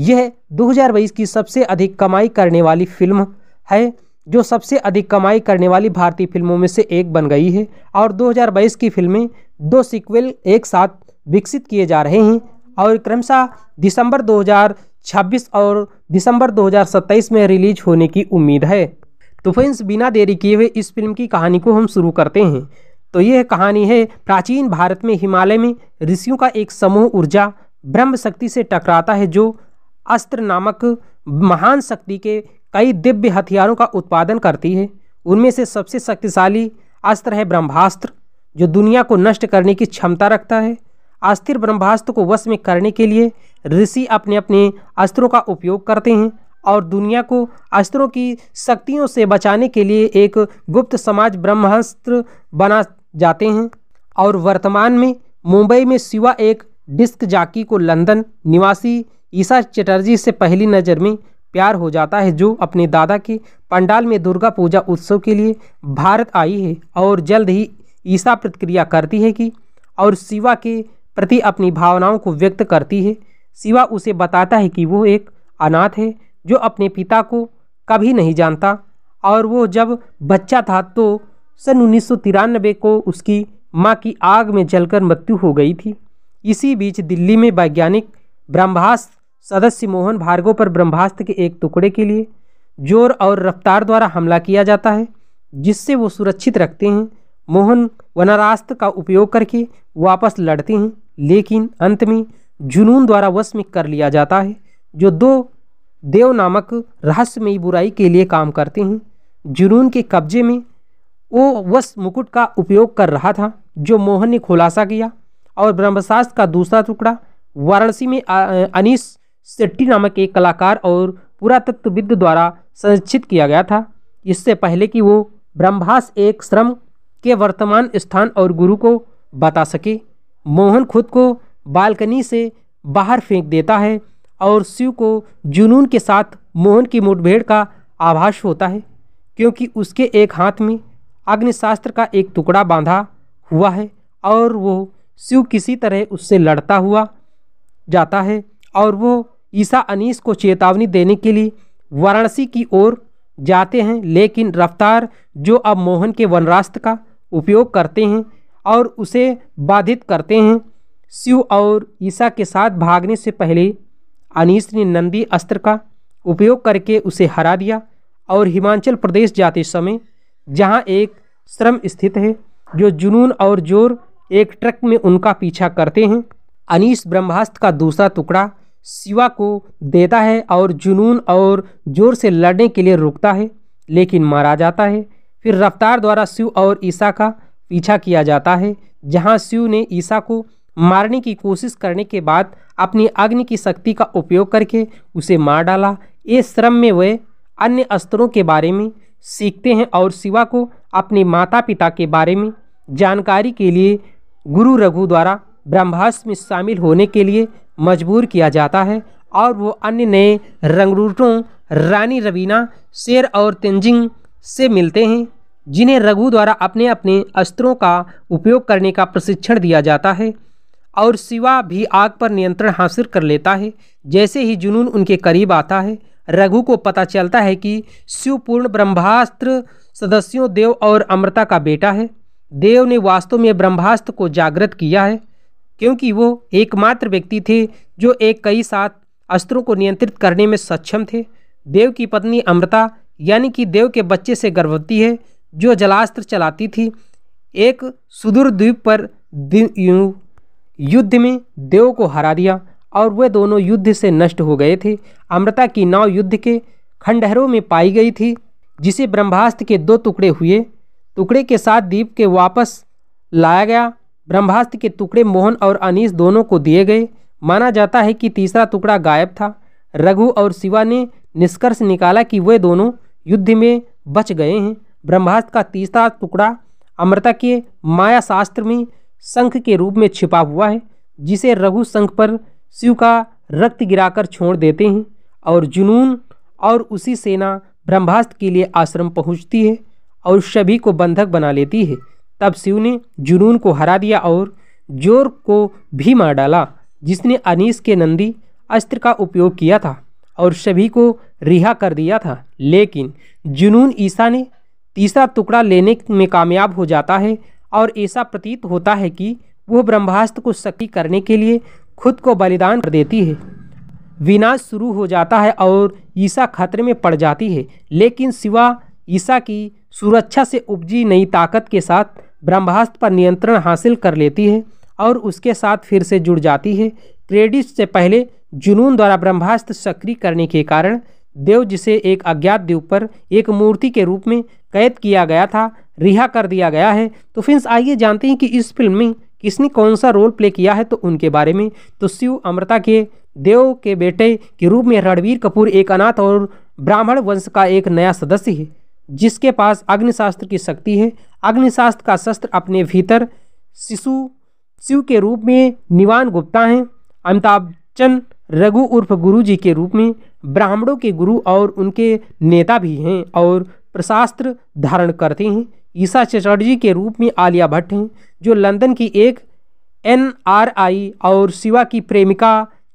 यह 2022 की सबसे अधिक कमाई करने वाली फिल्म है जो सबसे अधिक कमाई करने वाली भारतीय फिल्मों में से एक बन गई है और 2022 की फिल्में दो सीक्वल एक साथ विकसित किए जा रहे हैं और क्रमशः दिसंबर 2026 और दिसंबर 2027 में रिलीज होने की उम्मीद है तो फ्रेंड्स बिना देरी किए हुए इस फिल्म की कहानी को हम शुरू करते हैं तो यह कहानी है प्राचीन भारत में हिमालय में ऋषियों का एक समूह ऊर्जा ब्रह्म शक्ति से टकराता है जो अस्त्र नामक महान शक्ति के कई दिव्य हथियारों का उत्पादन करती है उनमें से सबसे शक्तिशाली अस्त्र है ब्रह्मास्त्र जो दुनिया को नष्ट करने की क्षमता रखता है अस्थिर ब्रह्मास्त्र को वश में करने के लिए ऋषि अपने अपने अस्त्रों का उपयोग करते हैं और दुनिया को अस्त्रों की शक्तियों से बचाने के लिए एक गुप्त समाज ब्रह्मास्त्र बना जाते हैं और वर्तमान में मुंबई में शिवा एक डिस्क जाकी को लंदन निवासी ईशा चटर्जी से पहली नज़र में प्यार हो जाता है जो अपने दादा के पंडाल में दुर्गा पूजा उत्सव के लिए भारत आई है और जल्द ही ईशा प्रतिक्रिया करती है कि और शिवा के प्रति अपनी भावनाओं को व्यक्त करती है शिवा उसे बताता है कि वो एक अनाथ है जो अपने पिता को कभी नहीं जानता और वो जब बच्चा था तो सन उन्नीस को उसकी माँ की आग में जलकर मृत्यु हो गई थी इसी बीच दिल्ली में वैज्ञानिक ब्रह्मास्त्र सदस्य मोहन भार्गव पर ब्रह्मास्त्र के एक टुकड़े के लिए जोर और रफ्तार द्वारा हमला किया जाता है जिससे वो सुरक्षित रखते हैं मोहन वनरास्त्र का उपयोग करके वापस लड़ते हैं लेकिन अंत में जुनून द्वारा वश में कर लिया जाता है जो दो देव नामक रहस्यमयी बुराई के लिए काम करते हैं जुनून के कब्जे में वो वस मुकुट का उपयोग कर रहा था जो मोहन ने खुलासा किया और ब्रह्मशास्त्र का दूसरा टुकड़ा वाराणसी में अनिस शेट्टी नामक एक कलाकार और पुरातत्वविद द्वारा संरक्षित किया गया था इससे पहले कि वो ब्रह्मास एक श्रम के वर्तमान स्थान और गुरु को बता सके मोहन खुद को बालकनी से बाहर फेंक देता है और शिव को जुनून के साथ मोहन की मुठभेड़ का आभास होता है क्योंकि उसके एक हाथ में अग्निशास्त्र का एक टुकड़ा बांधा हुआ है और वो शिव किसी तरह उससे लड़ता हुआ जाता है और वो ईसा अनीस को चेतावनी देने के लिए वाराणसी की ओर जाते हैं लेकिन रफ्तार जो अब मोहन के वनरास्त्र का उपयोग करते हैं और उसे बाधित करते हैं शिव और ईसा के साथ भागने से पहले अनीस ने नंदी अस्त्र का उपयोग करके उसे हरा दिया और हिमाचल प्रदेश जाते समय जहाँ एक श्रम स्थित है जो जुनून और जोर एक ट्रक में उनका पीछा करते हैं अनीस ब्रह्मास्त्र का दूसरा टुकड़ा शिवा को देता है और जुनून और जोर से लड़ने के लिए रुकता है लेकिन मारा जाता है फिर रफ्तार द्वारा शिव और ईसा का पीछा किया जाता है जहाँ शिव ने ईसा को मारने की कोशिश करने के बाद अपनी अग्नि की शक्ति का उपयोग करके उसे मार डाला इस श्रम में वे अन्य अस्त्रों के बारे में सीखते हैं और शिवा को अपने माता पिता के बारे में जानकारी के लिए गुरु रघु द्वारा ब्रह्मास्त्र में शामिल होने के लिए मजबूर किया जाता है और वो अन्य नए रंगरूटों रानी रवीना शेर और तेंजिंग से मिलते हैं जिन्हें रघु द्वारा अपने अपने अस्त्रों का उपयोग करने का प्रशिक्षण दिया जाता है और शिवा भी आग पर नियंत्रण हासिल कर लेता है जैसे ही जुनून उनके करीब आता है रघु को पता चलता है कि शिवपूर्ण ब्रह्मास्त्र सदस्यों देव और अमृता का बेटा है देव ने वास्तव में ब्रह्मास्त्र को जागृत किया है क्योंकि वो एकमात्र व्यक्ति थे जो एक कई साथ अस्त्रों को नियंत्रित करने में सक्षम थे देव की पत्नी अमृता यानी कि देव के बच्चे से गर्भवती है जो जलास्त्र चलाती थी एक सुदूर द्वीप पर युद्ध में देव को हरा दिया और वे दोनों युद्ध से नष्ट हो गए थे अमृता की नाव युद्ध के खंडहरों में पाई गई थी जिसे ब्रह्मास्त्र के दो टुकड़े हुए टुकड़े के साथ द्वीप के वापस लाया गया ब्रह्मास्त्र के टुकड़े मोहन और अनीस दोनों को दिए गए माना जाता है कि तीसरा टुकड़ा गायब था रघु और शिवा ने निष्कर्ष निकाला कि वे दोनों युद्ध में बच गए हैं ब्रह्मास्त्र का तीसरा टुकड़ा अमृता के माया शास्त्र में शंख के रूप में छिपा हुआ है जिसे रघु शंख पर शिव का रक्त गिराकर छोड़ देते हैं और जुनून और उसी सेना ब्रह्मास्त्र के लिए आश्रम पहुंचती है और सभी को बंधक बना लेती है तब शिव ने जुनून को हरा दिया और जोर को भी मार डाला जिसने अनीस के नंदी अस्त्र का उपयोग किया था और सभी को रिहा कर दिया था लेकिन जुनून ईसा ने तीसरा टुकड़ा लेने में कामयाब हो जाता है और ऐसा प्रतीत होता है कि वह ब्रह्मास्त्र को शक्ति करने के लिए खुद को बलिदान कर देती है विनाश शुरू हो जाता है और ईसा खतरे में पड़ जाती है लेकिन शिवा ईसा की सुरक्षा से उपजी नई ताकत के साथ ब्रह्मास्त्र पर नियंत्रण हासिल कर लेती है और उसके साथ फिर से जुड़ जाती है क्रेडिट से पहले जुनून द्वारा ब्रह्मास्त्र सक्रिय करने के कारण देव जिसे एक अज्ञात देव पर एक मूर्ति के रूप में कैद किया गया था रिहा कर दिया गया है तो फ्रेंड्स आइए जानते हैं कि इस फिल्म में किसने कौन सा रोल प्ले किया है तो उनके बारे में तो शिव अमृता के देव के बेटे के रूप में रणवीर कपूर एक अनाथ और ब्राह्मण वंश का एक नया सदस्य है जिसके पास अग्निशास्त्र की शक्ति है अग्निशास्त्र का शस्त्र अपने भीतर शिशु शिव के रूप में निवान गुप्ता हैं अमिताभ चंद रघु उर्फ गुरु जी के रूप में ब्राह्मणों के गुरु और उनके नेता भी हैं और प्रशास्त्र धारण करते हैं ईसा चटर्जी के रूप में आलिया भट्ट हैं जो लंदन की एक एनआरआई और शिवा की प्रेमिका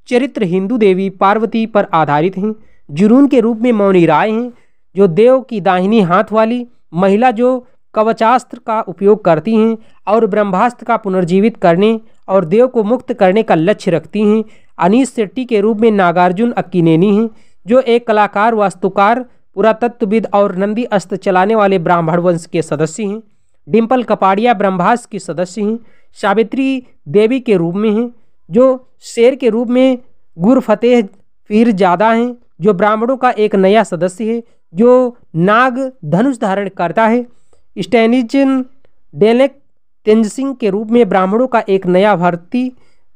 चरित्र हिंदू देवी पार्वती पर आधारित हैं जुनून के रूप में मौनी राय हैं जो देव की दाहिनी हाथ वाली महिला जो कवचास्त्र का उपयोग करती हैं और ब्रह्मास्त्र का पुनर्जीवित करने और देव को मुक्त करने का लक्ष्य रखती हैं अनीस शेट्टी के रूप में नागार्जुन अक्कीनेनी हैं जो एक कलाकार वास्तुकार पुरातत्वविद और नंदी अस्त्र चलाने वाले ब्राह्मण वंश के सदस्य हैं डिम्पल कपाड़िया ब्रह्मास की सदस्य हैं सावित्री देवी के रूप में हैं जो शेर के रूप में गुर फतेह फिर ज़्यादा हैं जो ब्राह्मणों का एक नया सदस्य है जो नाग धनुष धारण करता है स्टेनिजन डेलेक सिंह के रूप में ब्राह्मणों का एक नया भारतीय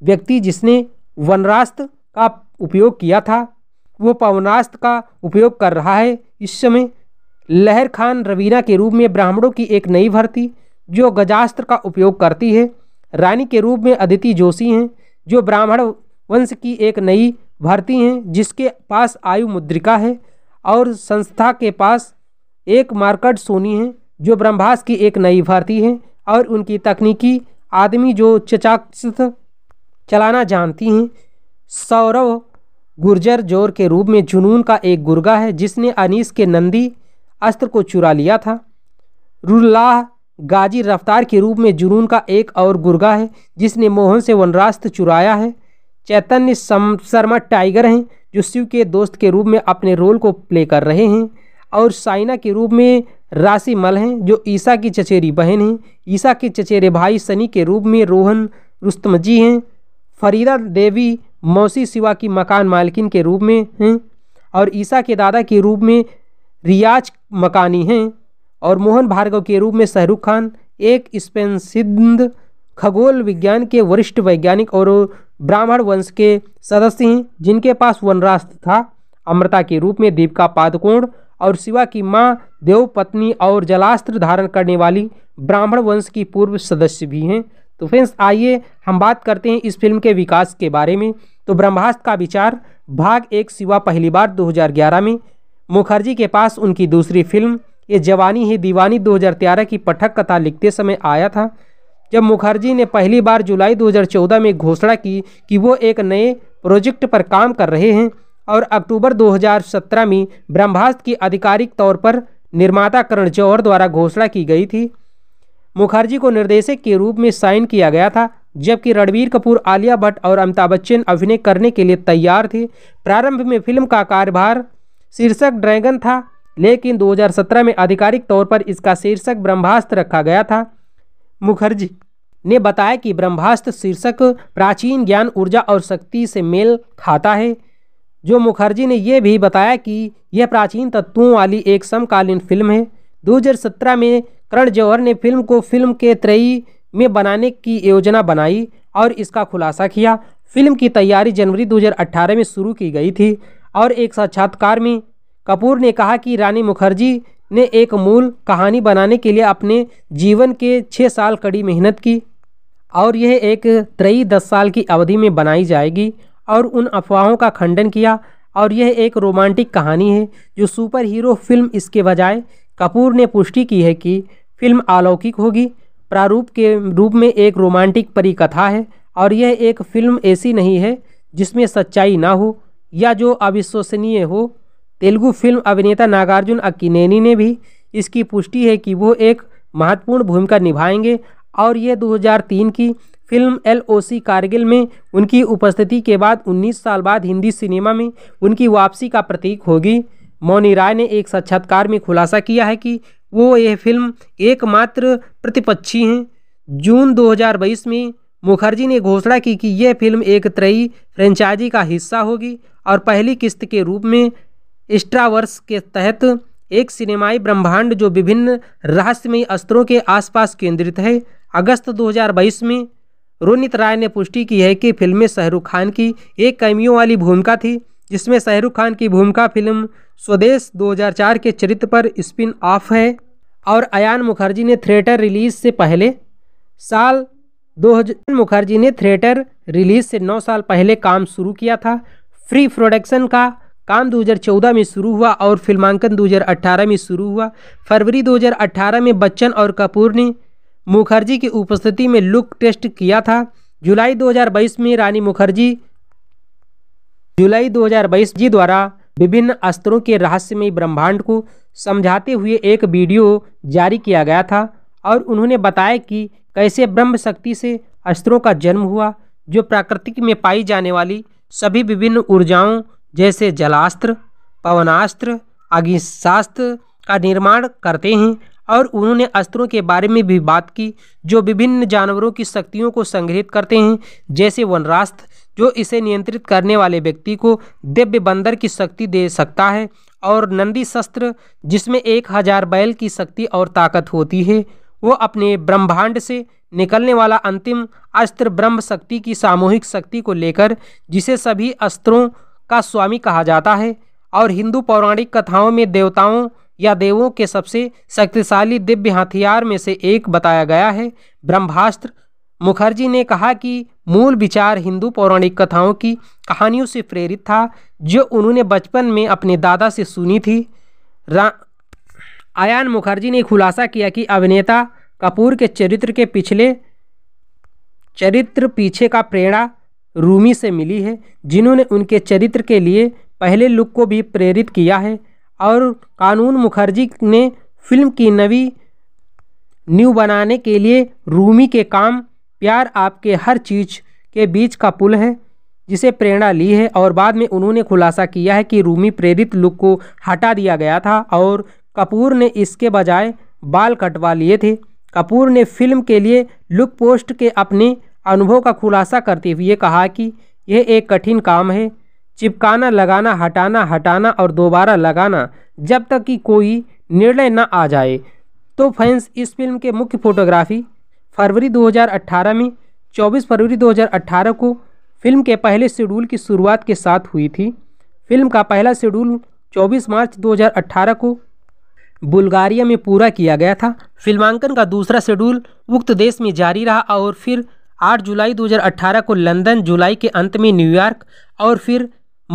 व्यक्ति जिसने वनरास्त का उपयोग किया था वो पवनास्त का उपयोग कर रहा है इस समय लहर खान रवीना के रूप में ब्राह्मणों की एक नई भर्ती जो गजास्त्र का उपयोग करती है रानी के रूप में अदिति जोशी हैं जो ब्राह्मण वंश की एक नई भर्ती हैं जिसके पास आयु मुद्रिका है और संस्था के पास एक मार्कट सोनी है जो ब्रह्मास की एक नई भर्ती है और उनकी तकनीकी आदमी जो चचाक्ष चलाना जानती हैं सौरव गुर्जर जोर के रूप में जुनून का एक गुर्गा है जिसने अनीस के नंदी अस्त्र को चुरा लिया था रुल्लाह गाजी रफ्तार के रूप में जुनून का एक और गुर्गा है जिसने मोहन से वनरास्त चुराया है चैतन्य शर्मा टाइगर हैं जो शिव के दोस्त के रूप में अपने रोल को प्ले कर रहे हैं और साइना के रूप में राशि मल हैं जो ईसा की चचेरी बहन हैं ईसा के चचेरे भाई सनी के रूप में रोहन रुस्तमजी हैं फरीदा देवी मौसी शिवा की मकान मालकिन के रूप में हैं और ईसा के दादा के रूप में रियाज मकानी हैं और मोहन भार्गव के रूप में शाहरुख खान एक स्पेन खगोल विज्ञान के वरिष्ठ वैज्ञानिक और ब्राह्मण वंश के सदस्य हैं जिनके पास वनरास्त्र था अमृता के रूप में दीपिका पादकोण और शिवा की माँ देवपत्नी और जलास्त्र धारण करने वाली ब्राह्मण वंश की पूर्व सदस्य भी हैं तो फ्रेंड्स आइए हम बात करते हैं इस फिल्म के विकास के बारे में तो ब्रह्मास्त्र का विचार भाग एक सिवा पहली बार 2011 में मुखर्जी के पास उनकी दूसरी फिल्म ये जवानी है दीवानी 2013 की पठक कथा लिखते समय आया था जब मुखर्जी ने पहली बार जुलाई 2014 में घोषणा की कि वो एक नए प्रोजेक्ट पर काम कर रहे हैं और अक्टूबर 2017 में ब्रह्मास्त्र की आधिकारिक तौर पर निर्माता करण जौहर द्वारा घोषणा की गई थी मुखर्जी को निर्देशक के रूप में साइन किया गया था जबकि रणबीर कपूर आलिया भट्ट और अमिताभ बच्चन अभिनय करने के लिए तैयार थे प्रारंभ में फिल्म का कार्यभार शीर्षक ड्रैगन था लेकिन 2017 में आधिकारिक तौर पर इसका शीर्षक ब्रह्मास्त्र रखा गया था मुखर्जी ने बताया कि ब्रह्मास्त्र शीर्षक प्राचीन ज्ञान ऊर्जा और शक्ति से मेल खाता है जो मुखर्जी ने यह भी बताया कि यह प्राचीन तत्वों वाली एक समकालीन फिल्म है 2017 में करण जौहर ने फिल्म को फिल्म के त्रयी में बनाने की योजना बनाई और इसका खुलासा किया फिल्म की तैयारी जनवरी 2018 में शुरू की गई थी और एक साक्षात्कार में कपूर ने कहा कि रानी मुखर्जी ने एक मूल कहानी बनाने के लिए अपने जीवन के छः साल कड़ी मेहनत की और यह एक त्रयी दस साल की अवधि में बनाई जाएगी और उन अफवाहों का खंडन किया और यह एक रोमांटिक कहानी है जो सुपर हीरो फिल्म इसके बजाय कपूर ने पुष्टि की है कि फिल्म अलौकिक होगी प्रारूप के रूप में एक रोमांटिक परिकथा है और यह एक फिल्म ऐसी नहीं है जिसमें सच्चाई ना हो या जो अविश्वसनीय हो तेलुगु फिल्म अभिनेता नागार्जुन अक्कीनेनी ने भी इसकी पुष्टि है कि वो एक महत्वपूर्ण भूमिका निभाएंगे और यह 2003 की फिल्म एलओसी कारगिल में उनकी उपस्थिति के बाद 19 साल बाद हिंदी सिनेमा में उनकी वापसी का प्रतीक होगी मौनी राय ने एक साक्षात्कार में खुलासा किया है कि वो यह फिल्म एकमात्र प्रतिपक्षी हैं जून 2022 में मुखर्जी ने घोषणा की कि यह फिल्म एक त्रयी फ्रेंचाइजी का हिस्सा होगी और पहली किस्त के रूप में स्ट्रावर्स के तहत एक सिनेमाई ब्रह्मांड जो विभिन्न रहस्यमयी अस्त्रों के आसपास केंद्रित है अगस्त 2022 में रोनित राय ने पुष्टि की है कि फिल्म में शाहरुख खान की एक कैमियों वाली भूमिका थी जिसमें शाहरुख खान की भूमिका फिल्म स्वदेश 2004 के चरित्र पर स्पिन ऑफ है और अयान मुखर्जी ने थिएटर रिलीज से पहले साल दो मुखर्जी ने थिएटर रिलीज से नौ साल पहले काम शुरू किया था फ्री प्रोडक्शन का काम 2014 में शुरू हुआ और फिल्मांकन 2018 में शुरू हुआ फरवरी 2018 में बच्चन और कपूर ने मुखर्जी की उपस्थिति में लुक टेस्ट किया था जुलाई 2022 में रानी मुखर्जी जुलाई 2022 जी द्वारा विभिन्न अस्त्रों के रहस्यमय ब्रह्मांड को समझाते हुए एक वीडियो जारी किया गया था और उन्होंने बताया कि कैसे ब्रह्म शक्ति से अस्त्रों का जन्म हुआ जो प्राकृतिक में पाई जाने वाली सभी विभिन्न ऊर्जाओं जैसे जलास्त्र पवनास्त्र अग्निशास्त्र का निर्माण करते हैं और उन्होंने अस्त्रों के बारे में भी बात की जो विभिन्न जानवरों की शक्तियों को संग्रहित करते हैं जैसे वनरास्त्र जो इसे नियंत्रित करने वाले व्यक्ति को दिव्य बंदर की शक्ति दे सकता है और नंदी शस्त्र जिसमें एक हजार बैल की शक्ति और ताकत होती है वो अपने ब्रह्मांड से निकलने वाला अंतिम अस्त्र ब्रह्म शक्ति की सामूहिक शक्ति को लेकर जिसे सभी अस्त्रों का स्वामी कहा जाता है और हिंदू पौराणिक कथाओं में देवताओं या देवों के सबसे शक्तिशाली दिव्य हथियार में से एक बताया गया है ब्रह्मास्त्र मुखर्जी ने कहा कि मूल विचार हिंदू पौराणिक कथाओं की कहानियों से प्रेरित था जो उन्होंने बचपन में अपने दादा से सुनी थी आयान मुखर्जी ने खुलासा किया कि अभिनेता कपूर के चरित्र के पिछले चरित्र पीछे का प्रेरणा रूमी से मिली है जिन्होंने उनके चरित्र के लिए पहले लुक को भी प्रेरित किया है और कानून मुखर्जी ने फिल्म की नवी न्यू बनाने के लिए रूमी के काम प्यार आपके हर चीज़ के बीच का पुल है जिसे प्रेरणा ली है और बाद में उन्होंने खुलासा किया है कि रूमी प्रेरित लुक को हटा दिया गया था और कपूर ने इसके बजाय बाल कटवा लिए थे कपूर ने फिल्म के लिए लुक पोस्ट के अपने अनुभव का खुलासा करते हुए कहा कि यह एक कठिन काम है चिपकाना लगाना हटाना हटाना और दोबारा लगाना जब तक कि कोई निर्णय ना आ जाए तो फैंस इस फिल्म के मुख्य फोटोग्राफी फरवरी 2018 में 24 फरवरी 2018 को फिल्म के पहले शेड्यूल की शुरुआत के साथ हुई थी फिल्म का पहला शेड्यूल 24 मार्च 2018 को बुल्गारिया में पूरा किया गया था फिल्मांकन का दूसरा शेड्यूल उक्त देश में जारी रहा और फिर 8 जुलाई 2018 को लंदन जुलाई के अंत में न्यूयॉर्क और फिर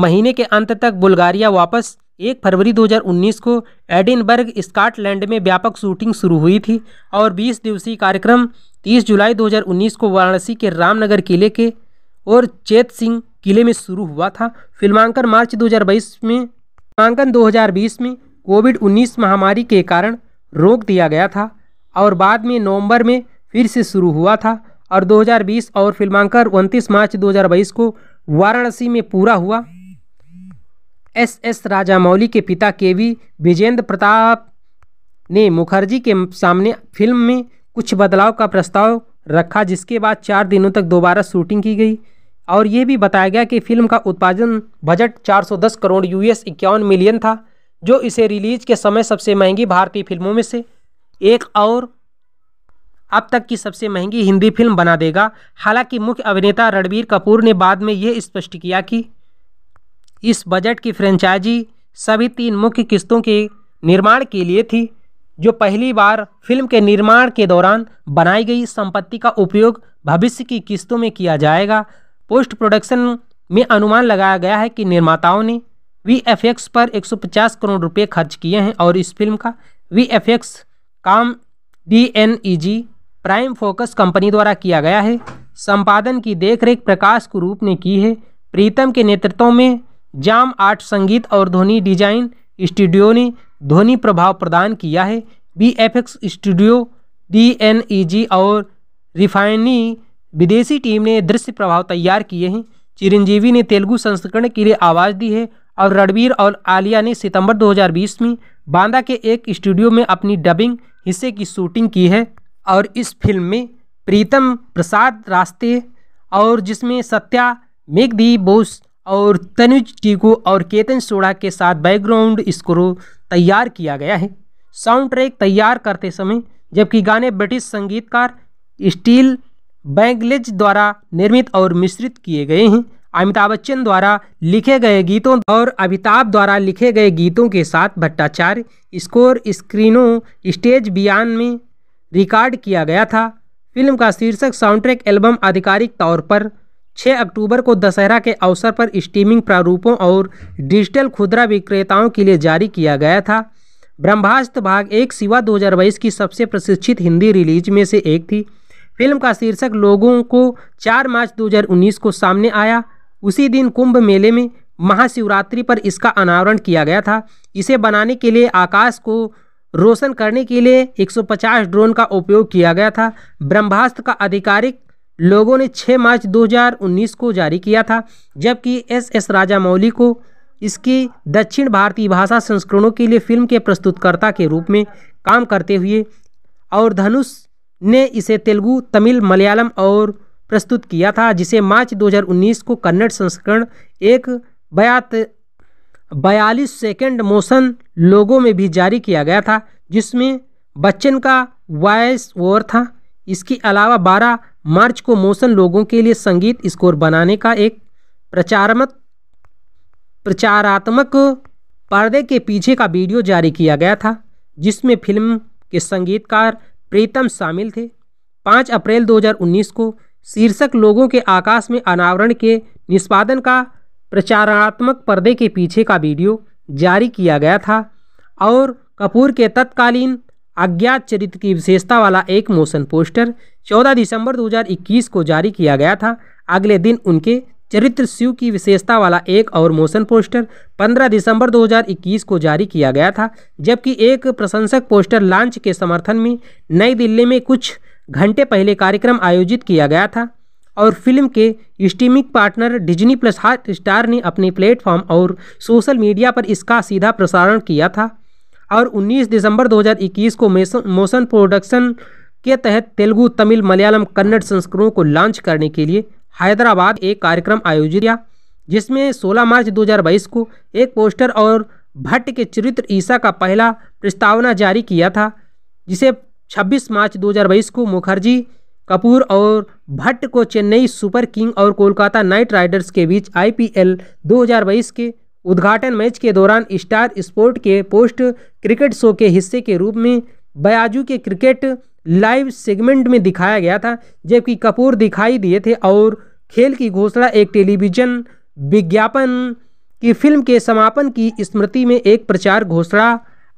महीने के अंत तक बुल्गारिया वापस एक फरवरी 2019 को एडिनबर्ग स्कॉटलैंड में व्यापक शूटिंग शुरू हुई थी और 20 दिवसीय कार्यक्रम 30 जुलाई 2019 को वाराणसी के रामनगर किले के और चेत सिंह किले में शुरू हुआ था फिल्मांकन मार्च 2022 में फिल्मांकन 2020 में कोविड 19 महामारी के कारण रोक दिया गया था और बाद में नवंबर में फिर से शुरू हुआ था और दो और फिल्मांकन उनतीस मार्च दो को वाराणसी में पूरा हुआ एस एस राजामौली के पिता के वी विजेंद्र प्रताप ने मुखर्जी के सामने फिल्म में कुछ बदलाव का प्रस्ताव रखा जिसके बाद चार दिनों तक दोबारा शूटिंग की गई और ये भी बताया गया कि फिल्म का उत्पादन बजट 410 करोड़ यूएस इक्यावन मिलियन था जो इसे रिलीज के समय सबसे महंगी भारतीय फिल्मों में से एक और अब तक की सबसे महंगी हिंदी फिल्म बना देगा हालांकि मुख्य अभिनेता रणबीर कपूर ने बाद में यह स्पष्ट किया कि इस बजट की फ्रेंचाइजी सभी तीन मुख्य किस्तों के निर्माण के लिए थी जो पहली बार फिल्म के निर्माण के दौरान बनाई गई संपत्ति का उपयोग भविष्य की किस्तों में किया जाएगा पोस्ट प्रोडक्शन में अनुमान लगाया गया है कि निर्माताओं ने वी एफ एक्स पर 150 करोड़ रुपए खर्च किए हैं और इस फिल्म का वी एफ एक्स काम D N E G Prime Focus company द्वारा किया गया है संपादन की देखरेख प्रकाश कुरूप ने की है प्रीतम के नेतृत्व में जाम आर्ट संगीत और ध्वनि डिजाइन स्टूडियो ने ध्वनि प्रभाव प्रदान किया है V F X studio D N E G और रिफाइनी विदेशी टीम ने दृश्य प्रभाव तैयार किए हैं चिरंजीवी ने तेलुगु संस्करण के लिए आवाज़ दी है और रणबीर और आलिया ने सितंबर 2020 में बांदा के एक स्टूडियो में अपनी डबिंग हिस्से की शूटिंग की है और इस फिल्म में प्रीतम प्रसाद रास्ते और जिसमें सत्या मेघदी बोस और तनुज टीकू और केतन सोड़ा के साथ बैकग्राउंड स्कोर तैयार किया गया है साउंड ट्रैक तैयार करते समय जबकि गाने ब्रिटिश संगीतकार स्टील बैंगलेज द्वारा निर्मित और मिश्रित किए गए हैं अमिताभ बच्चन द्वारा लिखे गए गीतों और अमिताभ द्वारा लिखे गए गीतों के साथ भट्टाचार्य स्कोर स्क्रीनों स्टेज बयान में रिकॉर्ड किया गया था फिल्म का शीर्षक साउंड ट्रैक एल्बम आधिकारिक तौर पर 6 अक्टूबर को दशहरा के अवसर पर स्टीमिंग प्रारूपों और डिजिटल खुदरा विक्रेताओं के लिए जारी किया गया था ब्रह्मास्त्र भाग एक सिवा 2022 की सबसे प्रशिक्षित हिंदी रिलीज में से एक थी फिल्म का शीर्षक लोगों को 4 मार्च 2019 को सामने आया उसी दिन कुंभ मेले में महाशिवरात्रि पर इसका अनावरण किया गया था इसे बनाने के लिए आकाश को रोशन करने के लिए 150 ड्रोन का उपयोग किया गया था ब्रह्मास्त्र का आधिकारिक लोगों ने 6 मार्च 2019 को जारी किया था जबकि एस एस राजामौली को इसकी दक्षिण भारतीय भाषा संस्करणों के लिए फिल्म के प्रस्तुतकर्ता के रूप में काम करते हुए और धनुष ने इसे तेलुगु तमिल मलयालम और प्रस्तुत किया था जिसे मार्च 2019 को कन्नड़ संस्करण एक बयात बयालीस सेकेंड मोशन लोगों में भी जारी किया गया था जिसमें बच्चन का वॉयस ओवर था इसके अलावा बारह मार्च को मोशन लोगों के लिए संगीत स्कोर बनाने का एक प्रचारमत प्रचारात्मक पर्दे के पीछे का वीडियो जारी किया गया था जिसमें फिल्म के संगीतकार प्रीतम शामिल थे पाँच अप्रैल 2019 को शीर्षक लोगों के आकाश में अनावरण के निष्पादन का प्रचारात्मक पर्दे के पीछे का वीडियो जारी किया गया था और कपूर के तत्कालीन अज्ञात चरित्र की विशेषता वाला एक मोशन पोस्टर 14 दिसंबर 2021 को जारी किया गया था अगले दिन उनके चरित्र शिव की विशेषता वाला एक और मोशन पोस्टर 15 दिसंबर 2021 को जारी किया गया था जबकि एक प्रशंसक पोस्टर लॉन्च के समर्थन में नई दिल्ली में कुछ घंटे पहले कार्यक्रम आयोजित किया गया था और फिल्म के streaming partner Disney plus Hotstar ने अपने प्लेटफॉर्म और सोशल मीडिया पर इसका सीधा प्रसारण किया था और 19 दिसंबर 2021 को मोशन प्रोडक्शन के तहत तेलुगु तमिल मलयालम कन्नड़ संस्करणों को लॉन्च करने के लिए हैदराबाद एक कार्यक्रम आयोजित किया जिसमें 16 मार्च 2022 को एक पोस्टर और भट्ट के चरित्र ईसा का पहला प्रस्तावना जारी किया था जिसे 26 मार्च 2022 को मुखर्जी कपूर और भट्ट को चेन्नई सुपर किंग और कोलकाता नाइट राइडर्स के बीच आईपीएल 2022 के उद्घाटन मैच के दौरान स्टार स्पोर्ट के पोस्ट क्रिकेट शो के हिस्से के रूप में बयाजू के क्रिकेट लाइव सेगमेंट में दिखाया गया था जबकि कपूर दिखाई दिए थे और खेल की घोषणा एक टेलीविजन विज्ञापन की फिल्म के समापन की स्मृति में एक प्रचार घोषणा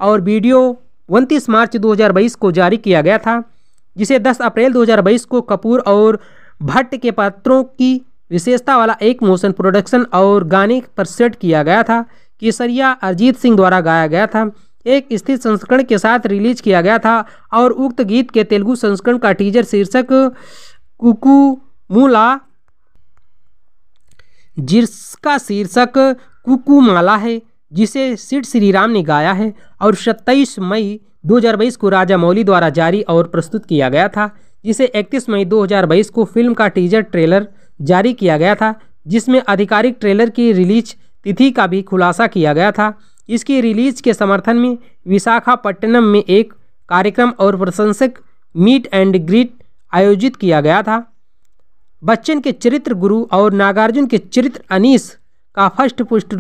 और वीडियो उनतीस मार्च 2022 को जारी किया गया था जिसे 10 अप्रैल 2022 को कपूर और भट्ट के पात्रों की विशेषता वाला एक मोशन प्रोडक्शन और गाने पर सेट किया गया था केसरिया अरिजीत सिंह द्वारा गाया गया था एक स्थित संस्करण के साथ रिलीज किया गया था और उक्त गीत के तेलुगु संस्करण का टीजर शीर्षक कुकू जिसका शीर्षक कुकुमाला है जिसे सिड श्री राम ने गाया है और 27 मई 2022 को राजा मौली द्वारा जारी और प्रस्तुत किया गया था जिसे 31 मई 2022 को फिल्म का टीजर ट्रेलर जारी किया गया था जिसमें आधिकारिक ट्रेलर की रिलीज तिथि का भी खुलासा किया गया था इसकी रिलीज के समर्थन में विशाखापट्टनम में एक कार्यक्रम और प्रशंसक मीट एंड ग्रीट आयोजित किया गया था बच्चन के चरित्र गुरु और नागार्जुन के चरित्र अनीस का फर्स्ट पुष्ट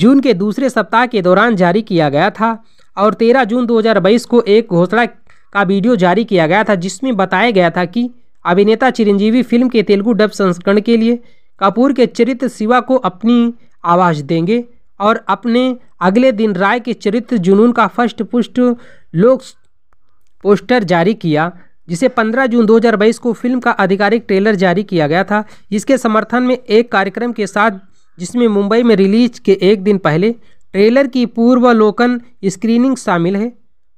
जून के दूसरे सप्ताह के दौरान जारी किया गया था और 13 जून 2022 को एक घोषणा का वीडियो जारी किया गया था जिसमें बताया गया था कि अभिनेता चिरंजीवी फिल्म के तेलुगु डब संस्करण के लिए कपूर के चरित्र शिवा को अपनी आवाज़ देंगे और अपने अगले दिन राय के चरित्र जुनून का फर्स्ट पुष्ट लोक पोस्टर जारी किया जिसे 15 जून 2022 को फिल्म का आधिकारिक ट्रेलर जारी किया गया था इसके समर्थन में एक कार्यक्रम के साथ जिसमें मुंबई में रिलीज के एक दिन पहले ट्रेलर की पूर्वलोकन स्क्रीनिंग शामिल है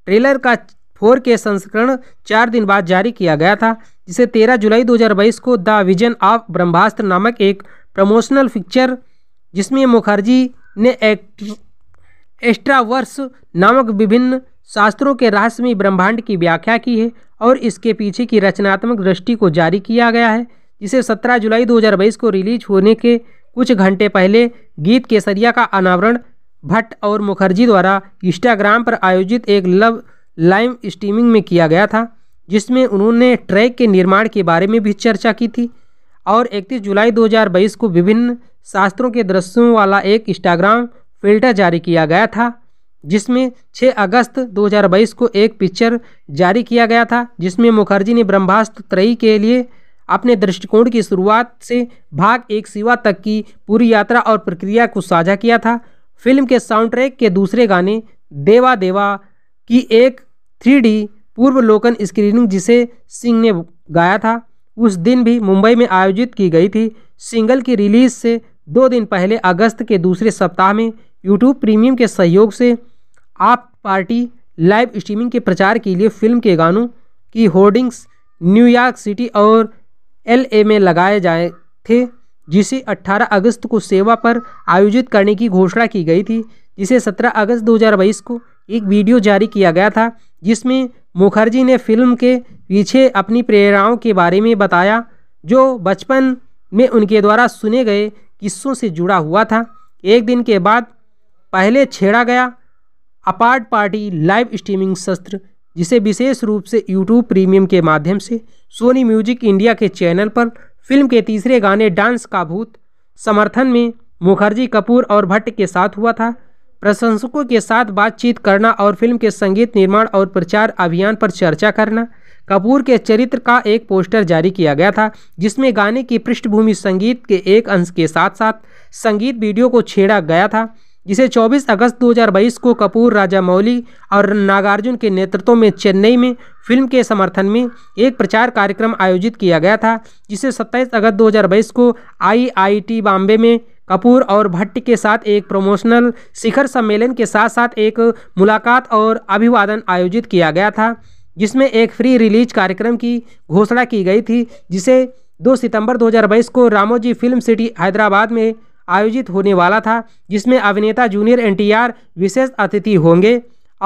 ट्रेलर का फोर के संस्करण चार दिन बाद जारी किया गया था जिसे तेरह जुलाई दो को द विजन ऑफ ब्रह्मास्त्र नामक एक प्रमोशनल पिक्चर जिसमें मुखर्जी ने एक्स्ट्रावर्स नामक विभिन्न शास्त्रों के रहस्यमय ब्रह्मांड की व्याख्या की है और इसके पीछे की रचनात्मक दृष्टि को जारी किया गया है जिसे 17 जुलाई 2022 को रिलीज होने के कुछ घंटे पहले गीत केसरिया का अनावरण भट्ट और मुखर्जी द्वारा इंस्टाग्राम पर आयोजित एक लव लाइव स्ट्रीमिंग में किया गया था जिसमें उन्होंने ट्रैक के निर्माण के बारे में भी चर्चा की थी और 31 जुलाई 2022 को विभिन्न शास्त्रों के दृश्यों वाला एक इंस्टाग्राम फिल्टर जारी किया गया था जिसमें 6 अगस्त 2022 को एक पिक्चर जारी किया गया था जिसमें मुखर्जी ने ब्रह्मास्त्र त्रयी के लिए अपने दृष्टिकोण की शुरुआत से भाग एक सिवा तक की पूरी यात्रा और प्रक्रिया को साझा किया था फिल्म के साउंड ट्रैक के दूसरे गाने देवा देवा की एक थ्री पूर्व लोकन स्क्रीनिंग जिसे सिंह ने गाया था उस दिन भी मुंबई में आयोजित की गई थी सिंगल की रिलीज से दो दिन पहले अगस्त के दूसरे सप्ताह में यूट्यूब प्रीमियम के सहयोग से आप पार्टी लाइव स्ट्रीमिंग के प्रचार के लिए फिल्म के गानों की होर्डिंग्स न्यूयॉर्क सिटी और एलए में लगाए जाए थे जिसे 18 अगस्त को सेवा पर आयोजित करने की घोषणा की गई थी जिसे 17 अगस्त 2022 को एक वीडियो जारी किया गया था जिसमें मुखर्जी ने फिल्म के पीछे अपनी प्रेरणाओं के बारे में बताया जो बचपन में उनके द्वारा सुने गए किस्सों से जुड़ा हुआ था एक दिन के बाद पहले छेड़ा गया अपार्ट पार्टी लाइव स्ट्रीमिंग शस्त्र जिसे विशेष रूप से यूट्यूब प्रीमियम के माध्यम से सोनी म्यूजिक इंडिया के चैनल पर फिल्म के तीसरे गाने डांस का भूत समर्थन में मुखर्जी कपूर और भट्ट के साथ हुआ था प्रशंसकों के साथ बातचीत करना और फिल्म के संगीत निर्माण और प्रचार अभियान पर चर्चा करना कपूर के चरित्र का एक पोस्टर जारी किया गया था जिसमें गाने की पृष्ठभूमि संगीत के एक अंश के साथ साथ संगीत वीडियो को छेड़ा गया था जिसे 24 अगस्त 2022 को कपूर राजा मौली और नागार्जुन के नेतृत्व में चेन्नई में फिल्म के समर्थन में एक प्रचार कार्यक्रम आयोजित किया गया था जिसे 27 अगस्त 2022 को आईआईटी बॉम्बे में कपूर और भट्ट के साथ एक प्रमोशनल शिखर सम्मेलन के साथ साथ एक मुलाकात और अभिवादन आयोजित किया गया था जिसमें एक फ्री रिलीज कार्यक्रम की घोषणा की गई थी जिसे 2 सितंबर 2022 को रामोजी फिल्म सिटी हैदराबाद में आयोजित होने वाला था जिसमें अभिनेता जूनियर एन विशेष अतिथि होंगे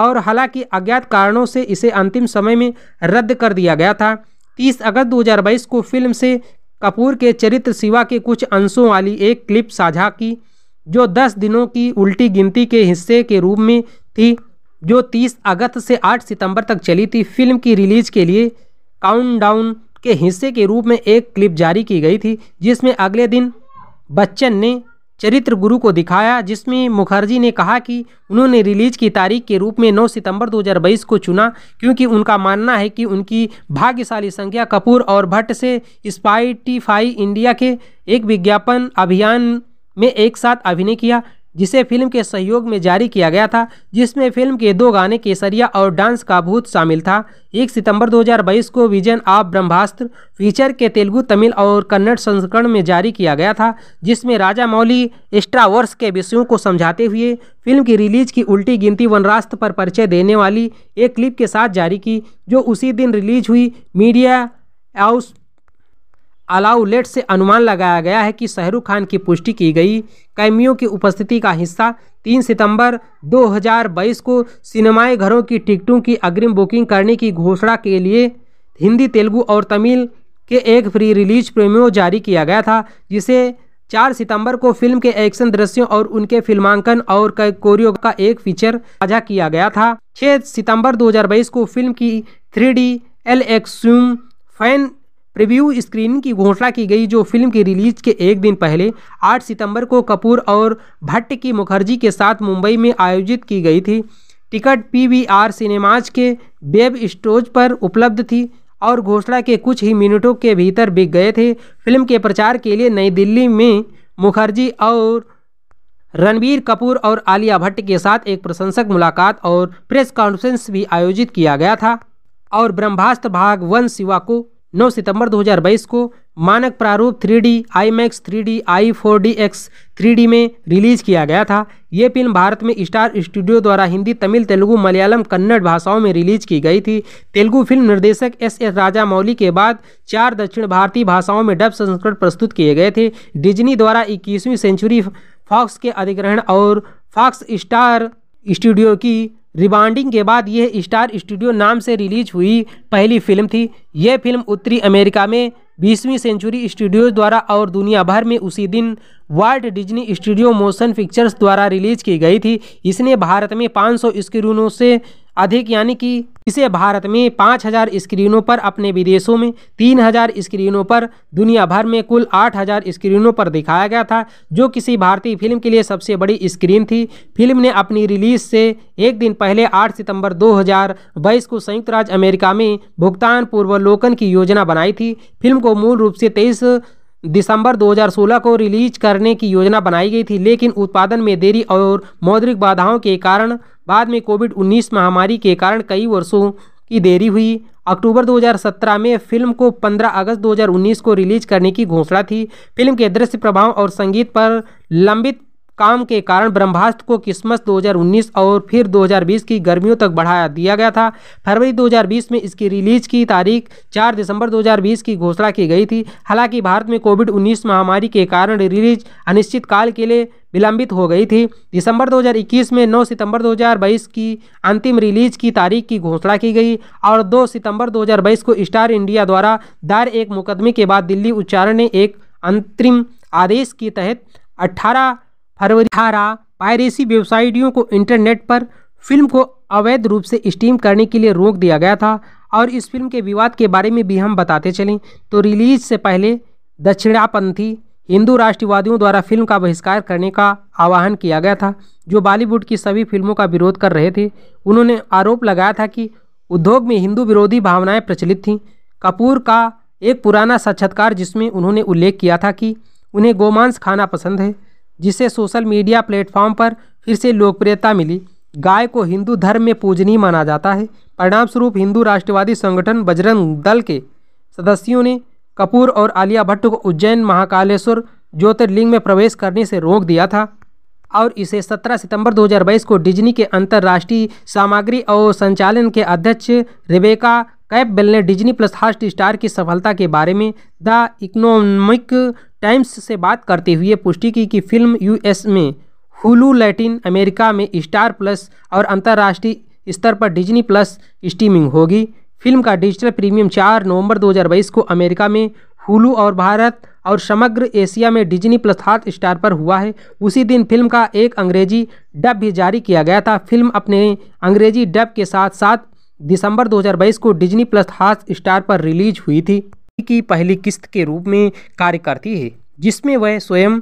और हालांकि अज्ञात कारणों से इसे अंतिम समय में रद्द कर दिया गया था 30 अगस्त 2022 को फिल्म से कपूर के चरित्र शिवा के कुछ अंशों वाली एक क्लिप साझा की जो दस दिनों की उल्टी गिनती के हिस्से के रूप में थी जो तीस अगस्त से आठ सितंबर तक चली थी फिल्म की रिलीज के लिए काउंटडाउन के हिस्से के रूप में एक क्लिप जारी की गई थी जिसमें अगले दिन बच्चन ने चरित्र गुरु को दिखाया जिसमें मुखर्जी ने कहा कि उन्होंने रिलीज की तारीख के रूप में 9 सितंबर 2022 को चुना क्योंकि उनका मानना है कि उनकी भाग्यशाली संज्ञा कपूर और भट्ट से स्पाइटीफाई इंडिया के एक विज्ञापन अभियान में एक साथ अभिनय किया जिसे फिल्म के सहयोग में जारी किया गया था जिसमें फिल्म के दो गाने केसरिया और डांस का भूत शामिल था 1 सितंबर 2022 को विजन ऑफ ब्रह्मास्त्र फीचर के तेलुगु तमिल और कन्नड़ संस्करण में जारी किया गया था जिसमें राजा मौली एस्ट्रावर्स के विषयों को समझाते हुए फिल्म की रिलीज की उल्टी गिनती वनरास्त्र पर परिचय देने वाली एक क्लिप के साथ जारी की जो उसी दिन रिलीज हुई मीडिया हाउस अलाउलेट से अनुमान लगाया गया है कि शाहरुख खान की पुष्टि की गई कैमियों की उपस्थिति का हिस्सा 3 सितंबर 2022 को सिनेमाए घरों की टिकटों की अग्रिम बुकिंग करने की घोषणा के लिए हिंदी तेलुगु और तमिल के एक फ्री रिलीज प्रेमियो जारी किया गया था जिसे चार सितंबर को फिल्म के एक्शन दृश्यों और उनके फिल्मांकन और कोरियो का एक फीचर साझा किया गया था छह सितंबर दो को फिल्म की थ्री डी एल फैन प्रीव्यू स्क्रीनिंग की घोषणा की गई जो फिल्म की रिलीज के एक दिन पहले 8 सितंबर को कपूर और भट्ट की मुखर्जी के साथ मुंबई में आयोजित की गई थी टिकट पीवीआर सिनेमाज के वेब स्टोज पर उपलब्ध थी और घोषणा के कुछ ही मिनटों के भीतर बिक गए थे फिल्म के प्रचार के लिए नई दिल्ली में मुखर्जी और रणबीर कपूर और आलिया भट्ट के साथ एक प्रशंसक मुलाकात और प्रेस कॉन्फ्रेंस भी आयोजित किया गया था और ब्रह्मास्त्र भाग वन शिवा को 9 सितंबर 2022 को मानक प्रारूप 3D, D IMAX three D I four D X three में रिलीज किया गया था ये फिल्म भारत में स्टार स्टूडियो द्वारा हिंदी तमिल तेलुगु मलयालम कन्नड़ भाषाओं में रिलीज की गई थी तेलुगु फिल्म निर्देशक एस एस राजामौली के बाद चार दक्षिण भारतीय भाषाओं में डब संस्करण प्रस्तुत किए गए थे डिजनी द्वारा इक्कीसवीं सेंचुरी फॉक्स के अधिग्रहण और फॉक्स स्टार स्टूडियो की रिबाउंडिंग के बाद यह स्टार स्टूडियो नाम से रिलीज हुई पहली फिल्म थी यह फिल्म उत्तरी अमेरिका में बीसवीं सेंचुरी स्टूडियोज द्वारा और दुनिया भर में उसी दिन Walt Disney Studio Motion Pictures द्वारा रिलीज की गई थी इसने भारत में 500 स्क्रीनों से अधिक यानी कि इसे भारत में 5000 स्क्रीनों पर अपने विदेशों में 3000 स्क्रीनों पर दुनिया भर में कुल 8000 स्क्रीनों पर दिखाया गया था जो किसी भारतीय फिल्म के लिए सबसे बड़ी स्क्रीन थी फिल्म ने अपनी रिलीज से एक दिन पहले 8 सितंबर 2022 को संयुक्त राज्य अमेरिका में भुगतान पूर्वलोकन की योजना बनाई थी फिल्म को मूल रूप से तेईस दिसंबर 2016 को रिलीज करने की योजना बनाई गई थी लेकिन उत्पादन में देरी और मौद्रिक बाधाओं के कारण बाद में कोविड 19 महामारी के कारण कई वर्षों की देरी हुई अक्टूबर 2017 में फिल्म को 15 अगस्त 2019 को रिलीज करने की घोषणा थी फिल्म के दृश्य प्रभाव और संगीत पर लंबित काम के कारण ब्रह्मास्त्र को क्रिसमस 2019 और फिर 2020 की गर्मियों तक बढ़ाया दिया गया था फरवरी 2020 में इसकी रिलीज की तारीख 4 दिसंबर 2020 की घोषणा की गई थी हालांकि भारत में कोविड 19 महामारी के कारण रिलीज अनिश्चित काल के लिए विलंबित हो गई थी दिसंबर 2021 में 9 सितंबर 2022 की अंतिम रिलीज की तारीख की घोषणा की गई और 2 सितंबर 2022 को स्टार इंडिया द्वारा दायर एक मुकदमे के बाद दिल्ली उच्चारण ने एक अंतरिम आदेश के तहत अट्ठारह फरवरी अठारह पायरेसी वेबसाइटियों को इंटरनेट पर फिल्म को अवैध रूप से स्ट्रीम करने के लिए रोक दिया गया था और इस फिल्म के विवाद के बारे में भी हम बताते चलें तो रिलीज से पहले दक्षिणापंथी हिंदू राष्ट्रवादियों द्वारा फिल्म का बहिष्कार करने का आह्वान किया गया था जो बॉलीवुड की सभी फिल्मों का विरोध कर रहे थे उन्होंने आरोप लगाया था कि उद्योग में हिंदू विरोधी भावनाएं प्रचलित थीं कपूर का एक पुराना साक्षात्कार जिसमें उन्होंने उल्लेख किया था कि उन्हें गोमांस खाना पसंद है जिसे सोशल मीडिया प्लेटफॉर्म पर फिर से लोकप्रियता मिली गाय को हिंदू धर्म में पूजनीय माना जाता है परिणामस्वरूप हिंदू राष्ट्रवादी संगठन बजरंग दल के सदस्यों ने कपूर और आलिया भट्ट को उज्जैन महाकालेश्वर ज्योतिर्लिंग में प्रवेश करने से रोक दिया था और इसे 17 सितंबर 2022 को डिज्नी के अंतर्राष्ट्रीय सामग्री और संचालन के अध्यक्ष रिबेका कैपबेल ने डिज्नी प्लस हॉट स्टार की सफलता के बारे में द इकोनॉमिक टाइम्स से बात करते हुए पुष्टि की कि फिल्म यूएस में हुलू लैटिन अमेरिका में स्टार प्लस और अंतर्राष्ट्रीय स्तर पर डिजनी प्लस स्ट्रीमिंग होगी फिल्म का डिजिटल प्रीमियम 4 नवंबर 2022 को अमेरिका में हुलू और भारत और समग्र एशिया में डिजनी प्लस हाथ स्टार पर हुआ है उसी दिन फिल्म का एक अंग्रेजी डब भी जारी किया गया था फिल्म अपने अंग्रेजी डब के साथ साथ दिसंबर 2022 को डिजनी प्लस हाथ स्टार पर रिलीज हुई थी की पहली किस्त के रूप में कार्य करती है जिसमें वह स्वयं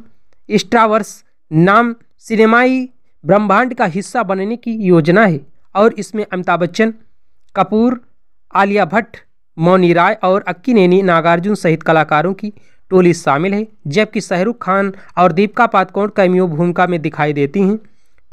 स्ट्रावर्स नाम सिनेमाई ब्रह्मांड का हिस्सा बनने की योजना है और इसमें अमिताभ बच्चन कपूर आलिया भट्ट मौनी राय और अक्की नैनी नागार्जुन सहित कलाकारों की टोली शामिल है जबकि शाहरुख खान और दीपिका पादकोण कैमियो भूमिका में दिखाई देती हैं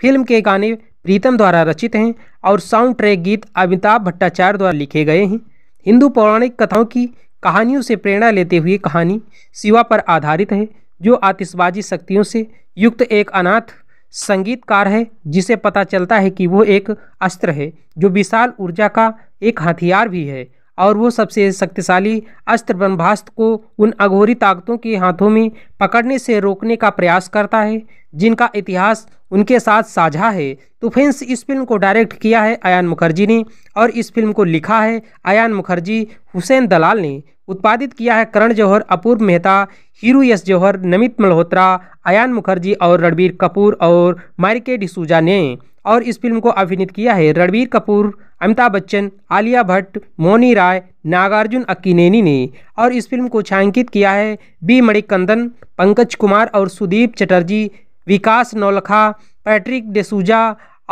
फिल्म के गाने प्रीतम द्वारा रचित हैं और साउंड ट्रैक गीत अमिताभ भट्टाचार्य द्वारा लिखे गए हैं हिंदू पौराणिक कथाओं की कहानियों से प्रेरणा लेते हुए कहानी शिवा पर आधारित है जो आतिशबाजी शक्तियों से युक्त एक अनाथ संगीतकार है जिसे पता चलता है कि वो एक अस्त्र है जो विशाल ऊर्जा का एक हथियार भी है और वो सबसे शक्तिशाली अस्त्र ब्रह्मास्त्र को उन अघोरी ताकतों के हाथों में पकड़ने से रोकने का प्रयास करता है जिनका इतिहास उनके साथ साझा है तो फ्रेंड्स इस फिल्म को डायरेक्ट किया है अयान मुखर्जी ने और इस फिल्म को लिखा है अयान मुखर्जी हुसैन दलाल ने उत्पादित किया है करण जौहर अपूर्व मेहता हीरू यश जौहर नमित मल्होत्रा अयान मुखर्जी और रणबीर कपूर और मारिके डिसूजा ने और इस फिल्म को अभिनीत किया है रणबीर कपूर अमिताभ बच्चन आलिया भट्ट मोनी राय नागार्जुन अक्कीनेनी ने और इस फिल्म को छायांकित किया है बी मणिकंदन पंकज कुमार और सुदीप चटर्जी विकास नौलखा पैट्रिक डेसूजा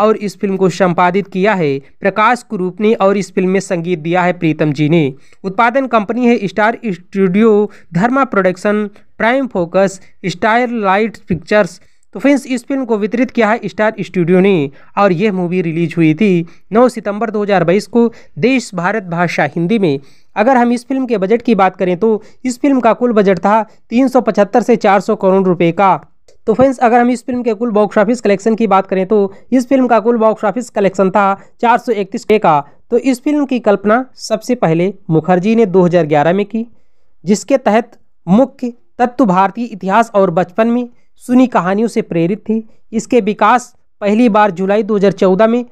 और इस फिल्म को संपादित किया है प्रकाश कुरूप ने और इस फिल्म में संगीत दिया है प्रीतम जी ने उत्पादन कंपनी है Star Studio Dharma production Prime Focus Star Light Pictures तो फ्रेंड्स इस फिल्म को वितरित किया है स्टार स्टूडियो ने और यह मूवी रिलीज हुई थी 9 सितंबर 2022 को देश भारत भाषा हिंदी में अगर हम इस फिल्म के बजट की बात करें तो इस फिल्म का कुल बजट था 375 से 400 करोड़ रुपए का तो फ्रेंड्स अगर हम इस फिल्म के कुल बॉक्स ऑफिस कलेक्शन की बात करें तो इस फिल्म का कुल बॉक्स ऑफिस कलेक्शन था चार सौ का तो इस फिल्म की कल्पना सबसे पहले मुखर्जी ने 2011 में की जिसके तहत मुख्य तत्व भारतीय इतिहास और बचपन में सुनी कहानियों से प्रेरित थी इसके विकास पहली बार जुलाई 2014 में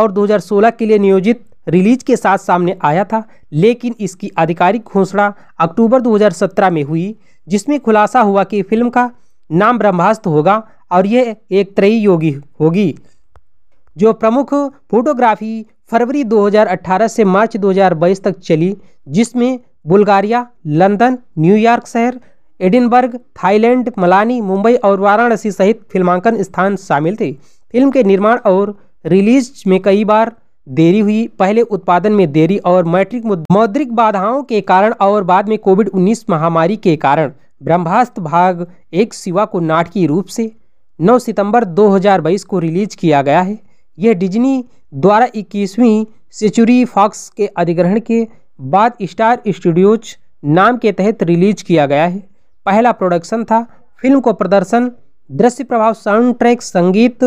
और 2016 के लिए नियोजित रिलीज के साथ सामने आया था लेकिन इसकी आधिकारिक घोषणा अक्टूबर 2017 में हुई जिसमें खुलासा हुआ कि फिल्म का नाम ब्रह्मास्त्र होगा और यह एक त्रयी योगी होगी जो प्रमुख फोटोग्राफी फरवरी 2018 से मार्च 2022 तक चली जिसमें बुल्गारिया लंदन न्यूयॉर्क शहर एडिनबर्ग थाईलैंड मलानी मुंबई और वाराणसी सहित फिल्मांकन स्थान शामिल थे फिल्म के निर्माण और रिलीज में कई बार देरी हुई पहले उत्पादन में देरी और मैट्रिक मौद्रिक बाधाओं के कारण और बाद में कोविड 19 महामारी के कारण ब्रह्मास्त्र भाग एक शिवा को नाटकीय रूप से 9 सितंबर 2022 को रिलीज किया गया है यह डिज्नी द्वारा इक्कीसवीं सेचुरी फॉक्स के अधिग्रहण के बाद स्टार स्टूडियोज नाम के तहत रिलीज किया गया है पहला प्रोडक्शन था फिल्म को प्रदर्शन दृश्य प्रभाव साउंड ट्रैक संगीत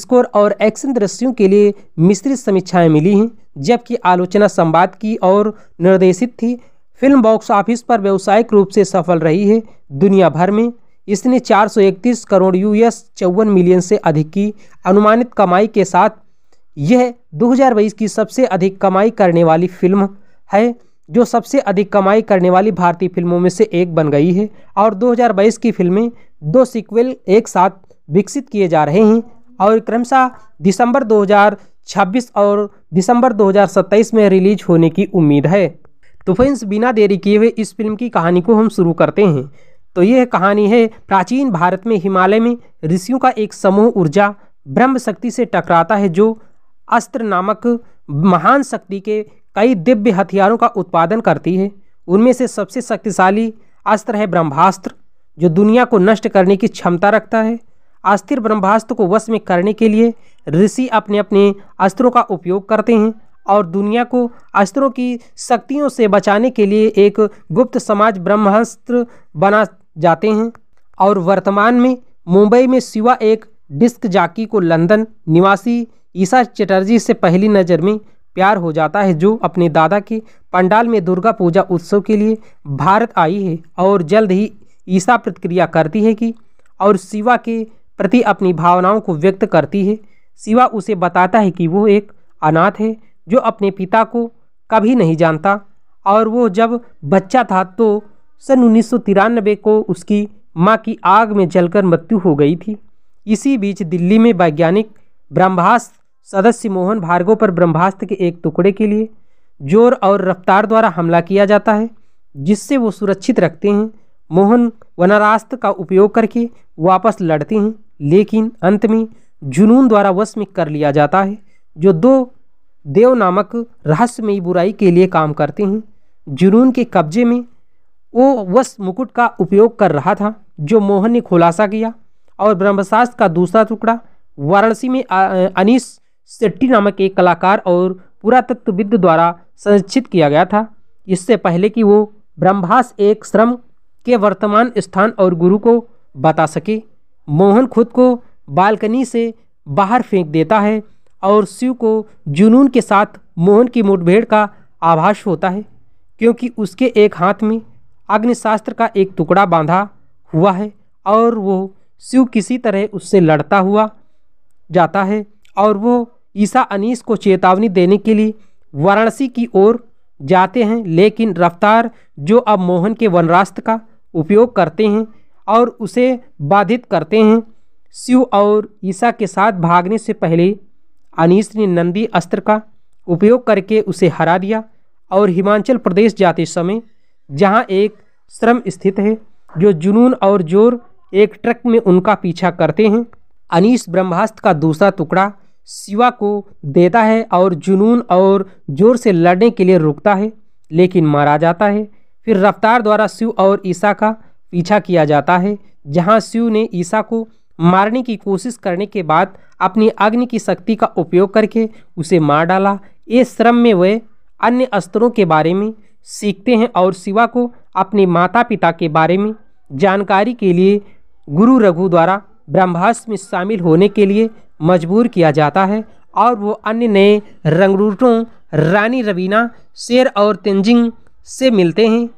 स्कोर और एक्शन दृश्यों के लिए मिश्रित समीक्षाएं मिली हैं जबकि आलोचना संवाद की और निर्देशित थी फिल्म बॉक्स ऑफिस पर व्यावसायिक रूप से सफल रही है दुनिया भर में इसने 431 करोड़ यूएस चौवन मिलियन से अधिक की अनुमानित कमाई के साथ यह दो की सबसे अधिक कमाई करने वाली फिल्म है जो सबसे अधिक कमाई करने वाली भारतीय फिल्मों में से एक बन गई है और 2022 की फिल्में दो सीक्वल एक साथ विकसित किए जा रहे हैं और क्रमशः दिसंबर 2026 और दिसंबर 2027 में रिलीज होने की उम्मीद है तो फ्रेंड्स बिना देरी किए हुए इस फिल्म की कहानी को हम शुरू करते हैं तो यह कहानी है प्राचीन भारत में हिमालय में ऋषियों का एक समूह ऊर्जा ब्रह्म शक्ति से टकराता है जो अस्त्र नामक महान शक्ति के कई दिव्य हथियारों का उत्पादन करती है उनमें से सबसे शक्तिशाली अस्त्र है ब्रह्मास्त्र जो दुनिया को नष्ट करने की क्षमता रखता है अस्थिर ब्रह्मास्त्र को वश में करने के लिए ऋषि अपने अपने अस्त्रों का उपयोग करते हैं और दुनिया को अस्त्रों की शक्तियों से बचाने के लिए एक गुप्त समाज ब्रह्मास्त्र बना जाते हैं और वर्तमान में मुंबई में शिवा एक डिस्क जाकी को लंदन निवासी ईशा चटर्जी से पहली नज़र में प्यार हो जाता है जो अपने दादा के पंडाल में दुर्गा पूजा उत्सव के लिए भारत आई है और जल्द ही ईसा प्रतिक्रिया करती है कि और शिवा के प्रति अपनी भावनाओं को व्यक्त करती है शिवा उसे बताता है कि वो एक अनाथ है जो अपने पिता को कभी नहीं जानता और वो जब बच्चा था तो सन उन्नीस को उसकी माँ की आग में जलकर मृत्यु हो गई थी इसी बीच दिल्ली में वैज्ञानिक ब्रह्मास्त्र सदस्य मोहन भार्गव पर ब्रह्मास्त्र के एक टुकड़े के लिए जोर और रफ्तार द्वारा हमला किया जाता है जिससे वो सुरक्षित रखते हैं मोहन वनारास्त्र का उपयोग करके वापस लड़ते हैं लेकिन अंत में जुनून द्वारा वश में कर लिया जाता है जो दो देव नामक रहस्यमयी बुराई के लिए काम करते हैं जुनून के कब्जे में वो वश मुकुट का उपयोग कर रहा था जो मोहन ने खुलासा किया और ब्रह्मशास्त्र का दूसरा टुकड़ा वाराणसी में अनिश शेट्टी नामक एक कलाकार और पुरातत्वविद द्वारा संरक्षित किया गया था इससे पहले कि वो ब्रह्मास एक श्रम के वर्तमान स्थान और गुरु को बता सके मोहन खुद को बालकनी से बाहर फेंक देता है और शिव को जुनून के साथ मोहन की मुठभेड़ का आभास होता है क्योंकि उसके एक हाथ में अग्निशास्त्र का एक टुकड़ा बांधा हुआ है और वो शिव किसी तरह उससे लड़ता हुआ जाता है और वो ईसा अनीस को चेतावनी देने के लिए वाराणसी की ओर जाते हैं लेकिन रफ्तार जो अब मोहन के वनरास्त्र का उपयोग करते हैं और उसे बाधित करते हैं शिव और ईसा के साथ भागने से पहले अनीस ने नंदी अस्त्र का उपयोग करके उसे हरा दिया और हिमाचल प्रदेश जाते समय जहां एक श्रम स्थित है जो जुनून और जोर एक ट्रक में उनका पीछा करते हैं अनीस ब्रह्मास्त्र का दूसरा टुकड़ा शिवा को देता है और जुनून और जोर से लड़ने के लिए रुकता है लेकिन मारा जाता है फिर रफ्तार द्वारा शिव और ईसा का पीछा किया जाता है जहां शिव ने ईसा को मारने की कोशिश करने के बाद अपनी अग्नि की शक्ति का उपयोग करके उसे मार डाला इस श्रम में वे अन्य अस्त्रों के बारे में सीखते हैं और शिवा को अपने माता पिता के बारे में जानकारी के लिए गुरु रघु द्वारा ब्रह्मास्त्र में शामिल होने के लिए मजबूर किया जाता है और वो अन्य नए रंगरूटों रानी रवीना शेर और तेंजिंग से मिलते हैं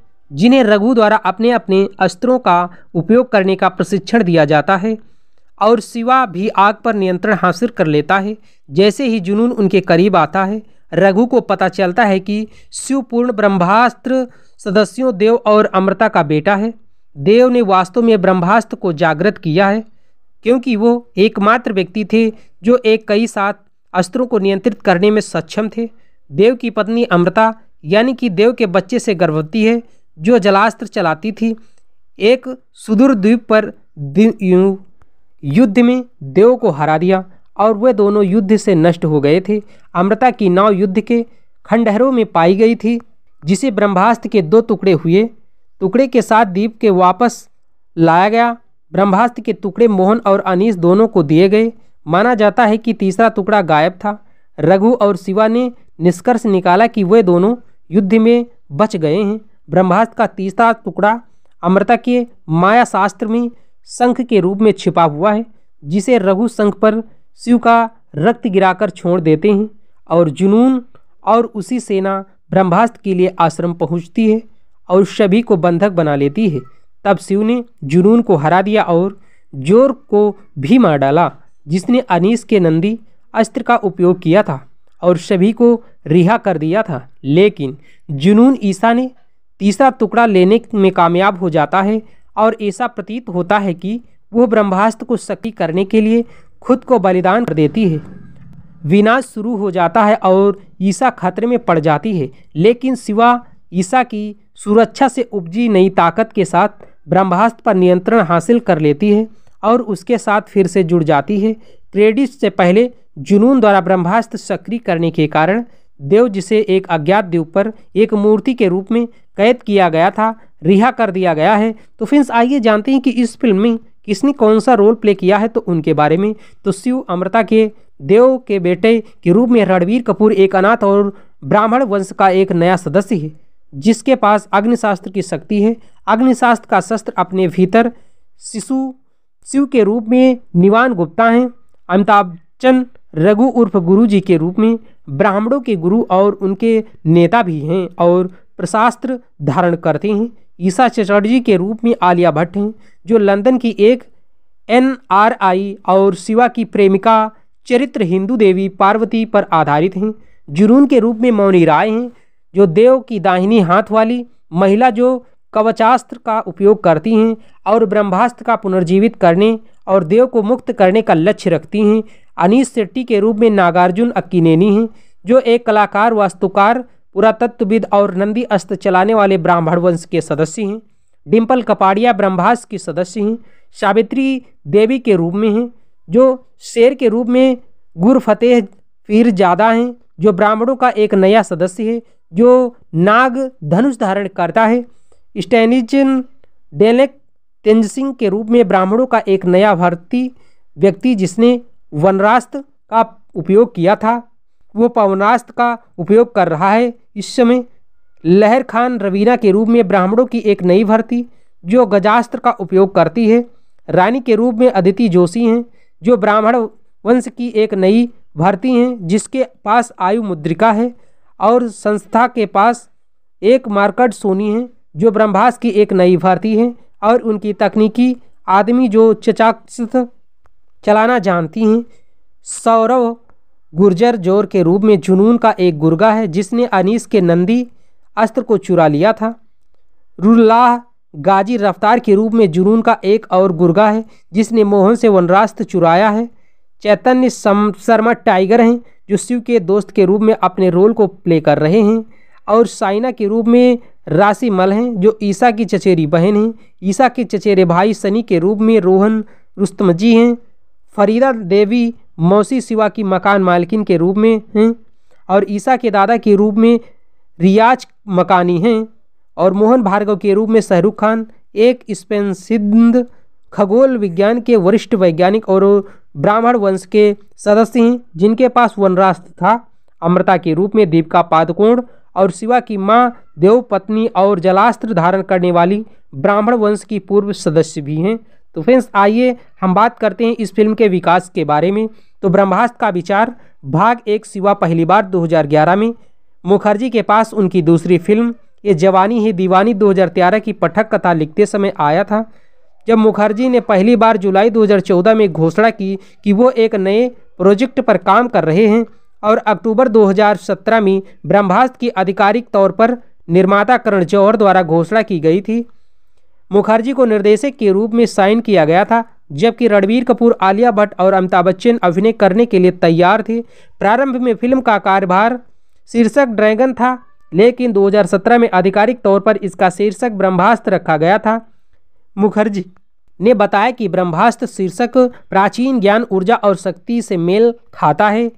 जिन्हें रघु द्वारा अपने अपने अस्त्रों का उपयोग करने का प्रशिक्षण दिया जाता है और शिवा भी आग पर नियंत्रण हासिल कर लेता है जैसे ही जुनून उनके करीब आता है रघु को पता चलता है कि शिव पूर्ण ब्रह्मास्त्र सदस्यों देव और अमृता का बेटा है देव ने वास्तव में ब्रह्मास्त्र को जागृत किया है क्योंकि वो एकमात्र व्यक्ति थे जो एक कई साथ अस्त्रों को नियंत्रित करने में सक्षम थे देव की पत्नी अमृता यानी कि देव के बच्चे से गर्भवती है जो जलास्त्र चलाती थी एक सुदूर द्वीप पर युद्ध में देव को हरा दिया और वे दोनों युद्ध से नष्ट हो गए थे अमृता की नाव युद्ध के खंडहरों में पाई गई थी जिसे ब्रह्मास्त्र के दो टुकड़े हुए टुकड़े के साथ द्वीप के वापस लाया गया ब्रह्मास्त्र के टुकड़े मोहन और अनीस दोनों को दिए गए माना जाता है कि तीसरा टुकड़ा गायब था रघु और शिवा ने निष्कर्ष निकाला कि वे दोनों युद्ध में बच गए हैं ब्रह्मास्त्र का तीसरा टुकड़ा अमृता के माया शास्त्र में शंख के रूप में छिपा हुआ है जिसे रघु शंख पर शिव का रक्त गिराकर छोड़ देते हैं और जुनून और उसी सेना ब्रह्मास्त्र के लिए आश्रम पहुंचती है और सभी को बंधक बना लेती है तब शिव ने जुनून को हरा दिया और जोर को भी मार डाला जिसने अनीस के नंदी अस्त्र का उपयोग किया था और सभी को रिहा कर दिया था लेकिन जुनून ईसा ने तीसरा टुकड़ा लेने में कामयाब हो जाता है और ऐसा प्रतीत होता है कि वह ब्रह्मास्त्र को शक्ति करने के लिए खुद को बलिदान कर देती है विनाश शुरू हो जाता है और ईसा खतरे में पड़ जाती है लेकिन शिवा ईसा की सुरक्षा से उपजी नई ताकत के साथ ब्रह्मास्त्र पर नियंत्रण हासिल कर लेती है और उसके साथ फिर से जुड़ जाती है क्रेडिट से पहले जुनून द्वारा ब्रह्मास्त्र सक्रिय करने के कारण देव जिसे एक अज्ञात द्वीप पर एक मूर्ति के रूप में कैद किया गया था रिहा कर दिया गया है तो फिर आइए जानते हैं कि इस फिल्म में किसने कौन सा रोल प्ले किया है तो उनके बारे में तो शिव अमृता के देव के बेटे के रूप में रणवीर कपूर एक अनाथ और ब्राह्मण वंश का एक नया सदस्य है जिसके पास अग्निशास्त्र की शक्ति है अग्निशास्त्र का शस्त्र अपने भीतर शिशु शिव के रूप में निवान गुप्ता हैं अमिताभ चंद रघु उर्फ गुरु जी के रूप में ब्राह्मणों के गुरु और उनके नेता भी हैं और प्रशास्त्र धारण करते हैं ईसा चटर्जी के रूप में आलिया भट्ट हैं जो लंदन की एक आई और शिवा की प्रेमिका चरित्र हिंदू देवी पार्वती पर आधारित हैं जुनून के रूप में मौनी राय हैं जो देव की दाहिनी हाथ वाली महिला जो कवचास्त्र का उपयोग करती हैं और ब्रह्मास्त्र का पुनर्जीवित करने और देव को मुक्त करने का लक्ष्य रखती हैं अनीस शेट्टी के रूप में नागार्जुन अक्कीनेनी हैं जो एक कलाकार वास्तुकार पुरातत्वविद और नंदी अस्त्र चलाने वाले ब्राह्मण वंश के सदस्य हैं डिम्पल कपाड़िया ब्रह्मास की सदस्य हैं सावित्री देवी के रूप में हैं जो शेर के रूप में गुरफतेह फिर ज़्यादा हैं जो ब्राह्मणों का एक नया सदस्य है जो नाग धनुष धारण करता है स्टेनिजन डेलेक सिंह के रूप में ब्राह्मणों का एक नया भारतीय व्यक्ति जिसने वनरास्त्र का उपयोग किया था वो पवनास्त्र का उपयोग कर रहा है इस समय लहर खान रवीना के रूप में ब्राह्मणों की एक नई भर्ती जो गजास्त्र का उपयोग करती है रानी के रूप में अदिति जोशी हैं जो ब्राह्मण वंश की एक नई भर्ती हैं जिसके पास आयु मुद्रिका है और संस्था के पास एक मार्कट सोनी है जो ब्रह्मास की एक नई भर्ती है और उनकी तकनीकी आदमी जो चचाक्षित चलाना जानती हैं सौरव गुर्जर जोर के रूप में जुनून का एक गुर्गा है जिसने अनीस के नंदी अस्त्र को चुरा लिया था रुल्लाह गाजी रफ्तार के रूप में जुनून का एक और गुर्गा है जिसने मोहन से वनरास्त चुराया है चैतन्य शर्मा टाइगर हैं जो शिव के दोस्त के रूप में अपने रोल को प्ले कर रहे हैं और साइना के रूप में राशि मल हैं जो ईसा की चचेरी बहन हैं ईसा के चचेरे भाई सनी के रूप में रोहन रुस्तम जी हैं फरीदा देवी मौसी शिवा की मकान मालकिन के रूप में हैं और ईसा के दादा के रूप में रियाज मकानी हैं और मोहन भार्गव के रूप में शाहरुख खान एक स्पेन खगोल विज्ञान के वरिष्ठ वैज्ञानिक और ब्राह्मण वंश के सदस्य हैं जिनके पास वनराज था अमृता के रूप में दीपिका पादकोण और शिवा की माँ देव पत्नी और जलास्त्र धारण करने वाली ब्राह्मण वंश की पूर्व सदस्य भी हैं तो फ्रेंड्स आइए हम बात करते हैं इस फिल्म के विकास के बारे में तो ब्रह्मास्त्र का विचार भाग एक शिवा पहली बार 2011 में मुखर्जी के पास उनकी दूसरी फिल्म ये जवानी है दीवानी 2013 की पठक कथा लिखते समय आया था जब मुखर्जी ने पहली बार जुलाई 2014 में घोषणा की कि वो एक नए प्रोजेक्ट पर काम कर रहे हैं और अक्टूबर 2017 में ब्रह्मास्त्र की आधिकारिक तौर पर निर्माता करण जौहर द्वारा घोषणा की गई थी मुखर्जी को निर्देशक के रूप में साइन किया गया था जबकि रणबीर कपूर आलिया भट्ट और अमिताभ बच्चन अभिनय करने के लिए तैयार थे प्रारंभ में फिल्म का कार्यभार शीर्षक ड्रैगन था लेकिन 2017 में आधिकारिक तौर पर इसका शीर्षक ब्रह्मास्त्र रखा गया था मुखर्जी ने बताया कि ब्रह्मास्त्र शीर्षक प्राचीन ज्ञान ऊर्जा और शक्ति से मेल खाता है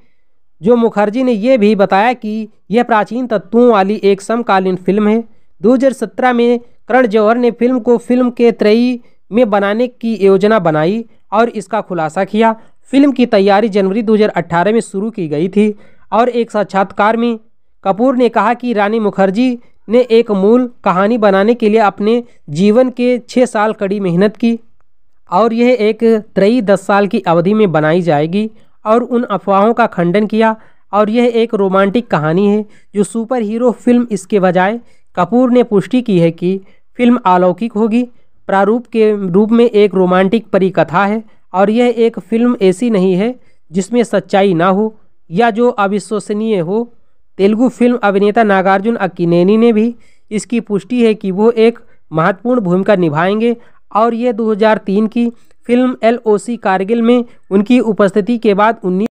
जो मुखर्जी ने यह भी बताया कि यह प्राचीन तत्वों वाली एक समकालीन फिल्म है 2017 में करण जौहर ने फिल्म को फिल्म के त्रयी में बनाने की योजना बनाई और इसका खुलासा किया फिल्म की तैयारी जनवरी 2018 में शुरू की गई थी और एक साक्षात्कार में कपूर ने कहा कि रानी मुखर्जी ने एक मूल कहानी बनाने के लिए अपने जीवन के छः साल कड़ी मेहनत की और यह एक त्रई दस साल की अवधि में बनाई जाएगी और उन अफवाहों का खंडन किया और यह एक रोमांटिक कहानी है जो सुपर हीरो फिल्म इसके बजाय कपूर ने पुष्टि की है कि फिल्म अलौकिक होगी प्रारूप के रूप में एक रोमांटिक परिकथा है और यह एक फिल्म ऐसी नहीं है जिसमें सच्चाई ना हो या जो अविश्वसनीय हो तेलुगु फिल्म अभिनेता नागार्जुन अक्कीनेनी ने भी इसकी पुष्टि है कि वो एक महत्वपूर्ण भूमिका निभाएंगे और ये 2003 की फिल्म एलओसी कारगिल में उनकी उपस्थिति के बाद उन्नीस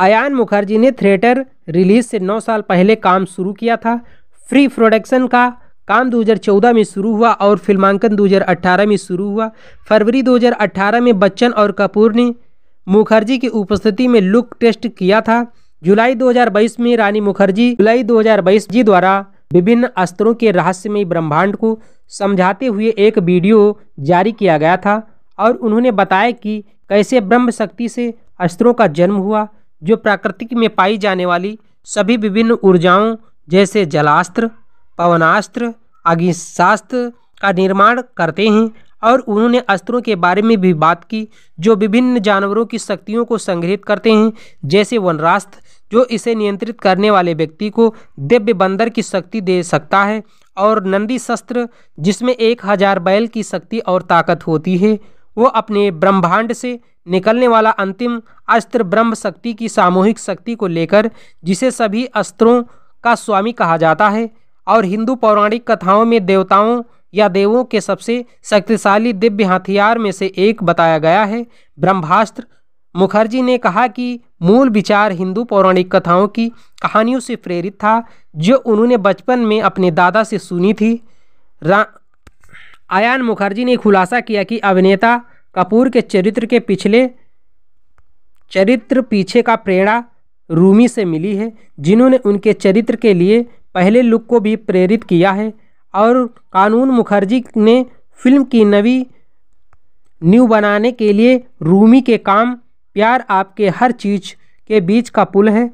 अयान मुखर्जी ने थिएटर रिलीज से नौ साल पहले काम शुरू किया था फ्री प्रोडक्शन का काम 2014 में शुरू हुआ और फिल्मांकन 2018 में शुरू हुआ फरवरी 2018 में बच्चन और कपूर ने मुखर्जी की उपस्थिति में लुक टेस्ट किया था जुलाई 2022 में रानी मुखर्जी जुलाई 2022 जी द्वारा विभिन्न अस्त्रों के रहस्यमय ब्रह्मांड को समझाते हुए एक वीडियो जारी किया गया था और उन्होंने बताया कि कैसे ब्रह्म शक्ति से अस्त्रों का जन्म हुआ जो प्राकृतिक में पाई जाने वाली सभी विभिन्न ऊर्जाओं जैसे जलास्त्र पवनास्त्र अग्निशास्त्र का निर्माण करते हैं और उन्होंने अस्त्रों के बारे में भी बात की जो विभिन्न जानवरों की शक्तियों को संग्रहित करते हैं जैसे वनरास्त्र जो इसे नियंत्रित करने वाले व्यक्ति को दिव्य बंदर की शक्ति दे सकता है और नंदी शस्त्र जिसमें एक हजार बैल की शक्ति और ताकत होती है वो अपने ब्रह्मांड से निकलने वाला अंतिम अस्त्र ब्रह्म शक्ति की सामूहिक शक्ति को लेकर जिसे सभी अस्त्रों का स्वामी कहा जाता है और हिंदू पौराणिक कथाओं में देवताओं या देवों के सबसे शक्तिशाली दिव्य हथियार में से एक बताया गया है ब्रह्मास्त्र मुखर्जी ने कहा कि मूल विचार हिंदू पौराणिक कथाओं की कहानियों से प्रेरित था जो उन्होंने बचपन में अपने दादा से सुनी थी रा आयान मुखर्जी ने खुलासा किया कि अभिनेता कपूर के चरित्र के पिछले चरित्र पीछे का प्रेरणा रूमी से मिली है जिन्होंने उनके चरित्र के लिए पहले लुक को भी प्रेरित किया है और कानून मुखर्जी ने फिल्म की नवी न्यू बनाने के लिए रूमी के काम प्यार आपके हर चीज़ के बीच का पुल है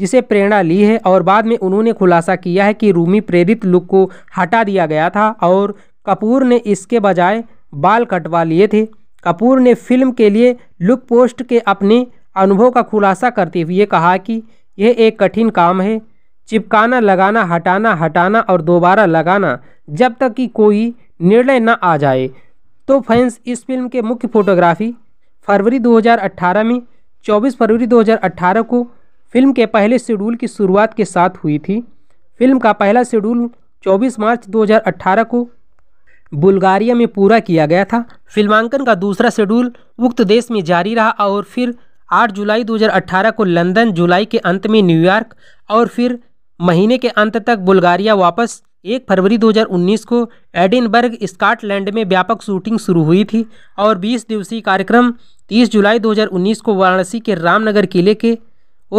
जिसे प्रेरणा ली है और बाद में उन्होंने खुलासा किया है कि रूमी प्रेरित लुक को हटा दिया गया था और कपूर ने इसके बजाय बाल कटवा लिए थे कपूर ने फिल्म के लिए लुक पोस्ट के अपने अनुभव का खुलासा करते हुए कहा कि यह एक कठिन काम है चिपकाना लगाना हटाना हटाना और दोबारा लगाना जब तक कि कोई निर्णय न आ जाए तो फैंस इस फिल्म के मुख्य फोटोग्राफी फरवरी 2018 में 24 फरवरी 2018 को फिल्म के पहले शेड्यूल की शुरुआत के साथ हुई थी फिल्म का पहला शेड्यूल 24 मार्च 2018 को बुल्गारिया में पूरा किया गया था फिल्मांकन का दूसरा शेड्यूल उक्त देश में जारी रहा और फिर 8 जुलाई 2018 को लंदन जुलाई के अंत में न्यूयॉर्क और फिर महीने के अंत तक बुल्गारिया वापस एक फरवरी 2019 को एडिनबर्ग स्कॉटलैंड में व्यापक शूटिंग शुरू हुई थी और 20 दिवसीय कार्यक्रम 30 जुलाई 2019 को वाराणसी के रामनगर किले के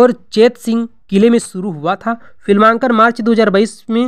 और चेत सिंह किले में शुरू हुआ था फिल्मांकन मार्च दो में